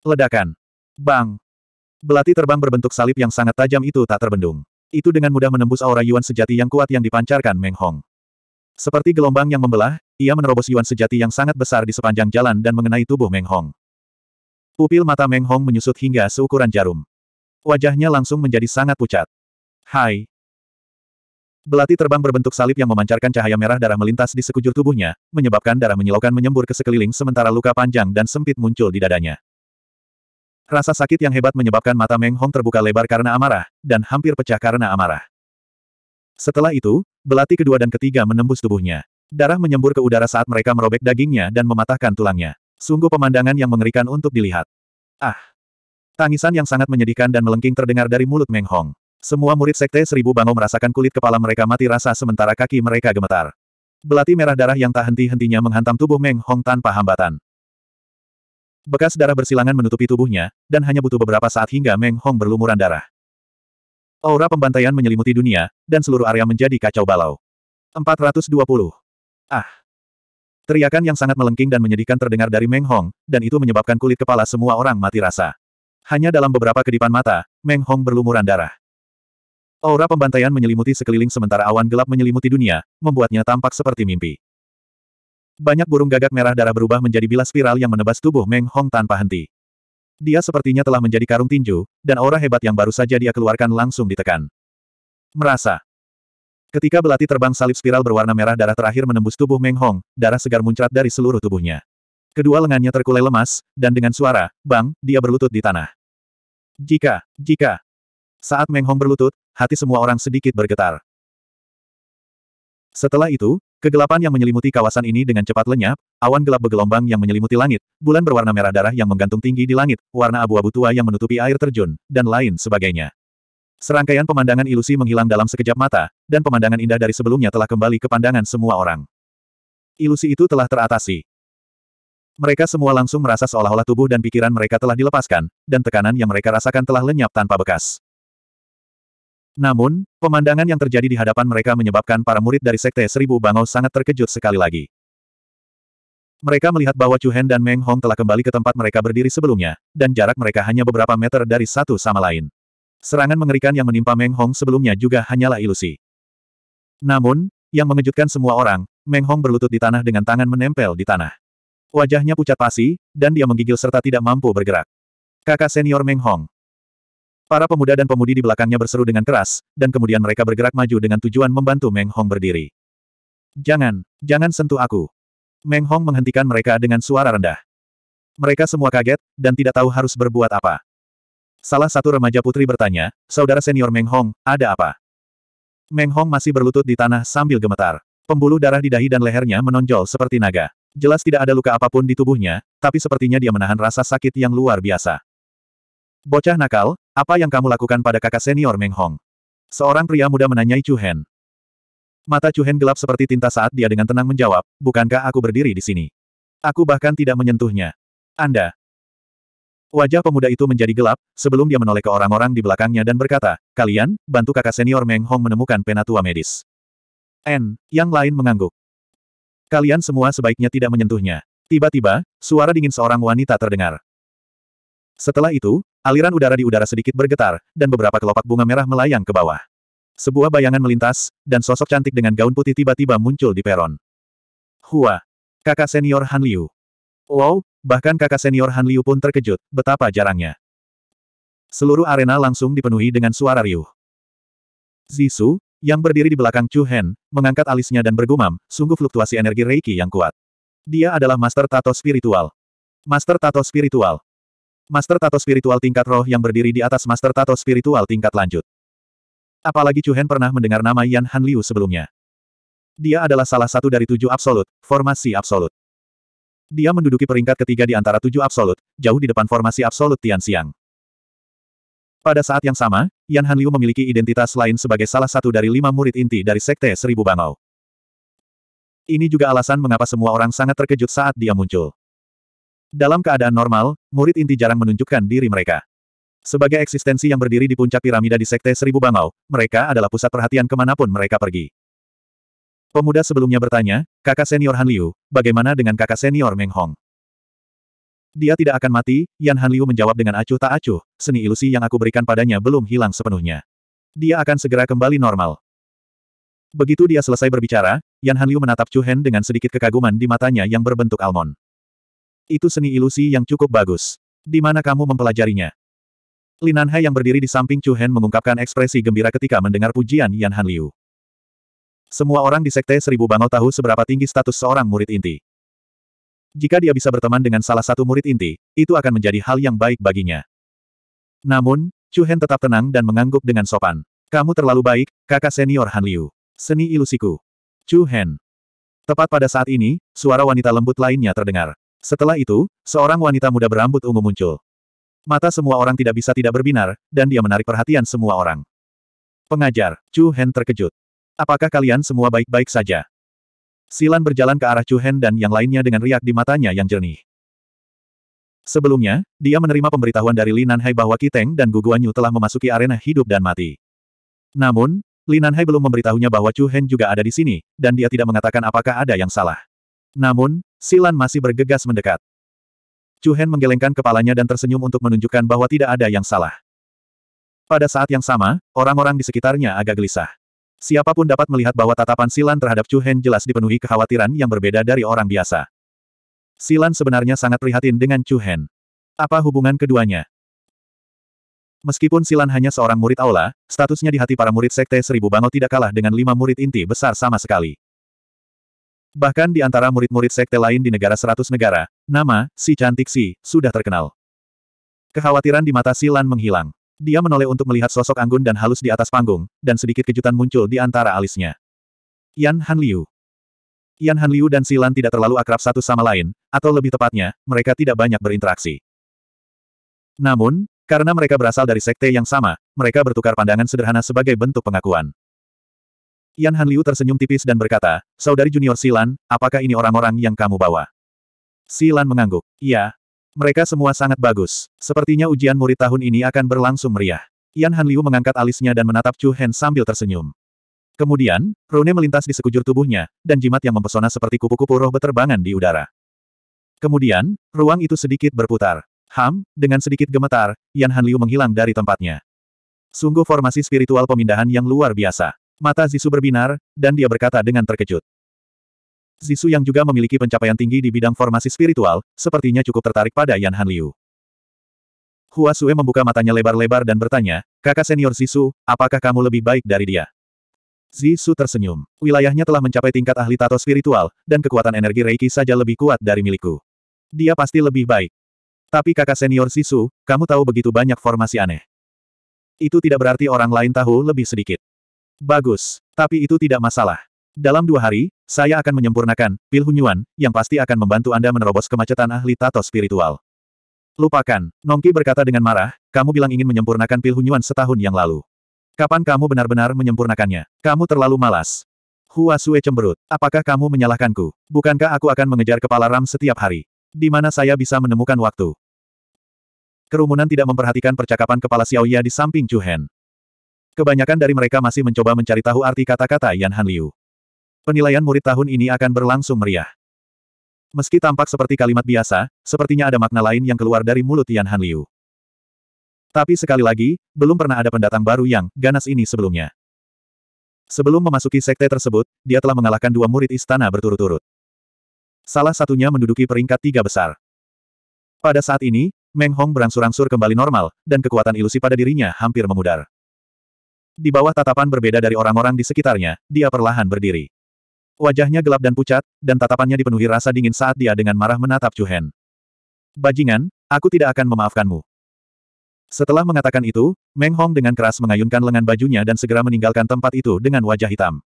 Ledakan. Bang. Belati terbang berbentuk salib yang sangat tajam itu tak terbendung. Itu dengan mudah menembus aura Yuan sejati yang kuat yang dipancarkan Meng Hong. Seperti gelombang yang membelah, ia menerobos Yuan sejati yang sangat besar di sepanjang jalan dan mengenai tubuh Meng Hong. Pupil mata Meng Hong menyusut hingga seukuran jarum. Wajahnya langsung menjadi sangat pucat. Hai, Belati terbang berbentuk salib yang memancarkan cahaya merah darah melintas di sekujur tubuhnya, menyebabkan darah menyilaukan menyembur ke sekeliling sementara luka panjang dan sempit muncul di dadanya. Rasa sakit yang hebat menyebabkan mata Meng Hong terbuka lebar karena amarah, dan hampir pecah karena amarah. Setelah itu, belati kedua dan ketiga menembus tubuhnya. Darah menyembur ke udara saat mereka merobek dagingnya dan mematahkan tulangnya. Sungguh pemandangan yang mengerikan untuk dilihat. Ah! Tangisan yang sangat menyedihkan dan melengking terdengar dari mulut Meng Hong. Semua murid Sekte Seribu Bango merasakan kulit kepala mereka mati rasa sementara kaki mereka gemetar. Belati merah darah yang tak henti-hentinya menghantam tubuh Meng Hong tanpa hambatan. Bekas darah bersilangan menutupi tubuhnya, dan hanya butuh beberapa saat hingga Meng Hong berlumuran darah. Aura pembantaian menyelimuti dunia, dan seluruh area menjadi kacau balau. 420. Ah! Teriakan yang sangat melengking dan menyedihkan terdengar dari Meng Hong, dan itu menyebabkan kulit kepala semua orang mati rasa. Hanya dalam beberapa kedipan mata, Meng Hong berlumuran darah. Aura pembantaian menyelimuti sekeliling sementara awan gelap menyelimuti dunia, membuatnya tampak seperti mimpi. Banyak burung gagak merah darah berubah menjadi bilas spiral yang menebas tubuh Meng Hong tanpa henti. Dia sepertinya telah menjadi karung tinju, dan aura hebat yang baru saja dia keluarkan langsung ditekan. Merasa. Ketika belati terbang salib spiral berwarna merah darah terakhir menembus tubuh Meng Hong, darah segar muncrat dari seluruh tubuhnya. Kedua lengannya terkulai lemas, dan dengan suara, bang, dia berlutut di tanah. Jika, jika. Saat Meng Hong berlutut, hati semua orang sedikit bergetar. Setelah itu, kegelapan yang menyelimuti kawasan ini dengan cepat lenyap, awan gelap bergelombang yang menyelimuti langit, bulan berwarna merah darah yang menggantung tinggi di langit, warna abu-abu tua yang menutupi air terjun, dan lain sebagainya. Serangkaian pemandangan ilusi menghilang dalam sekejap mata, dan pemandangan indah dari sebelumnya telah kembali ke pandangan semua orang. Ilusi itu telah teratasi. Mereka semua langsung merasa seolah-olah tubuh dan pikiran mereka telah dilepaskan, dan tekanan yang mereka rasakan telah lenyap tanpa bekas. Namun, pemandangan yang terjadi di hadapan mereka menyebabkan para murid dari Sekte Seribu Bangau sangat terkejut sekali lagi. Mereka melihat bahwa Chu Hen dan Meng Hong telah kembali ke tempat mereka berdiri sebelumnya, dan jarak mereka hanya beberapa meter dari satu sama lain. Serangan mengerikan yang menimpa Meng Hong sebelumnya juga hanyalah ilusi. Namun, yang mengejutkan semua orang, Meng Hong berlutut di tanah dengan tangan menempel di tanah. Wajahnya pucat pasi, dan dia menggigil serta tidak mampu bergerak. Kakak senior Meng Hong, Para pemuda dan pemudi di belakangnya berseru dengan keras, dan kemudian mereka bergerak maju dengan tujuan membantu Meng Hong berdiri. Jangan, jangan sentuh aku. Meng Hong menghentikan mereka dengan suara rendah. Mereka semua kaget, dan tidak tahu harus berbuat apa. Salah satu remaja putri bertanya, saudara senior Meng Hong, ada apa? Meng Hong masih berlutut di tanah sambil gemetar. Pembuluh darah di dahi dan lehernya menonjol seperti naga. Jelas tidak ada luka apapun di tubuhnya, tapi sepertinya dia menahan rasa sakit yang luar biasa. Bocah nakal, apa yang kamu lakukan pada kakak senior Meng Hong? Seorang pria muda menanyai Chu Hen. Mata Chu Hen gelap seperti tinta saat dia dengan tenang menjawab, bukankah aku berdiri di sini? Aku bahkan tidak menyentuhnya. Anda. Wajah pemuda itu menjadi gelap, sebelum dia menoleh ke orang-orang di belakangnya dan berkata, kalian, bantu kakak senior Meng Hong menemukan penatua medis. N, yang lain mengangguk. Kalian semua sebaiknya tidak menyentuhnya. Tiba-tiba, suara dingin seorang wanita terdengar. Setelah itu, Aliran udara di udara sedikit bergetar, dan beberapa kelopak bunga merah melayang ke bawah. Sebuah bayangan melintas, dan sosok cantik dengan gaun putih tiba-tiba muncul di peron. Hua. Kakak senior Han Liu. Wow, bahkan kakak senior Han Liu pun terkejut, betapa jarangnya. Seluruh arena langsung dipenuhi dengan suara riuh. Zisu, yang berdiri di belakang Chu Hen, mengangkat alisnya dan bergumam, sungguh fluktuasi energi Reiki yang kuat. Dia adalah Master Tato Spiritual. Master Tato Spiritual, Master Tato Spiritual tingkat roh yang berdiri di atas Master Tato Spiritual tingkat lanjut. Apalagi Chu Hen pernah mendengar nama Yan Han Liu sebelumnya. Dia adalah salah satu dari tujuh absolut, formasi absolut. Dia menduduki peringkat ketiga di antara tujuh absolut, jauh di depan formasi absolut Tian Xiang. Pada saat yang sama, Yan Han Liu memiliki identitas lain sebagai salah satu dari lima murid inti dari Sekte Seribu Bangau. Ini juga alasan mengapa semua orang sangat terkejut saat dia muncul. Dalam keadaan normal, murid inti jarang menunjukkan diri mereka. Sebagai eksistensi yang berdiri di puncak piramida di Sekte Seribu Bangau, mereka adalah pusat perhatian kemanapun mereka pergi. Pemuda sebelumnya bertanya, kakak senior Han Liu, bagaimana dengan kakak senior Meng Hong? Dia tidak akan mati, Yan Han Liu menjawab dengan acuh tak acuh, seni ilusi yang aku berikan padanya belum hilang sepenuhnya. Dia akan segera kembali normal. Begitu dia selesai berbicara, Yan Han Liu menatap Chu Hen dengan sedikit kekaguman di matanya yang berbentuk almond. Itu seni ilusi yang cukup bagus. Di mana kamu mempelajarinya? Linan Hai yang berdiri di samping Chu Hen mengungkapkan ekspresi gembira ketika mendengar pujian Yan Han Liu. Semua orang di Sekte Seribu Bangau tahu seberapa tinggi status seorang murid inti. Jika dia bisa berteman dengan salah satu murid inti, itu akan menjadi hal yang baik baginya. Namun, Chu Hen tetap tenang dan mengangguk dengan sopan. Kamu terlalu baik, kakak senior Han Liu. Seni ilusiku. Chu Hen. Tepat pada saat ini, suara wanita lembut lainnya terdengar. Setelah itu, seorang wanita muda berambut ungu muncul. Mata semua orang tidak bisa tidak berbinar, dan dia menarik perhatian semua orang. Pengajar, Chu Hen terkejut. Apakah kalian semua baik-baik saja? Silan berjalan ke arah Chu Hen dan yang lainnya dengan riak di matanya yang jernih. Sebelumnya, dia menerima pemberitahuan dari Lin Nanhai bahwa Kiteng dan Guguanyu telah memasuki arena hidup dan mati. Namun, Lin Nanhai belum memberitahunya bahwa Chu Hen juga ada di sini, dan dia tidak mengatakan apakah ada yang salah. Namun, Silan masih bergegas mendekat. Chu Hen menggelengkan kepalanya dan tersenyum untuk menunjukkan bahwa tidak ada yang salah. Pada saat yang sama, orang-orang di sekitarnya agak gelisah. Siapapun dapat melihat bahwa tatapan Silan terhadap Chu Hen jelas dipenuhi kekhawatiran yang berbeda dari orang biasa. Silan sebenarnya sangat prihatin dengan Chu Hen. Apa hubungan keduanya? Meskipun Silan hanya seorang murid aula, statusnya di hati para murid Sekte Seribu Bangau tidak kalah dengan lima murid inti besar sama sekali. Bahkan di antara murid-murid sekte lain di negara seratus negara, nama, si cantik si, sudah terkenal. Kekhawatiran di mata Silan menghilang. Dia menoleh untuk melihat sosok anggun dan halus di atas panggung, dan sedikit kejutan muncul di antara alisnya. Yan Han Liu Yan Han Liu dan Silan tidak terlalu akrab satu sama lain, atau lebih tepatnya, mereka tidak banyak berinteraksi. Namun, karena mereka berasal dari sekte yang sama, mereka bertukar pandangan sederhana sebagai bentuk pengakuan. Yan Han Liu tersenyum tipis dan berkata, Saudari junior Silan, apakah ini orang-orang yang kamu bawa? Silan mengangguk. Iya. Mereka semua sangat bagus. Sepertinya ujian murid tahun ini akan berlangsung meriah. Yan Han Liu mengangkat alisnya dan menatap Chu Hen sambil tersenyum. Kemudian, Rune melintas di sekujur tubuhnya, dan jimat yang mempesona seperti kupu-kupu roh beterbangan di udara. Kemudian, ruang itu sedikit berputar. Ham, dengan sedikit gemetar, Yan Han Liu menghilang dari tempatnya. Sungguh formasi spiritual pemindahan yang luar biasa. Mata Zisu berbinar, dan dia berkata dengan terkejut. Zisu yang juga memiliki pencapaian tinggi di bidang formasi spiritual, sepertinya cukup tertarik pada Yan Han Liu. Hua Sue membuka matanya lebar-lebar dan bertanya, kakak senior Zisu, apakah kamu lebih baik dari dia? Zisu tersenyum. Wilayahnya telah mencapai tingkat ahli tato spiritual, dan kekuatan energi Reiki saja lebih kuat dari milikku. Dia pasti lebih baik. Tapi kakak senior Zisu, kamu tahu begitu banyak formasi aneh. Itu tidak berarti orang lain tahu lebih sedikit. Bagus. Tapi itu tidak masalah. Dalam dua hari, saya akan menyempurnakan pil Hunyuan, yang pasti akan membantu Anda menerobos kemacetan ahli tato spiritual. Lupakan, Nongki berkata dengan marah, kamu bilang ingin menyempurnakan pil Hunyuan setahun yang lalu. Kapan kamu benar-benar menyempurnakannya? Kamu terlalu malas. Hua Sue cemberut. Apakah kamu menyalahkanku? Bukankah aku akan mengejar kepala Ram setiap hari? Di mana saya bisa menemukan waktu? Kerumunan tidak memperhatikan percakapan kepala Xiaoya di samping Chu Hen. Kebanyakan dari mereka masih mencoba mencari tahu arti kata-kata Yan Han Liu. Penilaian murid tahun ini akan berlangsung meriah. Meski tampak seperti kalimat biasa, sepertinya ada makna lain yang keluar dari mulut Yan Han Liu. Tapi sekali lagi, belum pernah ada pendatang baru yang ganas ini sebelumnya. Sebelum memasuki sekte tersebut, dia telah mengalahkan dua murid istana berturut-turut. Salah satunya menduduki peringkat tiga besar. Pada saat ini, Meng Hong berangsur-angsur kembali normal, dan kekuatan ilusi pada dirinya hampir memudar. Di bawah tatapan berbeda dari orang-orang di sekitarnya, dia perlahan berdiri. Wajahnya gelap dan pucat, dan tatapannya dipenuhi rasa dingin saat dia dengan marah menatap Chu Hen. Bajingan, aku tidak akan memaafkanmu. Setelah mengatakan itu, Meng Hong dengan keras mengayunkan lengan bajunya dan segera meninggalkan tempat itu dengan wajah hitam.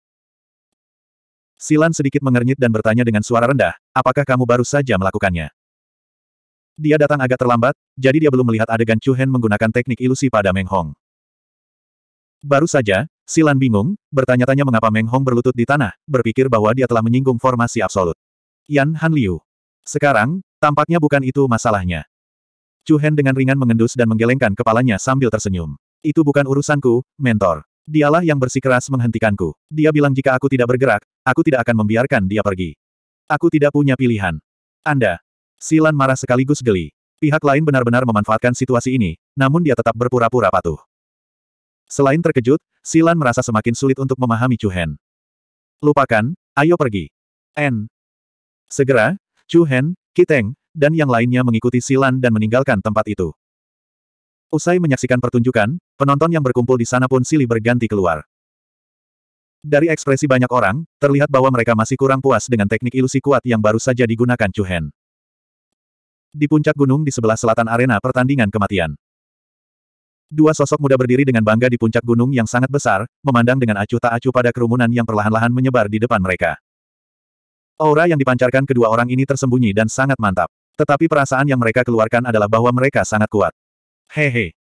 Silan sedikit mengernyit dan bertanya dengan suara rendah, apakah kamu baru saja melakukannya? Dia datang agak terlambat, jadi dia belum melihat adegan Chu Hen menggunakan teknik ilusi pada Meng Hong. Baru saja, Silan bingung, bertanya-tanya mengapa Meng Hong berlutut di tanah, berpikir bahwa dia telah menyinggung formasi absolut. Yan Han Liu. Sekarang, tampaknya bukan itu masalahnya. Chu Hen dengan ringan mengendus dan menggelengkan kepalanya sambil tersenyum. Itu bukan urusanku, mentor. Dialah yang bersikeras menghentikanku. Dia bilang jika aku tidak bergerak, aku tidak akan membiarkan dia pergi. Aku tidak punya pilihan. Anda. Silan marah sekaligus geli. Pihak lain benar-benar memanfaatkan situasi ini, namun dia tetap berpura-pura patuh. Selain terkejut, Silan merasa semakin sulit untuk memahami Chu Lupakan, ayo pergi. N. Segera, Chu Kiteng, dan yang lainnya mengikuti Silan dan meninggalkan tempat itu. Usai menyaksikan pertunjukan, penonton yang berkumpul di sana pun silih berganti keluar. Dari ekspresi banyak orang, terlihat bahwa mereka masih kurang puas dengan teknik ilusi kuat yang baru saja digunakan Chu Di puncak gunung di sebelah selatan arena pertandingan kematian. Dua sosok muda berdiri dengan bangga di puncak gunung yang sangat besar, memandang dengan acuh tak acuh pada kerumunan yang perlahan-lahan menyebar di depan mereka. Aura yang dipancarkan kedua orang ini tersembunyi dan sangat mantap. Tetapi perasaan yang mereka keluarkan adalah bahwa mereka sangat kuat. Hehe.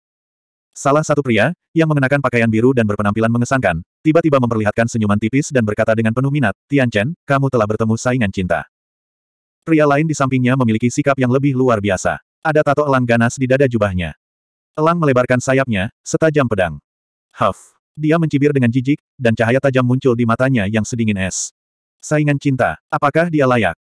Salah satu pria, yang mengenakan pakaian biru dan berpenampilan mengesankan, tiba-tiba memperlihatkan senyuman tipis dan berkata dengan penuh minat, Tian Chen, kamu telah bertemu saingan cinta. Pria lain di sampingnya memiliki sikap yang lebih luar biasa. Ada tato elang ganas di dada jubahnya. Elang melebarkan sayapnya, setajam pedang. Huff. Dia mencibir dengan jijik, dan cahaya tajam muncul di matanya yang sedingin es. Saingan cinta, apakah dia layak?